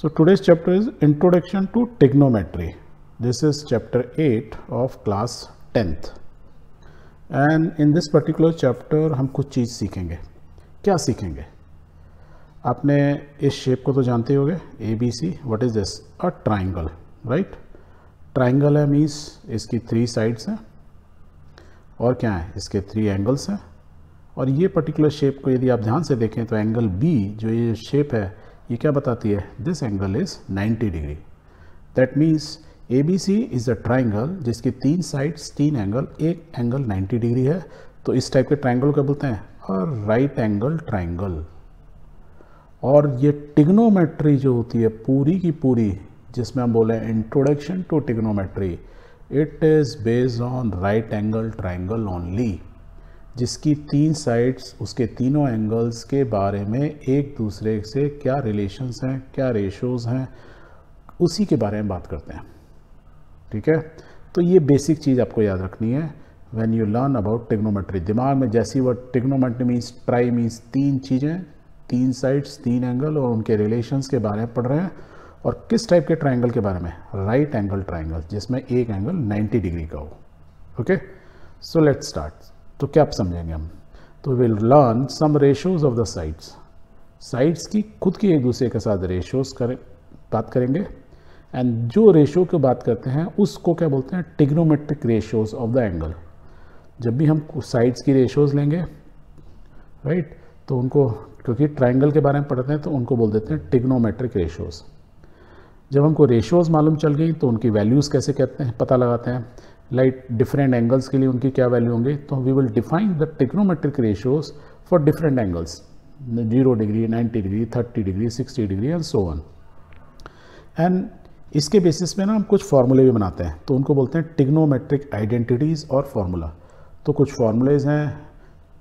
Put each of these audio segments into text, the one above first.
So today's chapter is Introduction to Trigonometry. This is chapter 8 of class 10th. And in this particular chapter हम कुछ चीज़ सीखेंगे क्या सीखेंगे आपने इस शेप को तो जानते होगे A B C what is this a triangle right triangle है मीन्स इसकी थ्री साइड्स हैं और क्या है इसके थ्री एंगल्स हैं और ये पर्टिकुलर शेप को यदि आप ध्यान से देखें तो एंगल बी जो ये शेप है ये क्या बताती है this angle is 90 degree that means A B C is a triangle जिसकी तीन साइड्स तीन एंगल एक एंगल 90 डिग्री है तो इस टाइप के ट्राइंगल क्या बोलते हैं और राइट एंगल ट्राइंगल और ये टिग्नोमेट्री जो होती है पूरी की पूरी जिसमें हम बोले introduction to trigonometry it is based on right angle triangle only जिसकी तीन साइड्स उसके तीनों एंगल्स के बारे में एक दूसरे से क्या रिलेशंस हैं क्या रेशोज़ हैं उसी के बारे में बात करते हैं ठीक है तो ये बेसिक चीज़ आपको याद रखनी है when you learn about trigonometry दिमाग में जैसी word trigonometry means tri means तीन चीज़ें तीन साइड्स तीन एंगल और उनके रिलेशंस के बारे में पढ़ रहे हैं और किस टाइप के ट्राइंगल के बारे में राइट एंगल ट्राइंगल जिसमें एक एंगल 90 डिग्री का हो ओके सो लेट्स स्टार्ट तो क्या समझेंगे हम तो will learn some ratios of the sides sides की खुद की एक दूसरे के साथ रेशोज़ करें बात करेंगे एंड जो रेशो की बात करते हैं उसको क्या बोलते हैं trigonometric ratios of the angle जब भी हम साइड्स की रेशोज़ लेंगे राइट right? तो उनको क्योंकि ट्राइंगल के बारे में पढ़ते हैं तो उनको बोल देते हैं टिग्नोमेट्रिक रेशोज़ जब हमको रेशोज़ मालूम चल गई तो उनकी वैल्यूज़ कैसे कहते हैं पता लगाते हैं लाइट डिफरेंट एंगल्स के लिए उनकी क्या वैल्यू होंगे तो we will define the trigonometric ratios for different angles zero degree ninety degree thirty degree sixty degree and so on एंड इसके बेसिस में ना हम कुछ फार्मूले भी बनाते हैं तो उनको बोलते हैं टिग्नोमेट्रिक आइडेंटिटीज़ और फार्मूला तो कुछ फार्मूलेज हैं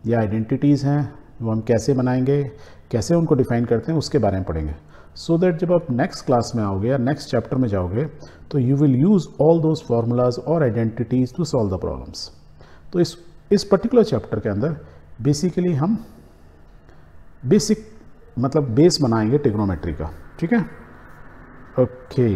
या आइडेंटिटीज़ हैं वो हम कैसे बनाएंगे कैसे उनको डिफाइन करते हैं उसके बारे में पढ़ेंगे सो so दैट जब आप नेक्स्ट क्लास में आओगे या नेक्स्ट चैप्टर में जाओगे तो you will use all those formulas और identities to solve the problems तो इस इस पर्टिकुलर चैप्टर के अंदर बेसिकली हम बेसिक मतलब बेस बनाएंगे टिक्नोमेट्री का ठीक है okay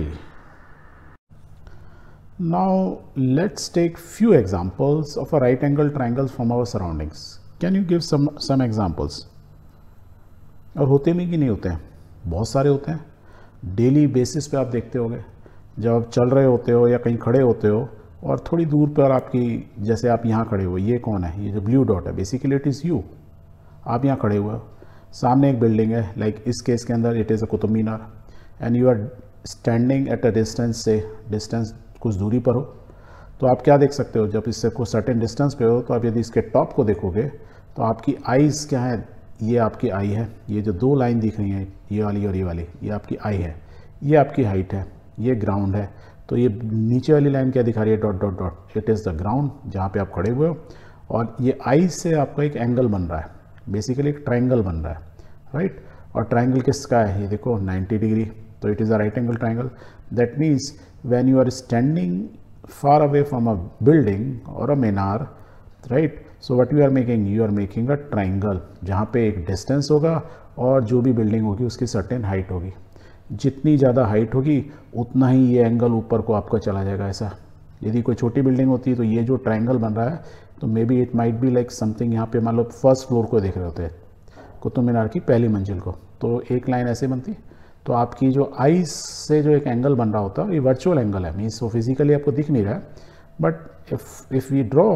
now let's take few examples of a right angle triangle from our surroundings can you give some some examples और होते भी कि नहीं होते हैं बहुत सारे होते हैं डेली बेसिस पे आप देखते होगे जब आप चल रहे होते हो या कहीं खड़े होते हो और थोड़ी दूर पर आपकी जैसे आप यहाँ खड़े हुए ये कौन है ये जो ब्लू डॉट है बेसिकली इट इज़ यू आप यहाँ खड़े हुए हो सामने एक बिल्डिंग है लाइक इस केस के अंदर it is a Qutub Minar and you are standing at a distance से डिस्टेंस कुछ दूरी पर हो तो आप क्या देख सकते हो जब इससे कुछ सर्टेन डिस्टेंस पे हो तो आप यदि इसके टॉप को देखोगे तो आपकी आईज़ क्या है ये आपकी आई है ये जो दो लाइन दिख रही हैं ये वाली और ये वाली ये आपकी आई है ये आपकी हाइट है ये ग्राउंड है तो ये नीचे वाली लाइन क्या दिखा रही है dot dot dot it is the ground जहाँ पे आप खड़े हुए हो और ये आई से आपका एक एंगल बन रहा है बेसिकली एक ट्राइंगल बन रहा है राइट और ट्राइंगल किसका है ये देखो 90 डिग्री तो it is a right angle triangle that means when you are standing far away from a building और a minar right so what you are making you are making a triangle जहाँ पे एक distance होगा और जो भी building होगी उसकी सर्टेन हाइट होगी जितनी ज़्यादा हाइट होगी उतना ही ये एंगल ऊपर को आपका चला जाएगा ऐसा यदि कोई छोटी बिल्डिंग होती है तो ये जो ट्राइंगल बन रहा है तो maybe it might be like something यहाँ पे मान लो फर्स्ट फ्लोर को देख रहे होते हैं कुतुब मीनार की पहली मंजिल को तो एक लाइन ऐसे बनती तो आपकी जो आई से जो एक एंगल बन रहा होता है ये वर्चुअल एंगल है मीन्स वो फिजिकली आपको दिख नहीं रहा है but if if we draw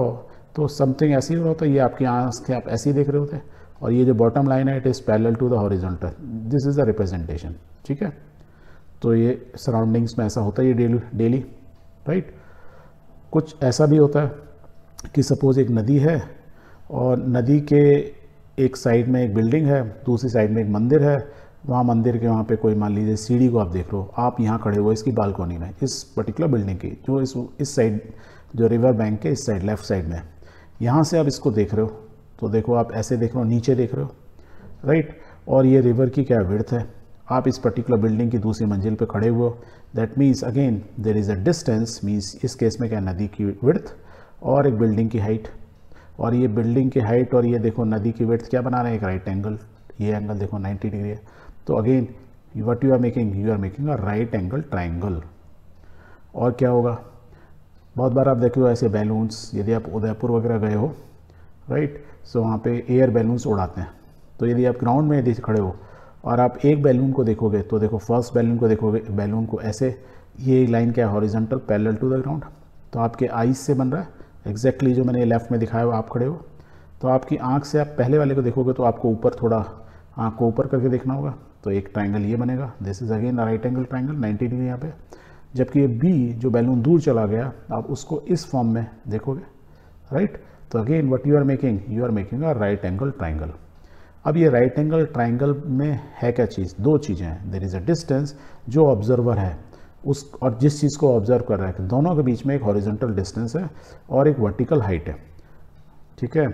तो समथिंग ऐसे ही हो रहा होता है ये आपकी आँख के आप ऐसे ही देख रहे होते हैं और ये जो बॉटम लाइन है it is parallel to the horizontal this is the representation ठीक है तो ये सराउंडिंग्स में ऐसा होता है ये डेली डेली राइट कुछ ऐसा भी होता है कि सपोज़ एक नदी है और नदी के एक साइड में एक बिल्डिंग है दूसरी साइड में एक मंदिर है वहाँ मंदिर के वहाँ पे कोई मान लीजिए सीढ़ी को आप देख लो आप यहाँ खड़े हुए इसकी बालकोनी में इस पर्टिकुलर बिल्डिंग की जो इस इस साइड जो रिवर बैंक के इस साइड लेफ्ट साइड में यहाँ से आप इसको देख रहे हो तो देखो आप ऐसे देख रहे हो नीचे देख रहे हो राइट और ये रिवर की क्या विर्थ है आप इस पर्टिकुलर बिल्डिंग की दूसरी मंजिल पे खड़े हुए हो that means again there is a distance means इस केस में क्या नदी की विर्थ और एक बिल्डिंग की हाइट और ये बिल्डिंग की हाइट और ये देखो नदी की विर्थ क्या बना रहे हैं एक राइट एंगल ये एंगल देखो 90 डिग्री है तो again what you are making you are making a right angle triangle और क्या होगा बहुत बार आप देखे हो ऐसे बैलून्स यदि आप उदयपुर वगैरह गए हो राइट सो वहाँ पे एयर बैलून्स उड़ाते हैं तो यदि आप ग्राउंड में यदि खड़े हो और आप एक बैलून को देखोगे तो देखो फर्स्ट बैलून को देखोगे बैलून को ऐसे ये लाइन क्या है horizontal parallel to the ground तो आपके आइज से बन रहा है एग्जैक्टली exactly जो मैंने लेफ्ट में दिखाया हुआ आप खड़े हो तो आपकी आँख से आप पहले वाले को देखोगे तो आपको ऊपर थोड़ा आँख को ऊपर करके देखना होगा तो एक ट्राइंगल ये बनेगा this is again right angle triangle ninety degree यहाँ पे जबकि ये बी जो बैलून दूर चला गया आप उसको इस फॉर्म में देखोगे राइट right? तो again what you are making you are making a right angle triangle अब ये राइट एंगल ट्राइंगल में है क्या चीज़ दो चीज़ें हैं देर इज़ अ डिस्टेंस जो ऑब्जर्वर है उस और जिस चीज़ को ऑब्जर्व कर रहा है दोनों के बीच में एक हॉरिजेंटल डिस्टेंस है और एक वर्टिकल हाइट है ठीक है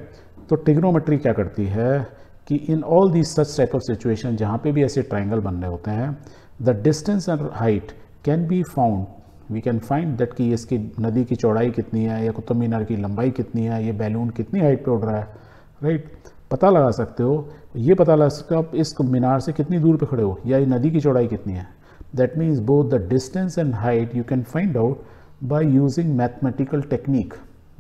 तो टिग्नोमेट्री क्या करती है कि in all the such type of situation जहाँ पे भी ऐसे ट्राइंगल बन रहे होते हैं the distance and height can be found we can find that कि इसकी नदी की चौड़ाई कितनी है या कुतुब मीनार की लंबाई कितनी है ये बैलून कितनी हाइट पे उड़ रहा है राइट right? पता लगा सकते हो ये पता लगा सकते हो आप इस मीनार से कितनी दूर पे खड़े हो या ये नदी की चौड़ाई कितनी है that means both the distance and height you can find out by using mathematical technique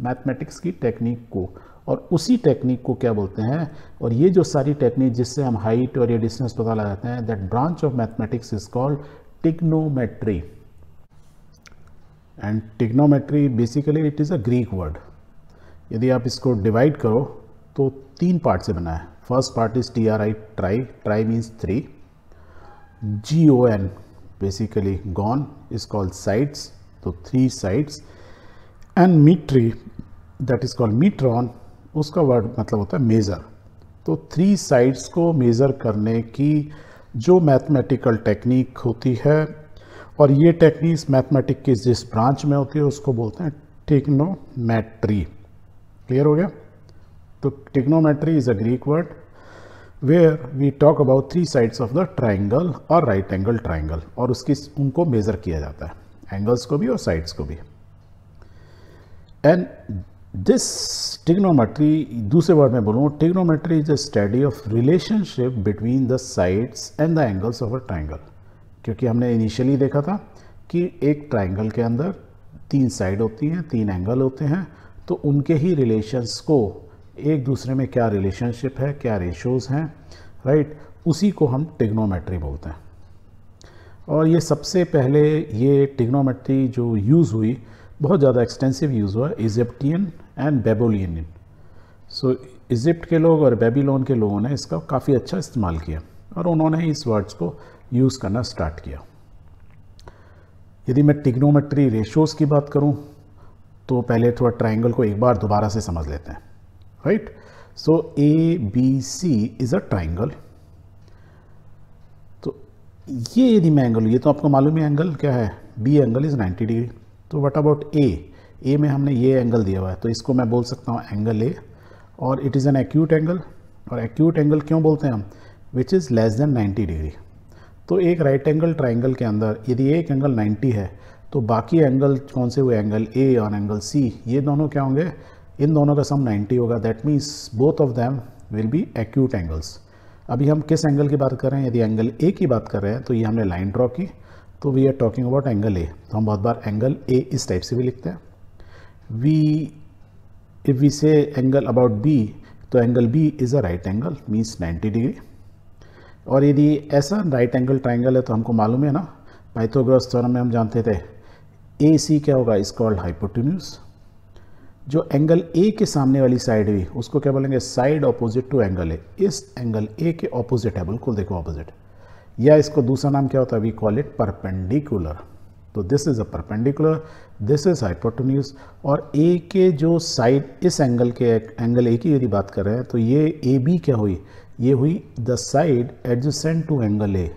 mathematics की टेक्निक को और उसी टेक्निक को क्या बोलते हैं और ये जो सारी टेक्निक जिससे हम हाइट और ये डिस्टेंस पता लगाते हैं that branch of mathematics is called trigonometry and trigonometry basically it is a Greek word यदि आप इसको डिवाइड करो तो तीन पार्ट से बना है first part is T R I tri tri means three G O N basically gon is called sides तो three sides and metry that is called metron उसका वर्ड मतलब होता है मेज़र तो थ्री साइड्स को मेज़र करने की जो मैथमेटिकल टेक्निक होती है और ये टेक्निक्स मैथमेटिक की जिस ब्रांच में होती है उसको बोलते हैं टिक्नोमेट्री क्लियर हो गया तो trigonometry is a Greek word where we talk about three sides of the triangle और राइट एंगल ट्राइंगल और उसकी उनको मेज़र किया जाता है एंगल्स को भी और साइड्स को भी एंड दिस टिग्नोमेट्री दूसरे वर्ड में बोलूँ trigonometry is a study of relationship between the sides and the angles of a triangle क्योंकि हमने इनिशियली देखा था कि एक ट्राइंगल के अंदर तीन साइड होती हैं तीन एंगल होते हैं तो उनके ही रिलेशंस को एक दूसरे में क्या रिलेशनशिप है क्या रेशोज़ हैं राइट उसी को हम टिग्नोमेट्री बोलते हैं और ये सबसे पहले ये टिग्नोमेट्री जो यूज़ हुई बहुत ज़्यादा एक्सटेंसिव यूज़ हुआ Egyptian and Babylonian so Egypt के लोग और बेबीलोन के लोगों ने इसका काफ़ी अच्छा इस्तेमाल किया और उन्होंने इस वर्ड्स को यूज़ करना स्टार्ट किया यदि मैं टिग्नोमेट्री रेशोस की बात करूं तो पहले थोड़ा ट्राइंगल को एक बार दोबारा से समझ लेते हैं right so A B C is a triangle तो ये यदि मैं एंगल ये तो आपको मालूम है एंगल क्या है बी एंगल इज़ 90 डिग्री तो वट अबाउट ए ए में हमने ये एंगल दिया हुआ है तो इसको मैं बोल सकता हूँ एंगल ए और it is an acute angle और एक्यूट एंगल क्यों बोलते हैं हम which is less than 90 degree तो एक राइट एंगल ट्राइंगल के अंदर यदि एक एंगल 90 है तो बाकी एंगल कौन से हुए एंगल ए और एंगल सी ये दोनों क्या होंगे इन दोनों का सम 90 होगा that means both of them will be acute angles अभी हम किस एंगल की बात कर रहे हैं यदि एंगल ए की बात कर रहे हैं तो ये हमने लाइन ड्रॉ की तो we are talking about angle A तो हम बहुत बार एंगल ए इस टाइप से भी लिखते हैं we if we say angle about B तो angle B is a right angle means ninety degree और यदि ऐसा राइट एंगल ट्राइंगल है तो हमको मालूम है ना पाइथागोरस थ्योरम में हम जानते थे ए सी क्या होगा इस कॉल्ड हाइपोटिन्यूस जो एंगल ए के सामने वाली साइड हुई उसको क्या बोलेंगे side opposite to angle A इस एंगल ए के ऑपोजिट है बिल्कुल देखो ऑपोजिट या इसको दूसरा नाम क्या होता है वी कॉल इट परपेंडिकुलर तो this is a perpendicular this is hypotenuse और ए के जो साइड इस एंगल के एंगल ए की यदि बात कर रहे हैं तो ये ए बी क्या हुई ये हुई the side adjacent to angle A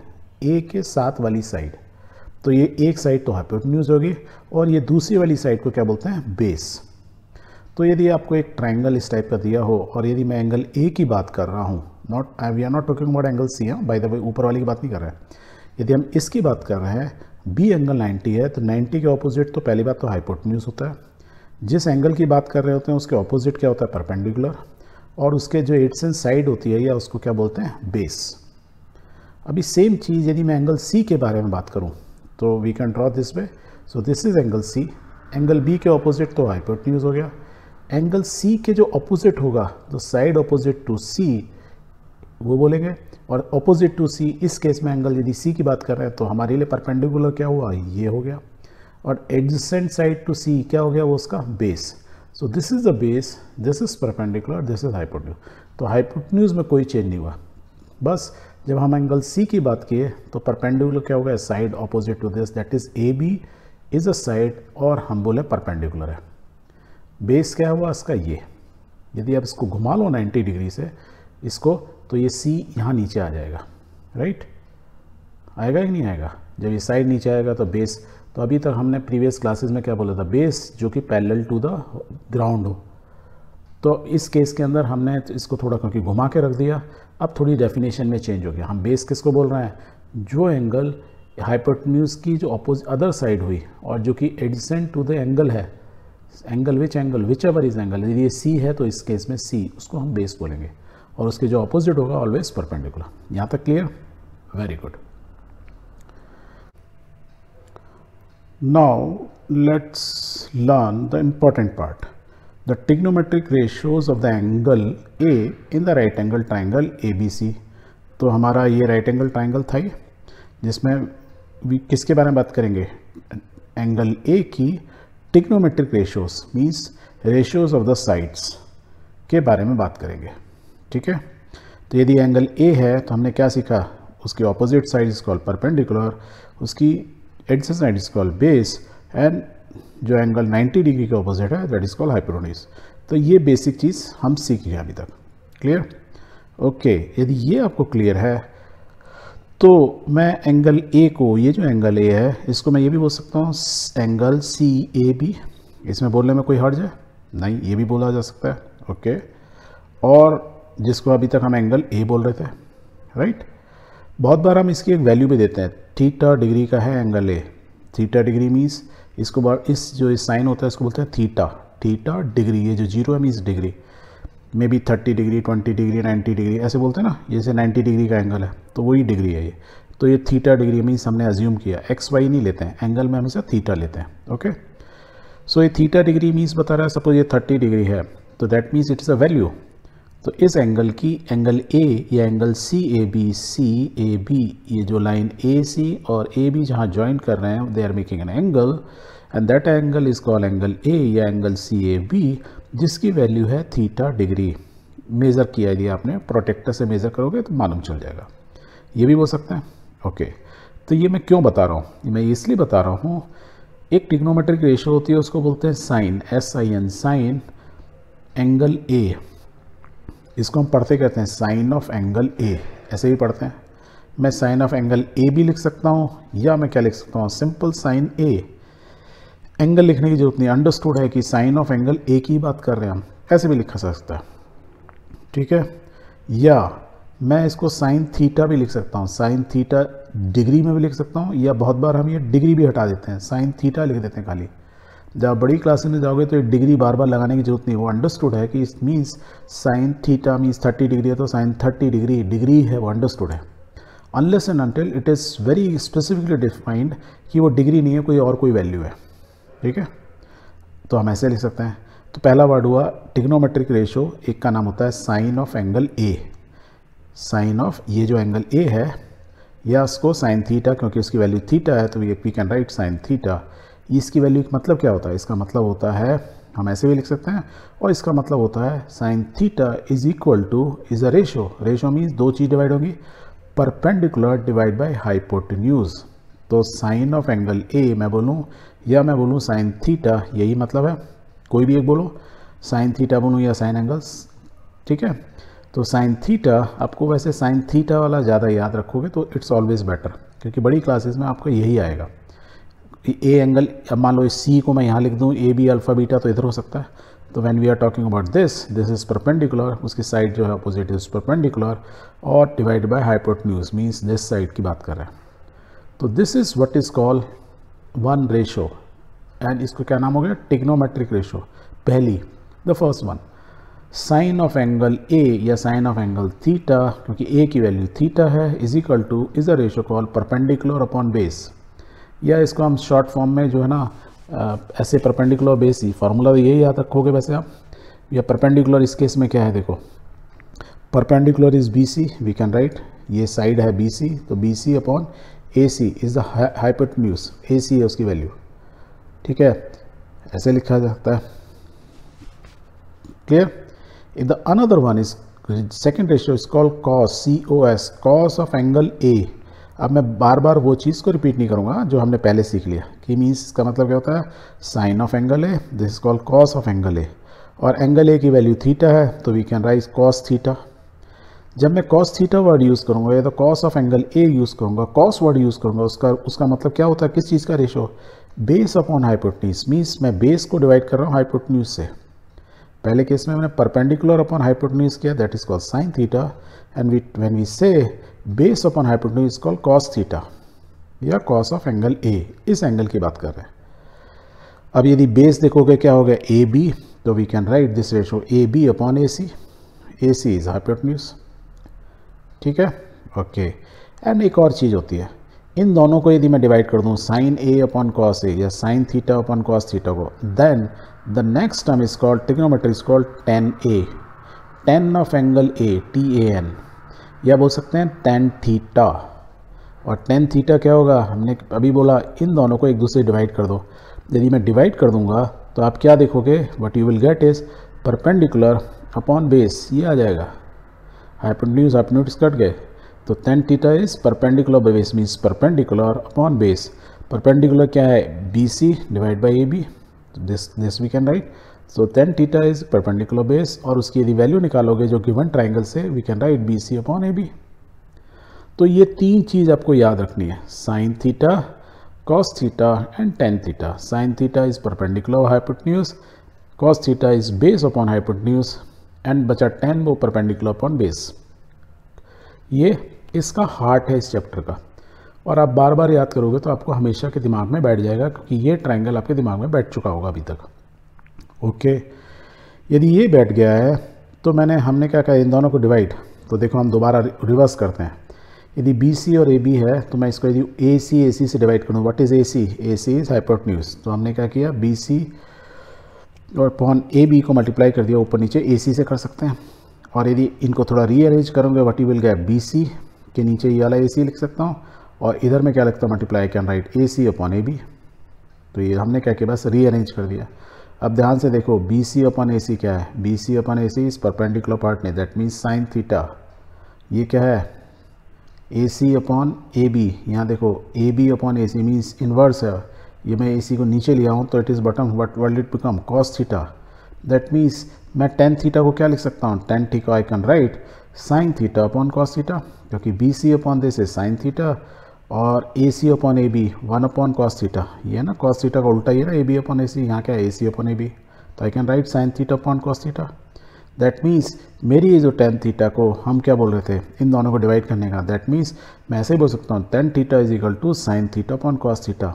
A के साथ वाली साइड तो ये एक साइड तो हाइपोटन्यूज होगी और ये दूसरी वाली साइड को क्या बोलते हैं बेस तो यदि आपको एक ट्राइंगल इस टाइप का दिया हो और यदि मैं एंगल ए की बात कर रहा हूँ not I we are not talking about angle C हाँ बाई द वे ऊपर वाली की बात नहीं कर रहे हैं यदि हम इसकी बात कर रहे हैं बी एंगल 90 है तो 90 के ऑपोजिट तो पहली बात तो हाइपोटन्यूज होता है जिस एंगल की बात कर रहे होते हैं उसके ऑपोजिट क्या होता है परपेंडिकुलर और उसके जो एडसेंस साइड होती है या उसको क्या बोलते हैं बेस अभी सेम चीज़ यदि मैं एंगल सी के बारे में बात करूँ तो we can draw this way so this is angle C angle B के ऑपोजिट तो हाइपोटन्यूज हो गया एंगल सी के जो ऑपोजिट होगा जो साइड ऑपोजिट टू सी वो बोलेंगे और ऑपोजिट टू सी इस केस में एंगल यदि सी की बात कर रहे हैं तो हमारे लिए परपेंडिकुलर क्या हुआ ये हो गया और एडजेसेंट साइड टू सी क्या हो गया वो उसका base so this is the base this is perpendicular this is hypotenuse तो हाइपोटन्यूज में कोई चेंज नहीं हुआ बस जब हम एंगल सी की बात किए तो परपेंडिकुलर क्या होगा side opposite to this that is A B is a side और हम बोले परपेंडिकुलर है बेस क्या हुआ इसका ये यदि आप इसको घुमा लो 90 डिग्री से इसको तो ये सी यहाँ नीचे आ जाएगा राइट आएगा कि नहीं आएगा जब ये साइड नीचे आएगा तो बेस तो अभी तक हमने प्रीवियस क्लासेस में क्या बोला था बेस जो कि पैरेलल टू द ग्राउंड हो तो इस केस के अंदर हमने इसको थोड़ा क्योंकि घुमा के रख दिया अब थोड़ी डेफिनेशन में चेंज हो गया हम बेस किसको बोल रहे हैं जो एंगल हाइपोटन्यूज की जो अपोजिट अदर साइड हुई और जो कि एडिसेंट टू द एंगल है angle which angle whichever is angle यदि ये सी है तो इस केस में सी उसको हम बेस बोलेंगे और उसके जो अपोजिट होगा ऑलवेज परपेंडिकुलर यहाँ तक clear very good Now let's learn the important part. The trigonometric ratios of the angle A in the right angle triangle ABC. तो हमारा ये राइट एंगल ट्राइंगल था ही जिसमें भी किसके बारे में बात करेंगे एंगल ए की trigonometric ratios means ratios of the sides के बारे में बात करेंगे ठीक है तो यदि एंगल ए है तो हमने क्या सीखा उसके opposite side is call perpendicular उसकी adjacent side is call base and जो एंगल 90 डिग्री का ऑपोजिट है दैट इज़ कॉल हाइपोटेन्यूज तो ये बेसिक चीज़ हम सीख लिया अभी तक क्लियर ओके okay, यदि ये आपको क्लियर है तो मैं एंगल ए को ये जो एंगल ए है इसको मैं ये भी बोल सकता हूँ एंगल सी ए बी इसमें बोलने में कोई हर्ज है नहीं ये भी बोला जा सकता है ओके okay. और जिसको अभी तक हम एंगल ए बोल रहे थे राइट right? बहुत बार हम इसकी एक वैल्यू भी देते हैं थीटा डिग्री का है angle A theta degree means इसको बार इस जो इस साइन होता है इसको बोलते हैं थीटा थीटा डिग्री ये जो जीरो है means degree maybe thirty degree twenty degree ninety degree ऐसे बोलते हैं ना जैसे नाइन्टी डिग्री का एंगल है तो वही डिग्री है ये तो ये थीटा डिग्री मीन्स हमने अज्यूम किया एक्स वाई नहीं लेते हैं एंगल में हमेशा थीटा लेते हैं ओके सो ये थीटा डिग्री मीन्स बता रहा है सपोज ये थर्टी डिग्री है तो that means it's a value तो इस एंगल की एंगल ए या angle C A B C A B ये जो लाइन ए सी और ए बी जहाँ ज्वाइन कर रहे हैं they are making an angle and that angle is call angle A या एंगल सी ए बी जिसकी वैल्यू है थीटा डिग्री मेज़र किया दिया आपने प्रोटेक्टर से मेज़र करोगे तो मालूम चल जाएगा ये भी बोल सकते हैं ओके तो ये मैं क्यों बता रहा हूँ मैं इसलिए बता रहा हूँ एक टिग्नोमेट्रिक रेशो होती है उसको बोलते हैं sine S I N sine angle A इसको हम पढ़ते कहते हैं साइन ऑफ एंगल ए ऐसे ही पढ़ते हैं मैं साइन ऑफ एंगल ए भी लिख सकता हूँ या मैं क्या लिख सकता हूँ सिंपल साइन ए एंगल लिखने की जरूरत नहीं अंडरस्टूड है कि साइन ऑफ एंगल ए की बात कर रहे हैं हम ऐसे भी लिखा सकता है ठीक है या मैं इसको साइन थीटा भी लिख सकता हूँ साइन थीटा डिग्री में भी लिख सकता हूँ या बहुत बार हम ये डिग्री भी हटा देते हैं साइन थीटा लिख देते हैं खाली जब आप बड़ी क्लासेस में जाओगे तो एक डिग्री बार बार लगाने की जरूरत नहीं वो अंडरस्टूड है कि इस means sine theta means thirty degree है तो साइन थर्टी डिग्री डिग्री है वो अंडरस्टूड है unless and until it is very specifically defined कि वो डिग्री नहीं है कोई और कोई वैल्यू है ठीक है तो हम ऐसे लिख सकते हैं तो पहला वर्ड हुआ टिग्नोमेट्रिक रेशो एक का नाम होता है sign of angle A sine of ये जो एंगल ए है या उसको साइन थीटा क्योंकि उसकी वैल्यू थीटा है तो ये we can write sine theta is की वैल्यू मतलब क्या होता है इसका मतलब होता है हम ऐसे भी लिख सकते हैं और इसका मतलब होता है sign theta is equal to is a ratio ratio means दो चीज़ डिवाइड होगी परपेंडिकुलर डिवाइड बाय हाइपोटेन्यूज तो साइन ऑफ एंगल ए मैं बोलूँ या मैं बोलूँ साइन थीटा यही मतलब है कोई भी एक बोलो साइन थीटा बोलूँ या साइन एंगल्स ठीक है तो साइन थीटा आपको वैसे साइन थीटा वाला ज़्यादा याद रखोगे तो इट्स ऑलवेज बेटर क्योंकि बड़ी क्लासेस में आपको यही आएगा ए एंगल अब मान लो इस सी को मैं यहाँ लिख दूँ ए बी अल्फा बीटा तो इधर हो सकता है तो when we are talking about this this is perpendicular उसकी साइड जो है अपोजिट इज परपेंडिकुलर और divide by hypotenuse means this side की बात कर रहे हैं तो this is what is call one ratio and इसको क्या नाम हो गया टिग्नोमेट्रिक रेशो पहली the first one sine of angle A या साइन ऑफ एंगल थीटा क्योंकि ए की वैल्यू थीटा है is equal two is a ratio call perpendicular upon base या इसको हम शॉर्ट फॉर्म में जो है ना ऐसे परपेंडिकुलर बेस ही फार्मूला तो यही याद रखोगे वैसे आप या परपेंडिकुलर इस केस में क्या है देखो perpendicular is B C we can write ये साइड है बी सी तो B C upon A C is the hypotenuse A C है उसकी वैल्यू ठीक है ऐसे लिखा जाता है clear in the another one is second ratio is called cos C O S cos of angle A अब मैं बार बार वो चीज़ को रिपीट नहीं करूँगा जो हमने पहले सीख लिया कि मीन्स इसका मतलब क्या होता है sign of angle A this is called cos of angle A और एंगल ए की वैल्यू थीटा है तो we can write cos theta जब मैं कॉस थीटा वर्ड यूज़ करूँगा या तो cos of angle A use करूँगा कॉस वर्ड यूज़ करूँगा उसका उसका मतलब क्या होता है किस चीज़ का ratio base upon hypotenuse means मैं बेस को डिवाइड कर रहा हूँ हाइपोटनीस से पहले केस में मैंने परपेंडिकुलर अपॉन हाइपोटनीस किया that is called sine theta and we when we say base upon hypotenuse is call cos theta या कॉस ऑफ एंगल ए इस एंगल की बात कर रहे हैं अब यदि बेस देखोगे क्या हो गया ए बी तो we can write this ratio A B upon A C A C is hypotenuse ठीक है ओके एंड एक और चीज़ होती है इन दोनों को यदि मैं डिवाइड कर दूँ sine A upon cos A या sine theta upon cos theta को then the next term is called trigonometry is called tan A tan of angle A T A N या बोल सकते हैं टेन थीटा और tan theta क्या होगा हमने अभी बोला इन दोनों को एक दूसरे डिवाइड कर दो यदि मैं डिवाइड कर दूंगा तो आप क्या देखोगे what you will get is perpendicular upon base ये आ जाएगा हाइपोटेन्यूज नोटिस कट गए तो tan theta is perpendicular by base means perpendicular upon base perpendicular क्या है B C divide by A B this this we can write so tan theta is perpendicular base और उसकी यदि value निकालोगे जो given triangle से we can write B C upon A B तो ये तीन चीज़ आपको याद रखनी है sign theta cos theta and tan theta sine theta is perpendicular hypotenuse cos theta is base upon hypotenuse and बचा टेन वो परपेंडिकुलर अपॉन बेस ये इसका हार्ट है इस चैप्टर का और आप बार बार याद करोगे तो आपको हमेशा के दिमाग में बैठ जाएगा क्योंकि ये ट्राइंगल आपके दिमाग में बैठ चुका होगा अभी तक ओके यदि ये बैठ गया है तो मैंने हमने क्या कहा इन दोनों को डिवाइड तो देखो हम दोबारा रिवर्स करते हैं यदि बी सी और ए बी है तो मैं इसको यदि ए सी ए सी से डिवाइड करूँ what is A C A C is hypotenuse तो हमने क्या किया बी सी और पॉन ए बी को मल्टीप्लाई कर दिया ऊपर नीचे ए सी से कर सकते हैं और यदि इनको थोड़ा रीअरेंज करूँगे what you will get B C के नीचे ये वाला ए सी लिख सकता हूँ और इधर में क्या लगता है multiply can write A C upon A B तो ये हमने क्या किया बस रीअरेंज कर दिया अब ध्यान से देखो B C upon A C क्या है B C upon A C इस परपेंडिकुलर पार्ट ने दैट मीन्स साइन थीटा ये क्या है ए सी अपॉन ए बी यहाँ देखो A B upon A C means inverse है ये मैं ए सी को नीचे लिया हूँ तो it is bottom what would it become cos theta that means मैं टेन थीटा को क्या लिख सकता हूँ tan I can write sine theta upon cos theta क्योंकि B C upon this is sine theta और A C upon A B one upon cos theta ये ना कॉस थीटा का उल्टा ही है ना A be open A C यहाँ क्या है ए सी ओपन ए बी तो I can write sine theta upon cos theta that means मेरी ये जो टेन थीटा को हम क्या बोल रहे थे इन दोनों को डिवाइड करने का दैट मीन्स मैं ऐसे ही बोल सकता हूँ tan theta is equal to sine theta upon cos theta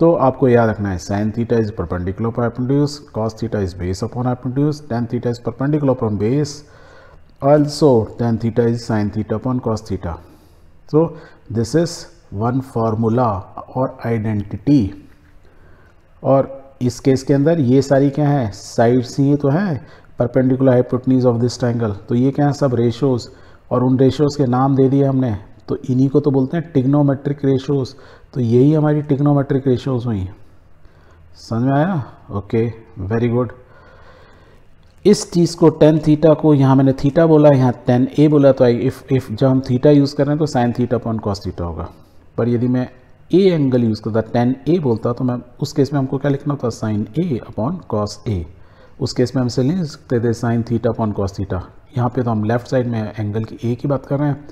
तो आपको याद रखना है साइन थीटा इज परपेंडिकुलर पर hypotenuse cos theta is base upon hypotenuse tan theta is perpendicular upon base also tan theta is sine theta upon cos theta So this is one formula or identity और इस case के अंदर ये सारी क्या है sides ही तो है perpendicular hypotenuse of this triangle तो ये क्या है सब रेशोज़ और उन रेशोज़ के नाम दे दिए हमने तो इन्हीं को तो बोलते हैं टिग्नोमेट्रिक रेशोज़ तो यही हमारी टिग्नोमेट्रिक रेशोज़ हुई समझ में आया ओके वेरी गुड इस चीज़ को टेन थीटा को यहाँ मैंने थीटा बोला यहाँ टेन ए बोला तो आई इफ़ इफ़ जब हम थीटा यूज़ कर रहे हैं तो sine theta upon cos theta होगा पर यदि मैं ए एंगल यूज़ करता टेन ए बोलता तो मैं उस केस में हमको क्या लिखना होता sine A upon cos A उस केस में हम इसे लिख सकते थे sine theta upon cos theta यहाँ पे तो हम लेफ्ट साइड में एंगल की ए की बात कर रहे हैं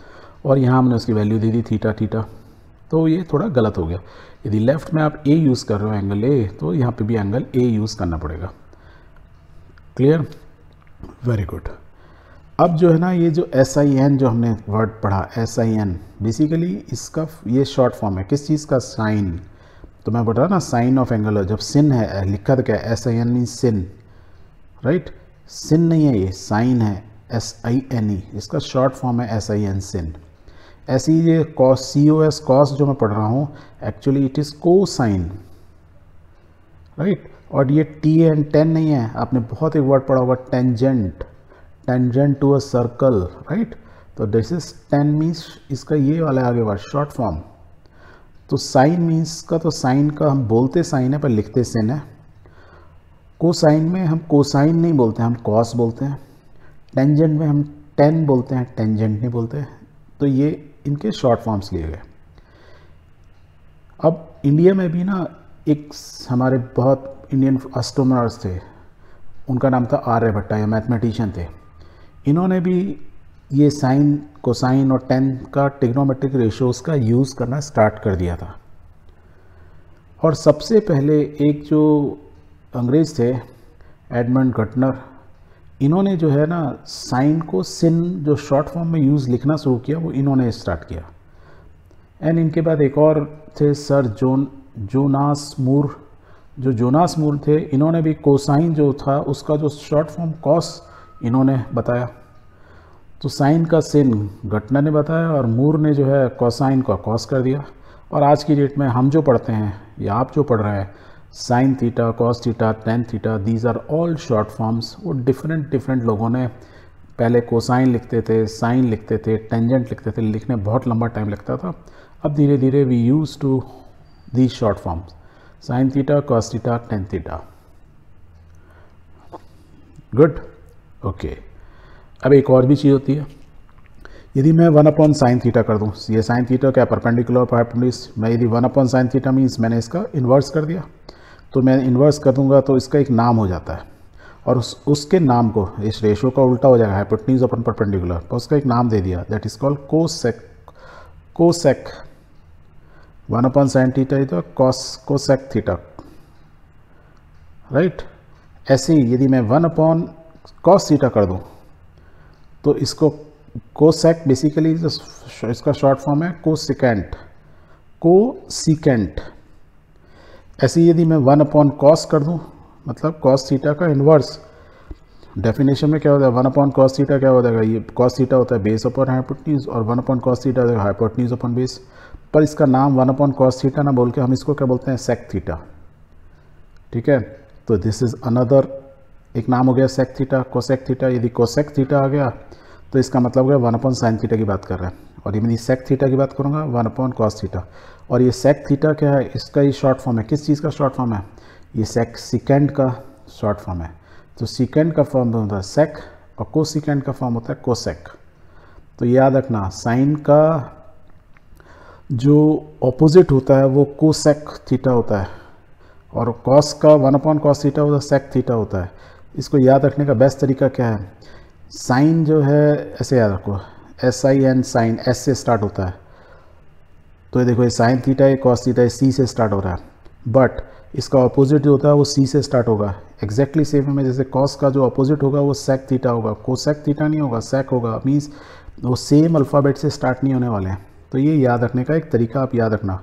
और यहाँ हमने उसकी वैल्यू दे दी थीटा थीटा तो ये थोड़ा गलत हो गया यदि लेफ्ट में आप ए यूज़ कर रहे हो एंगल ए तो यहाँ पर भी एंगल ए यूज़ करना पड़ेगा क्लियर वेरी गुड अब जो है ना ये जो एस आई एन जो हमने वर्ड पढ़ा एस आई एन बेसिकली इसका ये शॉर्ट फॉर्म है किस चीज़ का साइन तो मैं बोल रहा ना साइन ऑफ एंगल जब सिन है लिखा तो क्या S I N mean sin right sin नहीं है ये साइन है एस आई एन ई इसका शॉर्ट फॉर्म है एस आई एन सिन ऐसी ये cos C O S cos जो मैं पढ़ रहा हूँ actually it is cosine right और ये टी एंड टेन नहीं है आपने बहुत एक वर्ड पढ़ा होगा tangent tangent to a circle right तो दिस इज टेन मीन्स इसका ये वाला आगे वर्ड शॉर्ट फॉर्म तो साइन मीन्स का तो साइन का हम बोलते साइन है पर लिखते सेन है कोसाइन में हम कोसाइन नहीं बोलते हम कॉस बोलते हैं टेंजेंट में हम टेन बोलते हैं टेंजेंट नहीं बोलते तो ये इनके शॉर्ट फॉर्म्स लिए गए अब इंडिया में भी ना एक हमारे बहुत इंडियन एस्ट्रोनर्स थे उनका नाम था आर्य भट्टा या मैथमेटिशियन थे इन्होंने भी ये साइन कोसाइन और टेन का टिग्नोमेट्रिक रेशियोज़ का यूज़ करना स्टार्ट कर दिया था और सबसे पहले एक जो अंग्रेज़ थे एडमंड गटनर इन्होंने जो है ना साइन को सिन जो शॉर्ट फॉर्म में यूज़ लिखना शुरू किया वो इन्होंने स्टार्ट किया एंड इनके बाद एक और थे सर जोन जोनास मूर जो जोनास मूल थे इन्होंने भी कोसाइन जो था उसका जो शॉर्ट फॉर्म कॉस इन्होंने बताया तो साइन का सिन घटना ने बताया और मूर ने जो है कोसाइन का कॉस कर दिया और आज की डेट में हम जो पढ़ते हैं या आप जो पढ़ रहे हैं sine theta cos theta tan theta these are all short forms वो डिफरेंट डिफरेंट लोगों ने पहले कोसाइन लिखते थे साइन लिखते थे टेंजेंट लिखते थे लिखने बहुत लंबा टाइम लगता था अब धीरे धीरे we use to these short forms sin theta, cos theta, tan theta. Good okay okay. अब एक और भी चीज़ होती है यदि मैं वन अपॉन साइन थीटा कर दूँ ये साइन थीटा क्या परपेंडिकुलर परपेंडिकुलर मैं यदि one upon sine theta means मैंने इसका इन्वर्स कर दिया तो मैं इन्वर्स कर दूंगा तो इसका एक नाम हो जाता है और उस उसके नाम को इस रेशो का उल्टा हो जाएगा हाइपोटनीज अपन परपेंडिकुलर तो उसका एक नाम दे दिया that is called cosec cosec one upon sine theta is cos तो cos cosec थीटा राइट ऐसे ही यदि मैं वन अपॉन कॉस थीटा कर दूं तो इसको कोसेक बेसिकली इसका शॉर्ट फॉर्म है कोसिकेंट सिकेंट ऐसे यदि मैं वन अपॉन कॉस कर दूं मतलब कॉस थीटा का इन्वर्स डेफिनेशन में क्या होता है वन अपॉन कॉस थीटा क्या हो जाएगा ये कॉस थीटा होता है बेस अपॉन हाइपोटनीज और वन अपॉन कॉस थीटा होता है हाइपोटनीज अपॉन बेस पर इसका नाम वन अपॉन कॉस थीटा ना बोल के हम इसको क्या बोलते हैं सेक थीटा ठीक है तो दिस इज़ अनदर एक नाम हो गया सेक थीटा कोसेक थीटा यदि कोसेक थीटा आ गया तो इसका मतलब हो गया वन अपॉन साइन थीटा की बात कर रहे हैं और ये मैं सेक थीटा की बात करूँगा वन अपॉन कॉस थीटा और ये सेक थीटा क्या है इसका ये शॉर्ट फॉर्म है किस चीज़ का शॉर्ट फॉर्म है ये सेक सिकेंड का शॉर्ट फॉर्म है तो सिकेंड का फॉर्म होता है सेक और कोसिकेंड का फॉर्म होता है कोसेक तो याद रखना साइन का जो ऑपोजिट होता है वो कोसेक थीटा होता है और कॉस का वन अपॉन कॉस थीटा होता है सेक थीटा होता है इसको याद रखने का बेस्ट तरीका क्या है साइन जो है ऐसे याद रखो S I N sine S से स्टार्ट होता है तो ये देखो ये साइन थीटा है कॉस थीटा है सी से स्टार्ट हो रहा है बट इसका ऑपोजिट जो होता है वो सी से स्टार्ट होगा एग्जैक्टली सेम है जैसे कॉस का जो ऑपोजिट होगा वो सेक थीटा होगा कोसेक थीटा नहीं होगा सेक होगा मीन्स वो सेम अल्फ़ाबेट से स्टार्ट नहीं होने वाले हैं तो ये याद रखने का एक तरीका आप याद रखना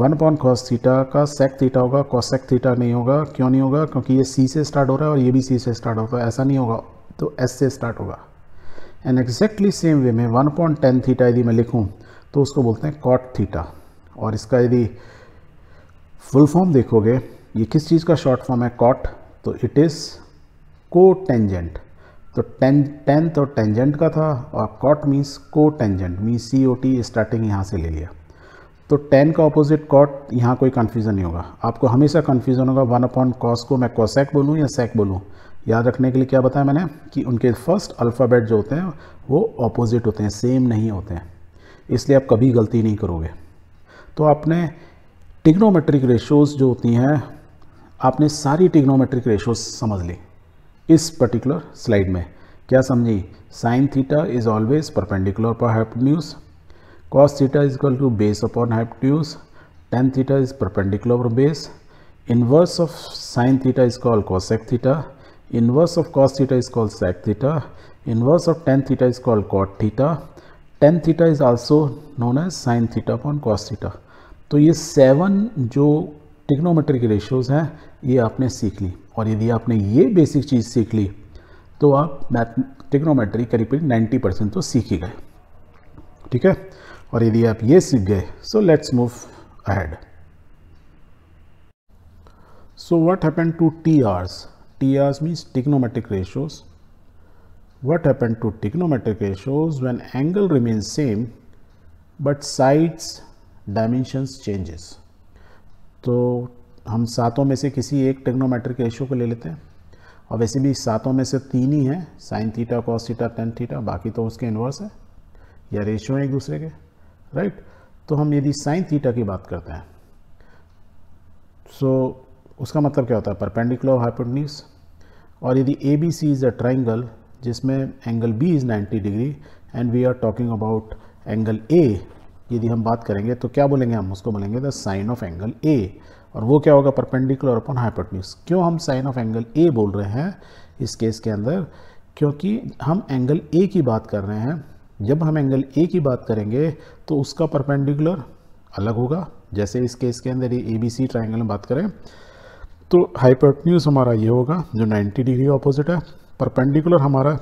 वन पॉन कॉस थीटा का सेक थीटा होगा कॉसेक थीटा नहीं होगा क्यों नहीं होगा क्योंकि ये सी से स्टार्ट हो रहा है और ये भी सी से स्टार्ट होता है ऐसा नहीं होगा तो एस से स्टार्ट होगा एंड एग्जैक्टली सेम वे में वन पॉइंट टेन थीटा यदि मैं लिखूँ तो उसको बोलते हैं कॉट थीटा और इसका यदि फुल फॉर्म देखोगे ये किस चीज़ का शॉर्ट फॉर्म है कॉट तो इट इज़ को टेंजेंट तो टें टेंथ और टेंजेंट का था और cot means cotangent means C O T starting यहाँ से ले लिया तो टेन का ऑपोजिट कॉट यहाँ कोई कन्फ्यूज़न नहीं होगा आपको हमेशा कन्फ्यूज़न होगा वन अपॉन कॉस को मैं कॉसैक बोलूँ या सेक बोलूँ याद रखने के लिए क्या बताया मैंने कि उनके फर्स्ट अल्फ़ाबेट जो होते हैं वो ऑपोजिट होते हैं सेम नहीं होते हैं इसलिए आप कभी गलती नहीं करोगे तो आपने टिग्नोमेट्रिक रेशोज़ जो होती हैं आपने सारी टिग्नोमेट्रिक रेशोज़ समझ ली इस पर्टिकुलर स्लाइड में क्या समझी sine theta is always perpendicular पर hyp cos theta is equal to base upon hypotenuse tan theta is perpendicular base inverse of sine theta is call cosec theta inverse of cos theta is call sec theta inverse of tan theta is call cot theta tan theta is also known as sine theta upon cos theta तो ये seven जो टिक्नोमेट्रिक ratios हैं ये आपने सीख ली और यदि आपने ये बेसिक चीज़ सीख ली तो आप मैथ टिक्नोमेट्री करीब करीब नाइन्टी परसेंट तो सीख ही गए ठीक है और यदि आप ये सीख गए so let's move ahead so what happen to T Rs T Rs means trigonometric ratios what happen to trigonometric ratios when angle remains same but sides dimensions changes तो हम सातों में से किसी एक टेक्नोमेट्रिक रेशियो को ले लेते हैं और वैसे भी सातों में से तीन ही हैं sine theta cos theta tan theta बाकी तो उसके इन्वर्स है या रेशियो हैं एक दूसरे के राइट तो हम यदि साइन थीटा की बात करते हैं सो so, उसका मतलब क्या होता है परपेंडिकुलर हाइपोटनीस और यदि A B C is a triangle जिसमें angle B is 90 degree and we are talking about angle A यदि हम बात करेंगे तो क्या बोलेंगे हम उसको बोलेंगे the sine of angle A और वो क्या होगा परपेंडिकुलर अपॉन हाइपोटन्यूज क्यों हम साइन ऑफ एंगल ए बोल रहे हैं इस केस के अंदर क्योंकि हम एंगल ए की बात कर रहे हैं जब हम एंगल ए की बात करेंगे तो उसका परपेंडिकुलर अलग होगा जैसे इस केस के अंदर ये ए बी सी ट्राइंगल में बात करें तो हाइपोटन्यूज हमारा ये होगा जो 90 डिग्री ऑपोजिट है परपेंडिकुलर हमारा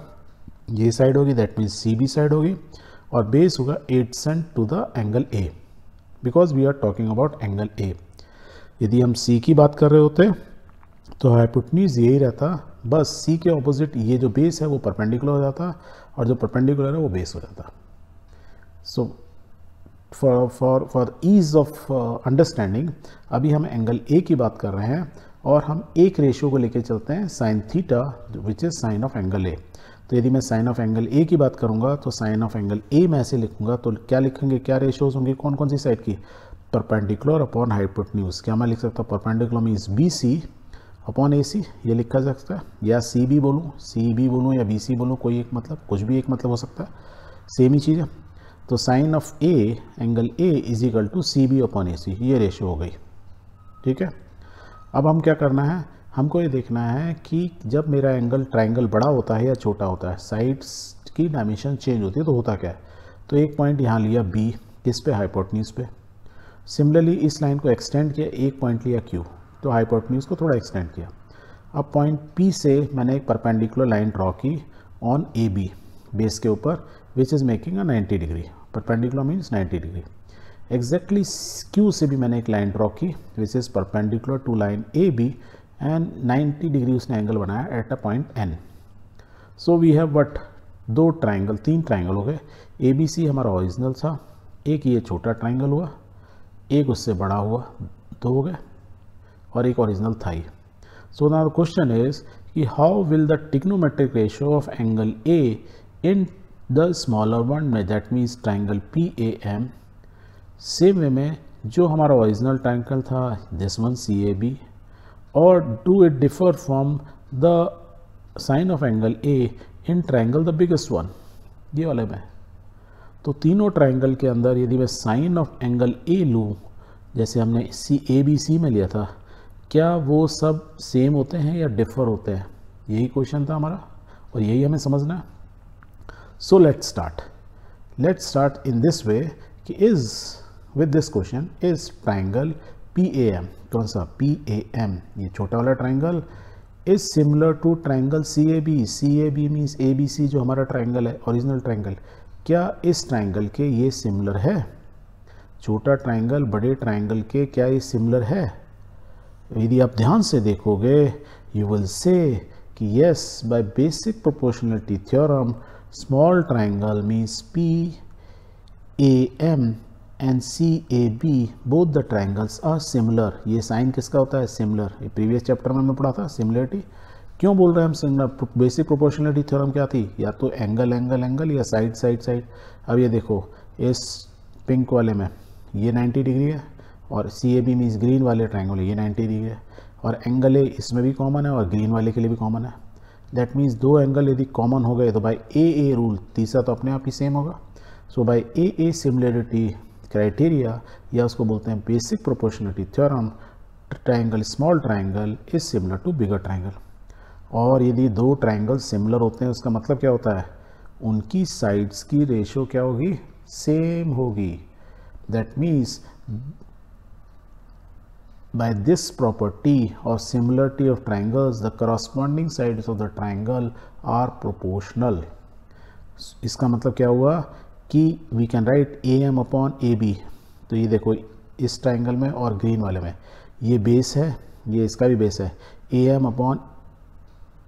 ये साइड होगी that means C B side होगी और बेस होगा adjacent to the angle A because we are talking about angle A यदि हम सी की बात कर रहे होते तो हाइपोटन्यूज यही रहता बस सी के ऑपोजिट ये जो बेस है वो परपेंडिकुलर हो जाता और जो परपेंडिकुलर है वो बेस हो जाता so for for for ease of understanding अभी हम एंगल ए की बात कर रहे हैं और हम एक रेशियो को लेकर चलते हैं sine theta which is sine of angle A तो यदि मैं साइन ऑफ एंगल ए की बात करूंगा तो साइन ऑफ एंगल ए मैं ऐसे लिखूंगा तो क्या लिखेंगे क्या रेशियोज होंगे कौन कौन सी साइड की परपेंडिकुलर अपॉन हाइपोटन्यूज क्या मैं लिख सकता हूँ perpendicular means B C upon A C ये लिखा जा सकता है या सी बी बोलूँ सी बी बोलूँ या बी सी बोलूँ कोई एक मतलब कुछ भी एक मतलब हो सकता है सेम ही चीज़ है तो sine of A angle A is equal to C B upon A C ये रेशियो हो गई ठीक है अब हम क्या करना है हमको ये देखना है कि जब मेरा एंगल ट्राइंगल बड़ा होता है या छोटा होता है साइड्स की डायमेंशन चेंज होती है तो होता क्या है तो एक पॉइंट यहाँ लिया बी किस पे हाइपोटनीस पे सिमिलरली इस लाइन को एक्सटेंड किया एक पॉइंट लिया क्यू तो मीन को थोड़ा एक्सटेंड किया अब पॉइंट पी से मैंने एक परपेंडिकुलर लाइन ड्रॉ की ऑन ए बी बेस के ऊपर which is making a 90 degree perpendicular means 90 degree exactly Q से भी मैंने एक लाइन ड्रॉ की which is perpendicular to line A B and 90 degree उसने एंगल बनाया at a point N so we have what दो ट्राइंगल तीन ट्राइंगल हो गए ए बी सी हमारा ओरिजिनल था एक ये छोटा ट्राइंगल हुआ एक उससे बड़ा हुआ दो हो गए और एक ओरिजिनल था ही सो नाउ क्वेश्चन इज कि how will the trigonometric ratio of angle A in the smaller one में that means triangle P A M same way में जो हमारा ओरिजिनल ट्राइंगल था this one C A B और do it differ from the sine of angle A in triangle the biggest one ये वाले में तो तीनों ट्राइंगल के अंदर यदि मैं साइन ऑफ एंगल ए लूँ जैसे हमने सी ए बी सी में लिया था क्या वो सब सेम होते हैं या डिफर होते हैं यही क्वेश्चन था हमारा और यही हमें समझना है so let start let start in this way कि is with this question is triangle P A M कौन सा पी ए एम ये छोटा वाला triangle is similar to triangle C A B C A B means A B C जो हमारा triangle है original triangle क्या इस ट्राइंगल के ये सिमिलर है छोटा ट्राइंगल बड़े ट्राइंगल के क्या ये सिमिलर है यदि आप ध्यान से देखोगे यू विल से कि yes by basic proportionality theorem small triangle means P A M and C A B both the triangles are similar ये साइन किसका होता है सिमिलर ये प्रीवियस चैप्टर में हमने पढ़ा था सिमिलरिटी क्यों बोल रहे हैं हम सिंगल बेसिक प्रोपोर्शनलिटी थ्योरम क्या थी या तो एंगल एंगल एंगल या साइड साइड साइड अब ये देखो इस पिंक वाले में ये 90 डिग्री है और C A B means green वाले ट्राइंगल ये 90 डिग्री है और एंगल ए इसमें भी कॉमन है और ग्रीन वाले के लिए भी कॉमन है दैट मीन्स दो एंगल यदि कॉमन हो गए तो बाई ए ए रूल तीसरा तो अपने आप ही सेम होगा so by A A similarity criteria या उसको बोलते हैं basic proportionality theorem triangle small triangle is similar to bigger triangle और यदि दो ट्राइंगल सिमिलर होते हैं उसका मतलब क्या होता है उनकी साइड्स की रेशो क्या होगी सेम होगी that means by this property और similarity of triangles the corresponding side of the triangle are proportional इसका मतलब क्या हुआ कि we can write A M upon A B तो ये देखो इस ट्राइंगल में और ग्रीन वाले में ये बेस है ये इसका भी बेस है A M upon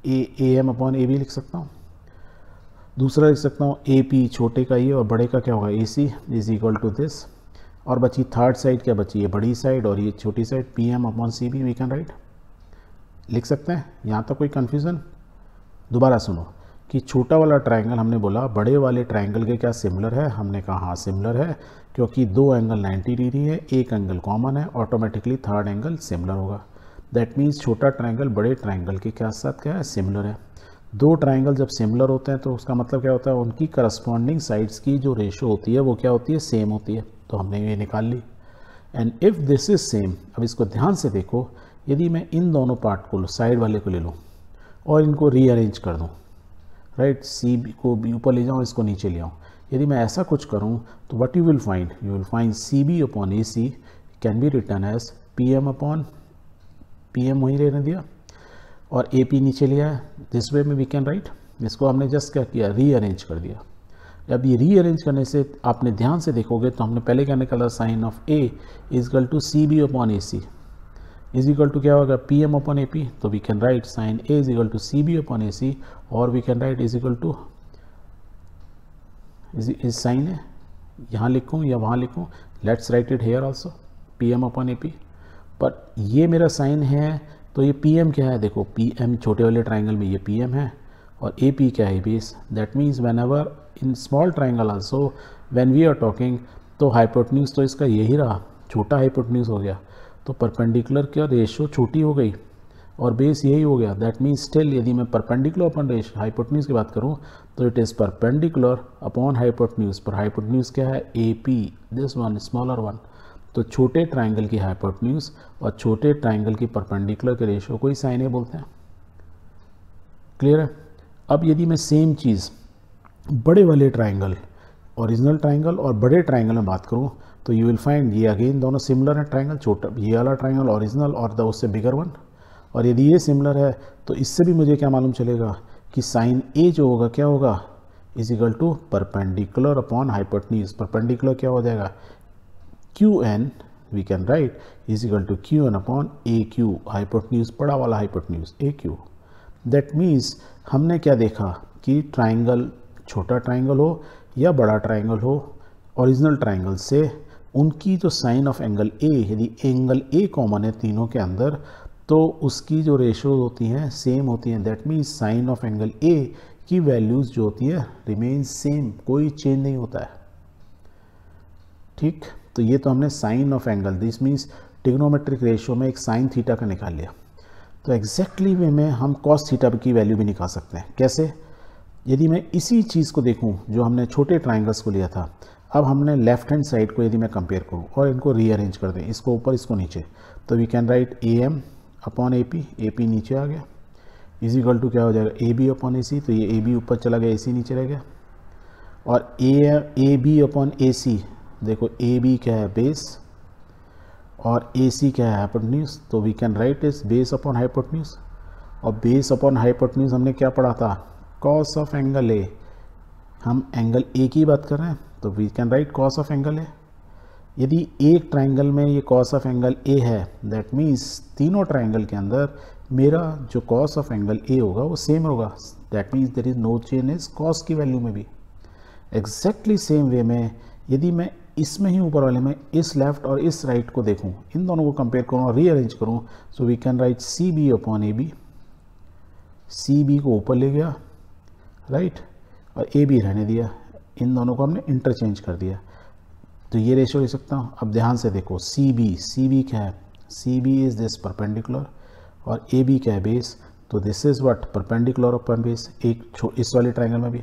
A A M upon A B लिख सकता हूँ दूसरा लिख सकता हूँ ए पी छोटे का ये और बड़े का क्या होगा A C is equal to this और बची थर्ड साइड क्या बची ये बड़ी साइड और ये छोटी side P M upon C B we can write लिख सकते हैं यहाँ तक तो कोई कन्फ्यूज़न दोबारा सुनो कि छोटा वाला ट्राइंगल हमने बोला बड़े वाले ट्राइंगल के क्या सिमिलर है हमने कहा हाँ सिमिलर है क्योंकि दो एंगल 90 डिग्री है एक एंगल कॉमन है ऑटोमेटिकली थर्ड एंगल सिमिलर होगा दैट मीन्स छोटा ट्राइंगल बड़े ट्राइंगल के क्या साथ क्या है सिमिलर है दो ट्राइंगल जब सिमिलर होते हैं तो उसका मतलब क्या होता है उनकी करस्पॉन्डिंग साइड्स की जो रेशो होती है वो क्या होती है सेम होती है तो हमने ये निकाल ली and if this is same अब इसको ध्यान से देखो यदि मैं इन दोनों पार्ट को लूँ साइड वाले को ले लूँ और इनको रीअरेंज कर दूँ राइट सी को बी ऊपर ले जाऊँ इसको नीचे ले आऊँ यदि मैं ऐसा कुछ करूँ तो what you will find you will find C B upon A C can be written as P M upon PM वहीं रहने दिया और एपी नीचे लिया है दिस वे में वी कैन राइट इसको हमने जस्ट क्या किया रीअरेंज कर दिया जब ये रीअरेंज करने से आपने ध्यान से देखोगे तो हमने पहले क्या निकाला sine of A is equal to C B upon A C is equal to क्या होगा P M upon A P तो we can write sign A is equal to C B upon A C और we can write is equal to is sine है यहाँ लिखूँ या वहाँ लिखूँ let's write it here also P M upon A P पर ये मेरा साइन है तो ये पी एम क्या है देखो पी एम छोटे वाले ट्राइंगल में ये पी एम है और ए पी क्या है base that means whenever in small triangle also when we are talking तो हाइपोटनिक्स तो इसका यही रहा छोटा हाइपोटनिक्स हो गया तो परपेंडिकुलर क्या रेशो छोटी हो गई और बेस यही हो गया दैट मीन्स स्टिल यदि मैं परपेंडिकुलर अपन रेश हाइपोटनिक्स की बात करूँ तो it is perpendicular upon hypotenuse पर हाइपोटनिक्स क्या है A P this one smaller one तो छोटे ट्राइंगल की हाइपोटन्यूज और छोटे ट्राइंगल की परपेंडिकुलर के रेशो को ही साइन ए बोलते हैं क्लियर है अब यदि मैं सेम चीज़ बड़े वाले ट्राइंगल ओरिजिनल ट्राइंगल और बड़े ट्राइंगल में बात करूँ तो यू विल फाइंड ये अगेन दोनों सिमिलर हैं ट्राइंगल छोटा ये वाला ट्राइंगल ओरिजिनल और द उससे बिगर वन और यदि ये सिमिलर है तो इससे भी मुझे क्या मालूम चलेगा कि साइन ए जो होगा क्या होगा is equal to perpendicular upon hypotenuse perpendicular क्या हो जाएगा qn we can write is equal to qn upon aq hypotenuse बड़ा वाला हाइपोटन्यूज aq दैट मीन्स हमने क्या देखा कि ट्राइंगल छोटा ट्राइंगल हो या बड़ा ट्राइंगल हो ओरिजिनल ट्राइंगल से उनकी जो साइन ऑफ एंगल ए यदि एंगल ए कॉमन है तीनों के अंदर तो उसकी जो रेशोज होती हैं सेम होती हैं that means sine of angle A की वैल्यूज़ जो होती हैं रिमेन सेम कोई चेंज नहीं होता है ठीक तो ये तो हमने sine of angle this means trigonometric ratio में एक साइन थीटा का निकाल लिया तो एग्जैक्टली वे में हम कॉस थीटा की वैल्यू भी निकाल सकते हैं कैसे यदि मैं इसी चीज़ को देखूँ जो हमने छोटे ट्राइंगल्स को लिया था अब हमने लेफ्ट हैंड साइड को यदि मैं कंपेयर करूँ और इनको रीअरेंज कर दें इसको ऊपर इसको नीचे तो we can write A M upon A P A P नीचे आ गया इज इक्वल टू क्या हो जाएगा ए बी अपॉन ए सी तो ये ए बी ऊपर चला गया ए सी नीचे रह गया और ए ए बी अपॉन ए सी देखो ए बी क्या है बेस और ए सी क्या है हाइपोटन्यूज तो we can write is base upon hypotenuse और बेस अपॉन हाइपोटन्यूज हमने क्या पढ़ा था कॉस ऑफ एंगल ए हम एंगल ए की बात कर रहे हैं तो we can write cos of angle A यदि एक ट्राइंगल में ये कॉस ऑफ एंगल ए है दैट मीन्स तीनों ट्राइंगल के अंदर मेरा जो कॉस ऑफ एंगल ए होगा वो सेम होगा that means there is no change is cos की वैल्यू में भी एग्जैक्टली सेम वे में यदि मैं इसमें ही ऊपर वाले में इस लेफ्ट और इस राइट right को देखूं इन दोनों को कंपेयर करूं और रीअरेंज करूं so we can write C B upon A B C B को ऊपर ले गया राइट right? और ए बी रहने दिया इन दोनों को हमने इंटरचेंज कर दिया तो ये रेशियो ले सकता हूँ अब ध्यान से देखो सी बी सी बी क्या है C B is this perpendicular और ए बी क्या है बेस तो this is what perpendicular upon base एक इस वाले ट्राइंगल में भी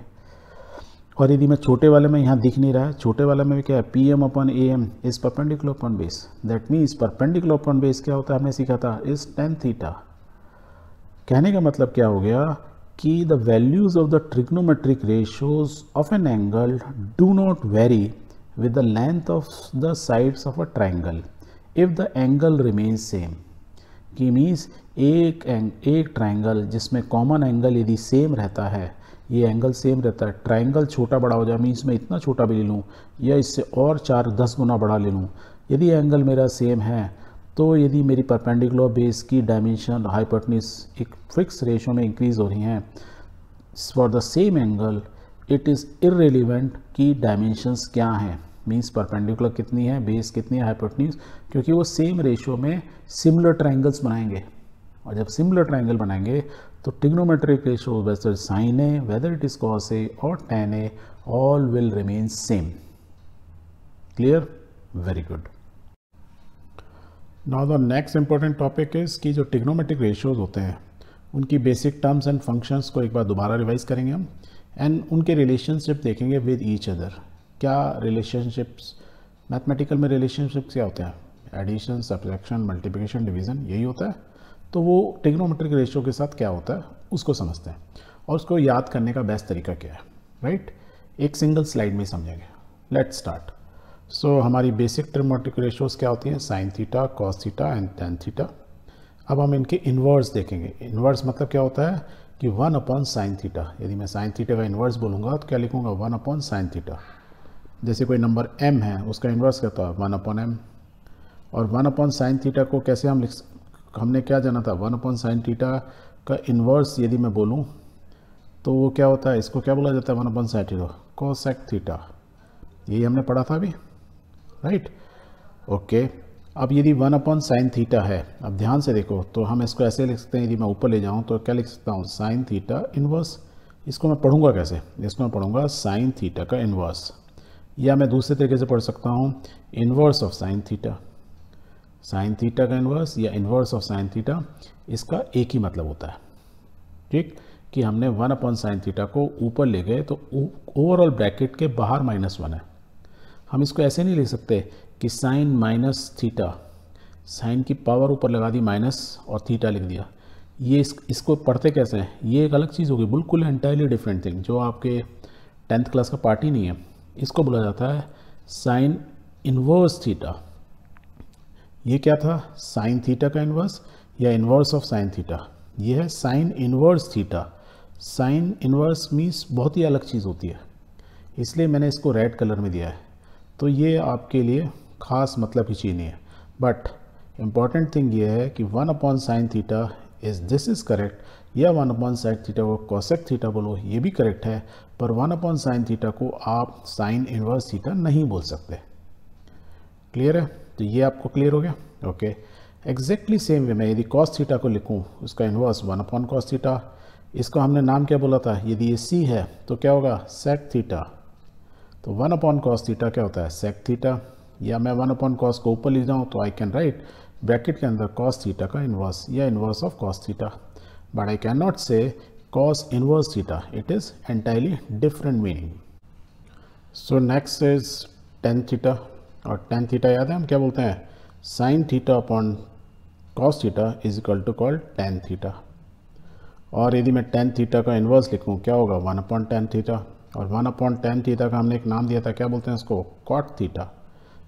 और यदि मैं छोटे वाले में यहाँ दिख नहीं रहा है छोटे वाले में क्या है P M upon A M is perpendicular upon base that means perpendicular upon base क्या होता है हमने सीखा था इज टेन थीटा कहने का मतलब क्या हो गया कि the values of the trigonometric ratios of an angle do not vary with the length of the sides of a triangle if the angle remains same कि मीन्स एक एक ट्राइंगल जिसमें कॉमन एंगल यदि सेम रहता है ये angle same रहता है ट्राइंगल छोटा बड़ा हो जाए मीन्स मैं इतना छोटा भी ले लूँ या इससे और चार दस गुना बड़ा ले लूँ यदि एंगल मेरा सेम है तो यदि मेरी परपेंडिकुलर बेस की डायमेंशन हाइपटनिस एक फिक्स रेशो में इंक्रीज़ हो रही हैं for the same angle it is irrelevant कि डायमेंशंस क्या हैं मीन्स परपेंडिकुलर कितनी है बेस कितनी है हाइपर्टनिस क्योंकि वो सेम रेशो में सिमिलर ट्राइंगल्स बनाएंगे और जब सिमिलर ट्राइंगल बनाएंगे तो trigonometric ratio whether sine A whether it is cos A और tan A all will remain same clear very good now the next important topic is कि जो टिग्नोमेट्रिक रेशियोज होते हैं उनकी बेसिक टर्म्स एंड फंक्शंस को एक बार दोबारा revise करेंगे हम एंड उनके रिलेशनशिप देखेंगे विद ईच अदर क्या रिलेशनशिप्स मैथमेटिकल में रिलेशनशिप्स क्या होते हैं एडिशन सब्जेक्शन मल्टीप्लिकेशन डिवीजन यही होता है तो वो टेग्नोमेट्रिक रेशियो के साथ क्या होता है उसको समझते हैं और उसको याद करने का बेस्ट तरीका क्या है राइट एक सिंगल स्लाइड में समझेंगे लेट स्टार्ट सो हमारी बेसिक ट्रिग्नोमेट्रिक रेशियोज क्या होती हैं sine theta cos theta and tan theta अब हम इनके इन्वर्स देखेंगे इन्वर्स मतलब क्या होता है कि वन अपॉन साइन थीटा यदि मैं साइन थीटा का इन्वर्स बोलूँगा तो क्या लिखूँगा वन अपॉन साइन थीटा जैसे कोई नंबर एम है उसका इन्वर्स क्या होता है वन अपॉन एम और वन अपॉन साइन थीटा को कैसे हम लिख हमने क्या जाना था वन अपॉन साइन टीटा का इन्वर्स यदि मैं बोलूँ तो वो क्या होता है इसको क्या बोला जाता है one upon sine theta cosec theta यही हमने पढ़ा था अभी राइट ओके अब यदि वन अपॉन साइन थीटा है अब ध्यान से देखो तो हम इसको ऐसे लिख सकते हैं यदि मैं ऊपर ले जाऊँ तो क्या लिख सकता हूँ साइन थीटा इन्वर्स इसको मैं पढ़ूंगा कैसे इसको मैं पढ़ूंगा साइन थीटा का इन्वर्स या मैं दूसरे तरीके से पढ़ सकता हूँ inverse of sine theta sine theta का इन्वर्स या इन्वर्स ऑफ साइन थीटा इसका एक ही मतलब होता है ठीक कि हमने वन अपॉन साइन थीटा को ऊपर ले गए तो ओवरऑल ब्रैकेट के बाहर माइनस वन है हम इसको ऐसे नहीं ले सकते कि साइन माइनस थीटा साइन की पावर ऊपर लगा दी माइनस और थीटा लिख दिया ये इस, इसको पढ़ते कैसे हैं ये एक अलग चीज़ होगी बिल्कुल एंटायरली डिफरेंट थिंग जो आपके टेंथ क्लास का पार्ट ही नहीं है इसको बोला जाता है साइन इन्वर्स थीटा ये क्या था साइन थीटा का इन्वर्स या इन्वर्स ऑफ साइन थीटा ये है sine inverse theta sine inverse means बहुत ही अलग चीज़ होती है इसलिए मैंने इसको रेड कलर में दिया है तो ये आपके लिए खास मतलब की चीज़ नहीं है बट इम्पॉर्टेंट थिंग ये है कि one upon sine theta is this is correct या वन अपॉन साइन थीटा को कॉसेक थीटा बोलो ये भी करेक्ट है पर वन अपॉन साइन थीटा को आप साइन इन्वर्स थीटा नहीं बोल सकते क्लियर है तो ये आपको क्लियर हो गया ओके एग्जैक्टली सेम वे मैं यदि कॉस थीटा को लिखूँ उसका inverse one upon cos theta इसको हमने नाम क्या बोला था यदि ये सी है तो क्या होगा सेक थीटा तो वन अपॉन कॉस थीटा क्या होता है सेक थीटा या मैं वन अपॉन कॉस को ऊपर लिख जाऊँ तो आई कैन राइट ब्रैकेट के अंदर कॉस थीटा का इन्वर्स या inverse of cos theta but I can not say cos inverse theta it is entirely different meaning so next is tan theta और टेन थीटा याद है हम क्या बोलते हैं sine theta upon cos theta is equal to call tan theta और यदि मैं टेन थीटा का इन्वर्स लिखूँ क्या होगा वन अपॉन टेन थीटा और वन अपॉन टेन थीटा का हमने एक नाम दिया था क्या बोलते हैं इसको कॉट थीटा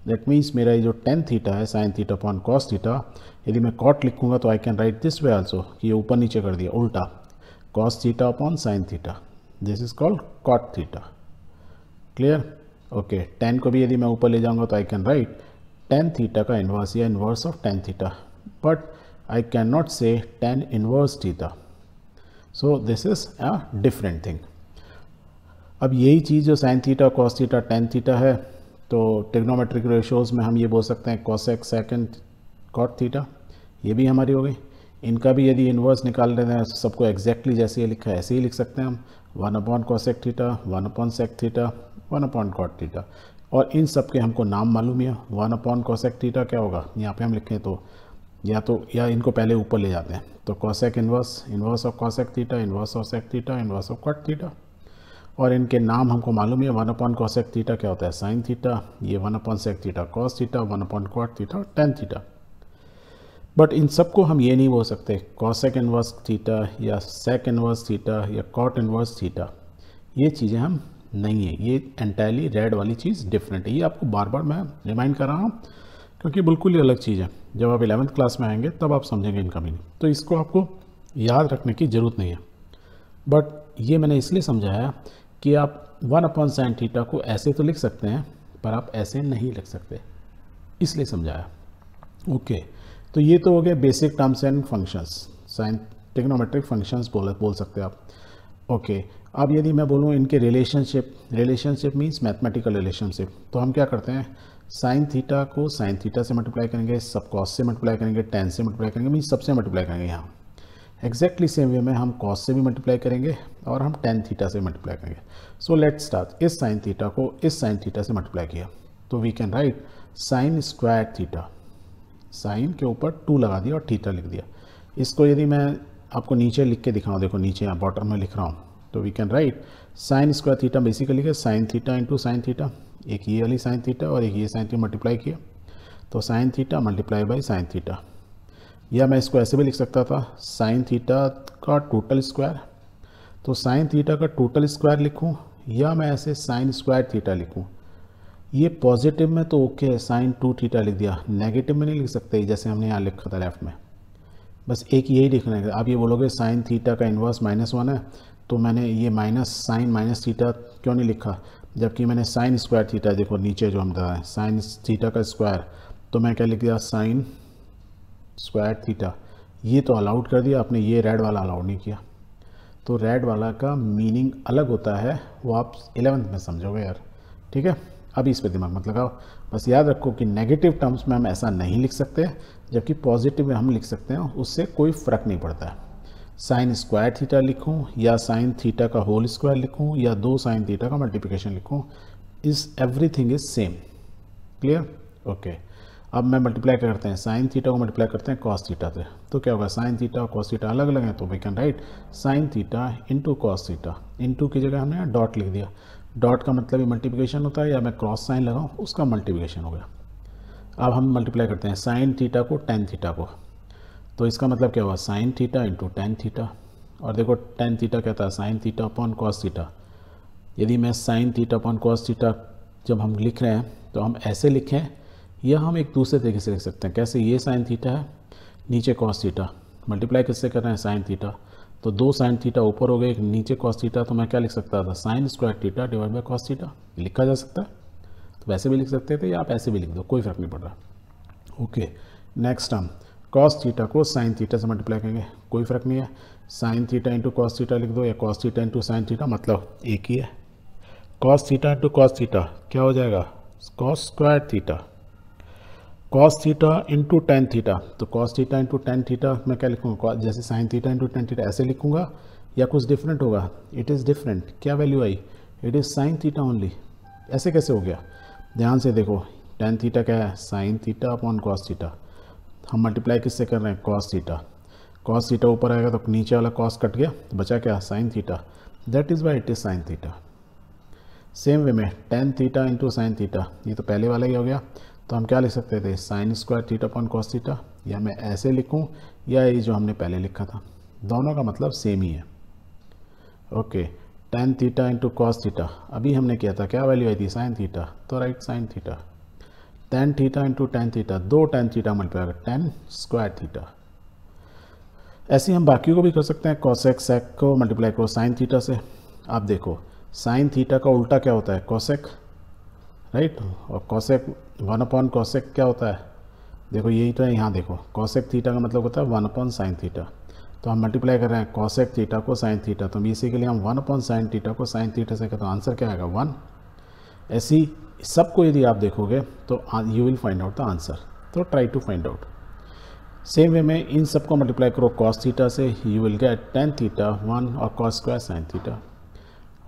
दैट मीन्स मेरा ये जो टेन थीटा है sign theta upon cos theta यदि मैं कॉट लिखूंगा तो I can write this way also कि ये ऊपर नीचे कर दिया उल्टा cos theta upon sine theta this is called cot theta clear okay tan को भी यदि मैं ऊपर ले जाऊंगा तो I can write tan theta का इन्वर्स या inverse of tan theta but I can not say tan inverse theta so this is a different thing अब यही चीज़ जो sine theta cos theta tan theta है तो टेग्नोमेट्रिक रेशोज़ में हम ये बोल सकते हैं कॉसेक सेकेंड कॉट थीटा ये भी हमारी हो गई इनका भी यदि इन्वर्स निकाल लेते हैं तो सबको एग्जैक्टली exactly जैसे ये लिखा है ऐसे ही लिख सकते हैं हम one upon cosec theta one upon sec theta one upon cot theta और इन सब के हमको नाम मालूम है वन अपॉन कॉसेक थीटा क्या होगा यहाँ पे हम लिखें तो या तो या इनको पहले ऊपर ले जाते हैं तो cosec inverse inverse of cosec theta inverse of sec theta inverse of cot theta और इनके नाम हमको मालूम है वन अपॉन कॉसेक थीटा क्या होता है साइन थीटा ये one upon sec theta cos theta one upon cot theta और टेन थीटा बट इन सब को हम ये नहीं बोल सकते कॉसेक इनवर्स थीटा या सेक इनवर्स थीटा या कॉट इनवर्स थीटा ये चीज़ें हम नहीं है ये एंटायरली रेड वाली चीज़ डिफरेंट है ये आपको बार बार मैं रिमाइंड कर रहा हूँ क्योंकि बिल्कुल ही अलग चीज़ है जब आप इलेवंथ क्लास में आएंगे तब आप समझेंगे इनका मीनिंग तो इसको आपको याद रखने की ज़रूरत नहीं है बट ये मैंने इसलिए समझाया कि आप वन अपॉन साइन थीटा को ऐसे तो लिख सकते हैं पर आप ऐसे नहीं लिख सकते इसलिए समझाया ओके okay. तो ये तो हो गया basic terms and functions sine trigonometric functions बोल बोल सकते हो आप ओके okay. अब यदि मैं बोलूँ इनके relationship relationship means mathematical relationship तो हम क्या करते हैं साइन थीटा को साइन थीटा से मल्टीप्लाई करेंगे सब कॉस से मल्टीप्लाई करेंगे टेन से मल्टीप्लाई करेंगे मीन्स सबसे मल्टीप्लाई करेंगे यहाँ एग्जैक्टली सेम वे में हम कॉस से भी मल्टीप्लाई करेंगे और हम टेन थीटा से मल्टीप्लाई करेंगे सो लेट स्टार्ट इस साइन थीटा को इस साइन थीटा से मल्टीप्लाई किया तो we can write sine square theta sine के ऊपर टू लगा दिया और थीटा लिख दिया इसको यदि मैं आपको नीचे लिख के दिखाऊँ देखो नीचे यहाँ बॉटम में लिख रहा हूँ तो we can write sine square theta basically है sign theta into sine theta एक ये वाली साइन थीटा और एक ये साइन थीटा मल्टीप्लाई किया तो sine theta multiply by sine theta या मैं इसको ऐसे भी लिख सकता था साइन थीटा का टोटल स्क्वायर तो साइन थीटा का टोटल स्क्वायर लिखूँ या मैं ऐसे साइन स्क्वायर थीटा लिखूँ ये पॉजिटिव में तो ओके है साइन टू थीटा लिख दिया नेगेटिव में नहीं लिख सकते जैसे हमने यहाँ लिखा था लेफ्ट में बस एक यही लिखना है आप ये बोलोगे साइन थीटा का इन्वर्स माइनस वन है तो मैंने ये माइनस साइन माइनस थीटा क्यों नहीं लिखा जबकि मैंने साइन स्क्वायर थीटा देखो नीचे जो हम दे रहे हैं साइन थीटा का स्क्वायर तो मैं क्या लिख दिया साइन स्क्वायर थीटा ये तो अलाउड कर दिया आपने ये रेड वाला अलाउड नहीं किया तो रेड वाला का मीनिंग अलग होता है वो आप इलेवंथ में समझोगे यार ठीक है अभी इस पर दिमाग मत लगाओ बस याद रखो कि नेगेटिव टर्म्स में हम ऐसा नहीं लिख सकते जबकि पॉजिटिव में हम लिख सकते हैं उससे कोई फ़र्क नहीं पड़ता है साइन स्क्वायर थीटा लिखूँ या साइन थीटा का होल स्क्वायर लिखूँ या दो साइन थीटा का मल्टीप्लिकेशन लिखूँ इस everything is same clear okay अब मैं मल्टीप्लाई करते हैं साइन थीटा को मल्टीप्लाई करते हैं कॉस थीटा से तो क्या होगा साइन थीटा और कॉस थीटा अलग अलग हैं तो we can write sine theta into cos theta into की जगह हमने डॉट लिख दिया डॉट का मतलब ये मल्टीप्लिकेशन होता है या मैं क्रॉस साइन लगाऊँ उसका मल्टीप्लिकेशन हो गया अब हम मल्टीप्लाई करते हैं साइन थीटा को टेन थीटा को तो इसका मतलब क्या हुआ sine theta into tan theta और देखो टेन थीटा कहता है sign theta upon cos theta यदि मैं sine theta upon cos theta जब हम लिख रहे हैं तो हम ऐसे लिखें या हम एक दूसरे तरीके से लिख सकते हैं कैसे ये साइन थीटा है नीचे कॉस थीटा मल्टीप्लाई किससे कर रहे हैं साइन थीटा तो दो साइन थीटा ऊपर हो गए एक नीचे कॉस थीटा तो मैं क्या लिख सकता था sine square theta divide by cos theta लिखा जा सकता है तो वैसे भी लिख सकते थे या आप ऐसे भी लिख दो कोई फर्क नहीं पड़ रहा okay next term cos theta को साइन थीटा से मल्टीप्लाई करेंगे कोई फर्क नहीं है sign theta into cos theta लिख दो या cos theta into sine theta मतलब एक ही है cos theta into cos theta क्या हो जाएगा cos square theta cos theta into tan theta तो cos theta into tan theta मैं क्या लिखूँगा जैसे sine theta into tan theta ऐसे लिखूँगा या कुछ डिफरेंट होगा इट इज़ डिफरेंट क्या वैल्यू आई it is sine theta only ऐसे कैसे हो गया ध्यान से देखो टेन थीटा क्या है sign theta upon cos theta हम मल्टीप्लाई किससे कर रहे हैं कॉस थीटा कॉस थीटा ऊपर आएगा तो नीचे वाला कॉस कट गया तो बचा क्या sine theta that is why it is sine theta same way में tan theta into sine theta ये तो पहले वाला ही हो गया तो हम क्या लिख सकते थे sine square theta upon cos theta या मैं ऐसे लिखूं या ये जो हमने पहले लिखा था दोनों का मतलब सेम ही है okay tan theta into cos theta अभी हमने किया था क्या वैल्यू आई थी साइन थीटा तो right sine theta tan theta into tan theta दो टेन थीटा मल्टीप्लाई होगा टेन स्क्वायर थीटा ऐसे हम बाकी को भी कर सकते हैं कॉसेक सेक को मल्टीप्लाई करो साइन थीटा से आप देखो साइन थीटा का उल्टा क्या होता है कॉसेक राइट और कॉसेक वन अपॉन कॉशेक क्या होता है देखो यही तो है यहाँ देखो कॉशेक थीटा का मतलब होता है वन अपॉन साइन थीटा तो हम मल्टीप्लाई कर रहे हैं कॉशेक थीटा को साइन थीटा तो के लिए हम वन अपॉन साइन थीटा को साइन थीटा से कहते हैं आंसर क्या आएगा वन ऐसी सबको यदि आप देखोगे तो you will find out the answer तो try to find out same way में इन सबको मल्टीप्लाई करो कॉस थीटा से you will get tan theta one और कॉस स्क्वायर साइन थीटा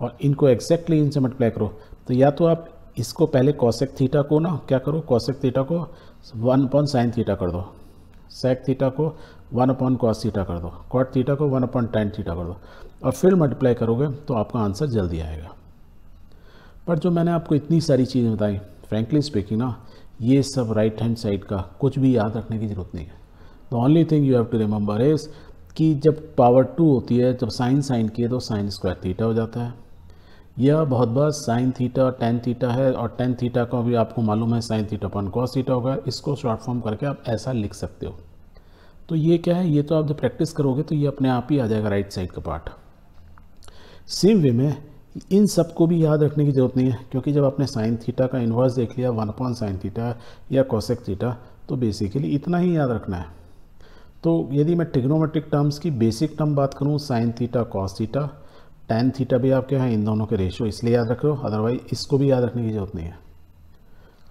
और इनको एक्जैक्टली exactly इनसे मल्टीप्लाई करो तो या तो आप इसको पहले कौशिक थीटा को ना क्या करो कौशिक थीटा को वन अपॉन साइन थीटा कर दो सेक थीटा को वन अपॉन कॉस थीटा कर दो कॉट थीटा को वन अपॉन टेन थीटा कर दो और फिर मल्टीप्लाई करोगे तो आपका आंसर जल्दी आएगा पर जो मैंने आपको इतनी सारी चीज़ें बताई फ्रेंकली स्पीकिंग ना ये सब राइट हैंड साइड का कुछ भी याद रखने की ज़रूरत नहीं है the only thing you have to remember is कि जब पावर टू होती है जब साइन साइन किए तो साइन स्क्वायर थीटा हो जाता है यह बहुत बार साइन थीटा टेन थीटा है और टेन थीटा का भी आपको मालूम है sign theta upon cos theta होगा इसको शॉर्ट फॉर्म करके आप ऐसा लिख सकते हो तो ये क्या है ये तो आप जब प्रैक्टिस करोगे तो ये अपने आप ही आ जाएगा राइट साइड का पार्ट सेम वे में इन सब को भी याद रखने की जरूरत नहीं है क्योंकि जब आपने साइन थीटा का इन्वर्स देख लिया वन अपॉन साइन थीटा या कॉसेक थीटा तो बेसिकली इतना ही याद रखना है तो यदि मैं ट्रिग्नोमेट्रिक टर्म्स की बेसिक टर्म बात करूँ sine theta cos theta tan theta भी आपके यहाँ इन दोनों के रेशियो इसलिए याद रख रहे हो अदरवाइज इसको भी याद रखने की जरूरत नहीं है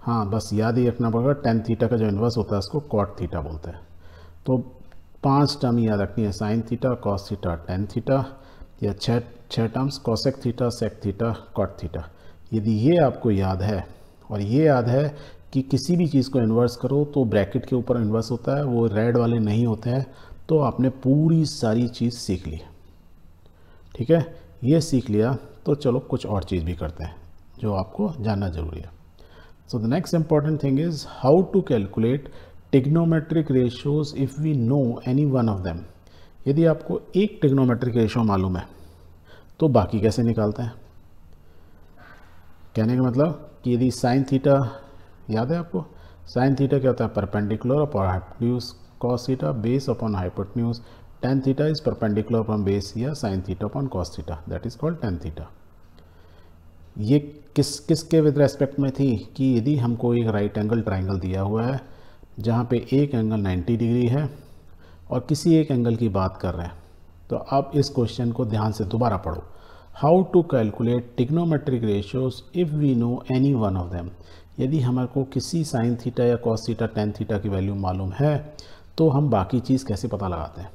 हाँ बस याद ही रखना पड़ेगा टेन थीटा का जो इन्वर्स होता है उसको कॉट थीटा बोलते हैं तो पांच टर्म याद रखनी है sign theta cos theta tan theta या छः छः terms cosec theta sec theta cot theta यदि ये आपको याद है और ये याद है कि किसी भी चीज़ को इन्वर्स करो तो ब्रैकेट के ऊपर इन्वर्स होता है वो रेड वाले नहीं होते हैं तो आपने पूरी सारी चीज़ सीख ली ठीक है ये सीख लिया तो चलो कुछ और चीज़ भी करते हैं जो आपको जानना ज़रूरी है so the next important thing is how to calculate trigonometric ratios if we know any one of them यदि आपको एक टिग्नोमेट्रिक रेशियो मालूम है तो बाकी कैसे निकालते हैं कहने का मतलब कि यदि साइन थीटा याद है आपको साइन थीटा क्या होता है perpendicular upon hypotenuse cos theta base upon hypotenuse tan theta is perpendicular upon base या sin theta upon cos theta that is called tan theta ये किस किस के विद रेस्पेक्ट में थी कि यदि हमको एक राइट एंगल ट्राइंगल दिया हुआ है जहाँ पे एक एंगल 90 डिग्री है और किसी एक एंगल की बात कर रहे हैं तो आप इस क्वेश्चन को ध्यान से दोबारा पढ़ो how to calculate trigonometric ratios if we know any one of them यदि हमारे को किसी साइन थीटा या कॉस थीटा टेन थीटा की वैल्यू मालूम है तो हम बाकी चीज़ कैसे पता लगाते हैं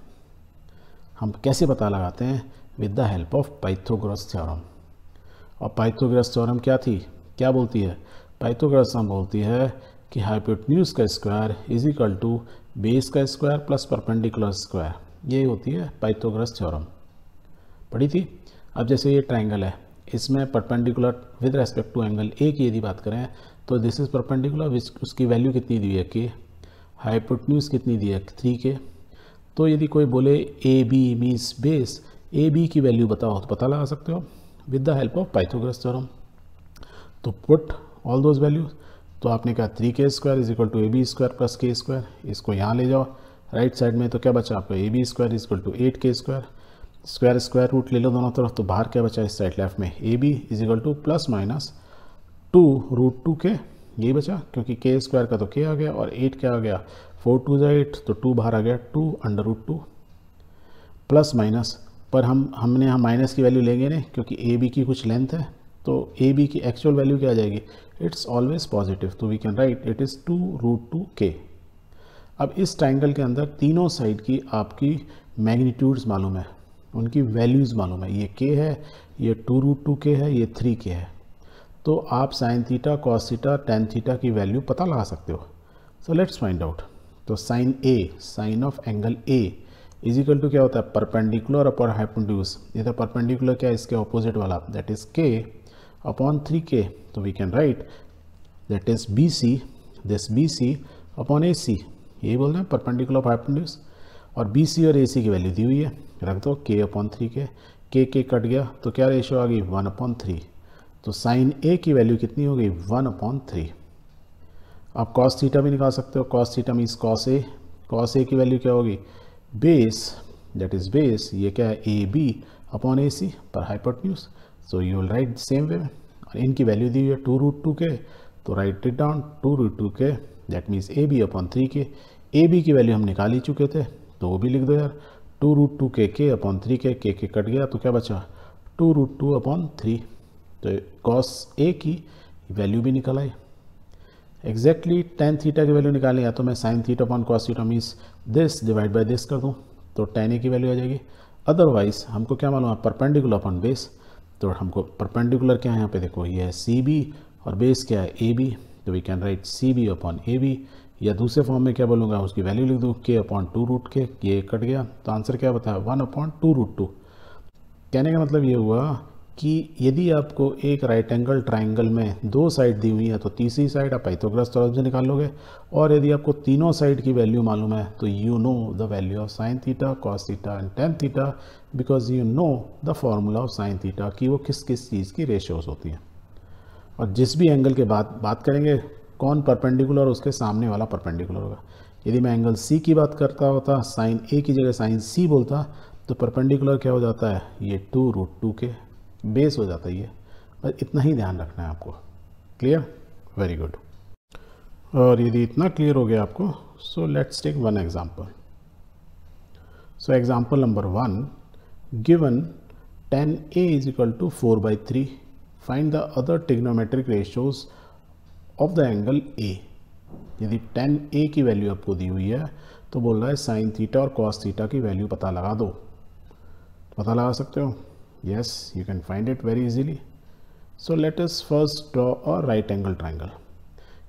हम कैसे पता लगाते हैं with the help of Pythagoras theorem और पाइथोग्रस थ्योरम क्या थी क्या बोलती है पाइथोग्रस हम बोलती है कि हाइपोटन्यूज का square is equal to base का स्क्वायर प्लस परपेंडिकुलर स्क्वायर ये होती है पाइथोग्रस थ्योरम पढ़ी थी अब जैसे ये ट्राइंगल है इसमें perpendicular with respect to angle A की यदि बात करें तो दिस इज़ परपेंडिकुलर उसकी वैल्यू कितनी दी है कि हाइपोटन्यूज कितनी दी है थ्री के तो यदि कोई बोले A B means base A B की वैल्यू बताओ तो पता लगा सकते हो with the help of Pythagoras theorem तो पुट ऑल दोज वैल्यूज तो आपने कहा three k square is equal to A B square plus के स्क्वायर इसको यहाँ ले जाओ राइट right साइड में तो क्या बचा आपका A B square is equal to eight k square square square root ले लो दोनों तरफ तो बाहर क्या बचा इस साइड लेफ्ट में A B is equal to plus minus two root two k यही बचा क्योंकि के स्क्वायर का तो के आ गया और एट क्या आ गया फोर टू जै एट तो टू बाहर आ गया two under root two plus minus पर हम हमने यहाँ माइनस की वैल्यू लेंगे नहीं क्योंकि ए बी की कुछ लेंथ है तो ए बी की एक्चुअल वैल्यू क्या आ जाएगी इट्स ऑलवेज पॉजिटिव तो we can write it is two root two k अब इस ट्राइंगल के अंदर तीनों साइड की आपकी मैग्नीट्यूड्स मालूम है उनकी वैल्यूज़ मालूम है ये के है ये टू रूट टू के है ये थ्री के है तो आप sine theta cos theta tan theta की वैल्यू पता लगा सकते हो सो लेट्स फाइंड आउट तो sine A sine of angle A is equal to क्या होता है परपेंडिकुलर अपॉन हाइपोन्ड्यूस ये तो परपेंडिकुलर क्या है इसके ऑपोजिट वाला that is k upon three k तो we can write that is B C this B C upon A C यही बोल रहे हैं परपेंडिकुलर ऑफ हाइपोन्ड्यूस और बी सी और ए सी की वैल्यू दी हुई है रख दो के अपॉन थ्री के के के कट गया तो क्या रेशियो आ गई वन अपॉन थ्री तो साइन ए की वैल्यू कितनी हो गई वन अपॉन थ्री आप कॉस थीटा भी निकाल सकते हो cos theta means cos A cos A की वैल्यू क्या होगी बेस दैट इज़ बेस ये क्या है A B upon A C पर न्यूज so you will write same way में और इनकी वैल्यू दी हुई है टू रूट टू के तो write it down two root two k that means A B upon three k A B की वैल्यू हम निकाल ही चुके थे तो वो भी लिख दो यार टू रूट टू के के अपॉन थ्री के के के कट गया तो क्या बचा two root two upon three तो कॉस ए की वैल्यू भी निकल आई एग्जैक्टली टेन थीटा की वैल्यू या तो मैं sine theta upon cos theta means this divide by this कर दूँ तो टेन ए की वैल्यू आ जाएगी अदरवाइज हमको क्या मालूम है परपेंडिकुलर अपॉन बेस तो हमको परपेंडिकुलर क्या है यहाँ पे देखो ये है सी बी और बेस क्या है ए बी तो we can write C B upon A B या दूसरे फॉर्म में क्या बोलूँगा उसकी वैल्यू लिख दूँ के अपॉन टू रूट के ये कट गया तो आंसर क्या बताया one upon two root two कहने का मतलब ये हुआ कि यदि आपको एक राइट एंगल ट्राइंगल में दो साइड दी हुई है तो तीसरी साइड आप पाइथागोरस थ्योरम से निकाल लोगे और यदि आपको तीनों साइड की वैल्यू मालूम है तो you know the value of sine theta cos theta and tan theta because you know the formula of sine theta कि वो किस किस चीज़ की रेशियोज होती हैं और जिस भी एंगल के बाद बात करेंगे कौन परपेंडिकुलर उसके सामने वाला परपेंडिकुलर होगा यदि मैं एंगल सी की बात करता होता साइन ए की जगह साइन सी बोलता तो परपेंडिकुलर क्या हो जाता है ये two root two k base हो जाता है ये बस इतना ही ध्यान रखना है आपको क्लियर वेरी गुड और यदि इतना क्लियर हो गया आपको so let's take one example so example number one given A is equal to four by three find the other trigonometric ratios of the angle A यदि टेन ए की value आपको दी हुई है तो बोल रहा है साइन थीटा और कॉस थीटा की वैल्यू पता लगा दो पता लगा सकते हो yes you can find it very easily so let us first draw a right angle triangle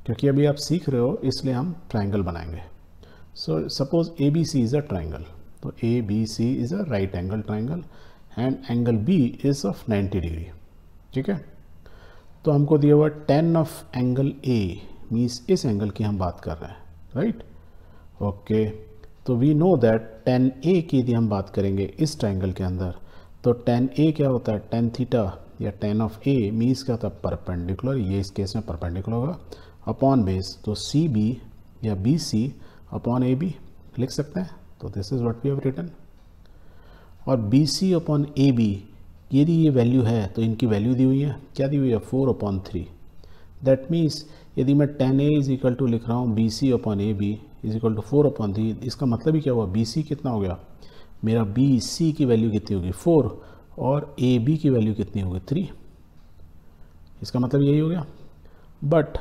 क्योंकि अभी आप सीख रहे हो इसलिए हम ट्राइंगल बनाएंगे so suppose A B C is a triangle तो A B C is a right angle triangle and angle B is of 90 degree ठीक है तो हमको दिया हुआ tan of angle A means इस एंगल की हम बात कर रहे हैं राइट ओके तो we know that tan A की यदि हम बात करेंगे इस ट्राइंगल के अंदर तो टेन ए क्या होता है टेन थीटा या टेन ऑफ ए मीन्स क्या होता है परपेंडिकुलर ये इस केस में परपेंडिकुलर होगा अपॉन बेस तो सी बी या B C upon A B लिख सकते हैं तो this is what we have written और B C upon A B यदि ये वैल्यू है तो इनकी वैल्यू दी हुई है क्या दी हुई है four upon three that means यदि मैं tan A is equal to लिख रहा हूँ B C upon A B is equal to four upon three इसका मतलब ही क्या हुआ बी सी कितना हो गया मेरा बी सी की वैल्यू कितनी होगी फोर और ए बी की वैल्यू कितनी होगी थ्री इसका मतलब यही हो गया बट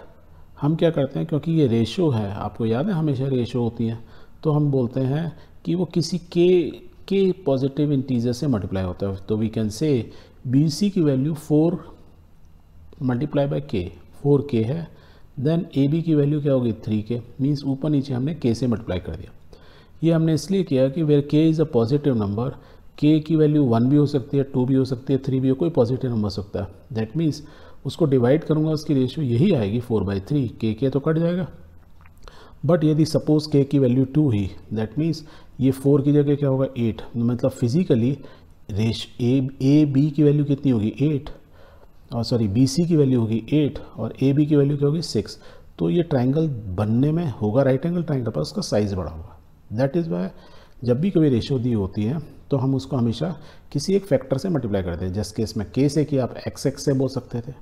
हम क्या करते हैं क्योंकि ये रेशो है आपको याद है हमेशा रेशो होती है तो हम बोलते हैं कि वो किसी के के पॉजिटिव इंटीजर से मल्टीप्लाई होता है तो we can say B C की value four multiply by k four k है देन ए बी की वैल्यू क्या होगी थ्री के मीन्स ऊपर नीचे हमने के से मल्टीप्लाई कर दिया ये हमने इसलिए किया कि वेयर के इज़ अ पॉजिटिव नंबर के की वैल्यू वन भी हो सकती है टू भी हो सकती है थ्री भी हो कोई पॉजिटिव नंबर हो सकता है दैट मीन्स उसको डिवाइड करूँगा उसकी रेशियो यही आएगी फोर बाई थ्री के के तो कट जाएगा बट यदि सपोज के की वैल्यू टू ही दैट मीन्स ये फोर की जगह क्या होगा एट मतलब फिजिकली रेश ए ए बी की वैल्यू कितनी होगी एट और सॉरी बी सी की वैल्यू होगी एट और ए बी की वैल्यू क्या होगी सिक्स तो ये ट्राइंगल बनने में होगा राइट एंगल ट्राइंगल पर उसका साइज़ बड़ा होगा दैट इज़ वाई जब भी कोई रेशो दी होती है तो हम उसको हमेशा किसी एक फैक्टर से मल्टीप्लाई करते हैं जैसे केस इसमें के से कि आप एक्स एक्स से बोल सकते थे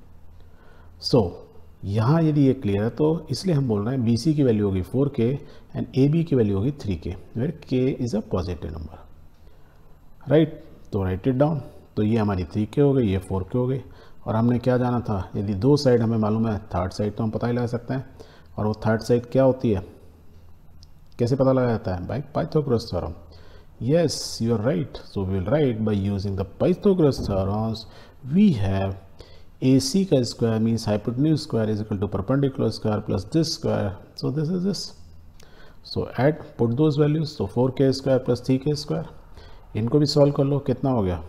सो so, यहाँ यदि ये क्लियर है तो इसलिए हम बोल रहे हैं बी सी की वैल्यू होगी four k and A B की वैल्यू होगी three k where k is a positive number right तो राइट इट डाउन तो ये हमारी थ्री के हो गई ये फोर के हो गई और हमने क्या जाना था यदि दो साइड हमें मालूम है थर्ड साइड तो हम पता ही लगा सकते हैं और वो थर्ड साइड क्या होती है कैसे पता लगाया जाता है by Pythagoras theorem yes you are right so we will write by using the Pythagoras theorems we have A C का square means hypotenuse square is equal to perpendicular square plus this square so this is this so add put those values so four k square plus three k square इनको भी solve कर लो कितना हो गया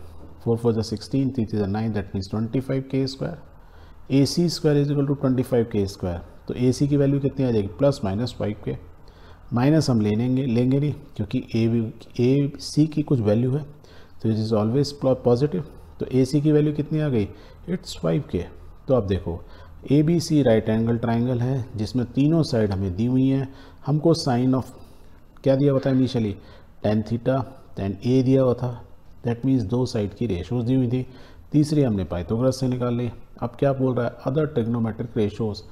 four four जो sixteen three three nine that means twenty five k square A C square is equal to twenty five k square तो A C की वैल्यू कितनी आ जाएगी plus minus five k minus हम ले लेंगे लेंगे नहीं क्योंकि ए ए सी की कुछ वैल्यू है तो इट इज़ ऑलवेज पॉजिटिव तो ए सी की वैल्यू कितनी आ गई इट्स फाइव के तो आप देखो A B C right angle triangle है जिसमें तीनों साइड हमें दी हुई हैं हमको साइन ऑफ क्या दिया हुआ था initially tan theta tan A दिया हुआ था दैट मीन्स दो साइड की रेशोज दी हुई थी तीसरी हमने पाइथोग्रस से निकाल ली अब क्या बोल रहा है other trigonometric ratios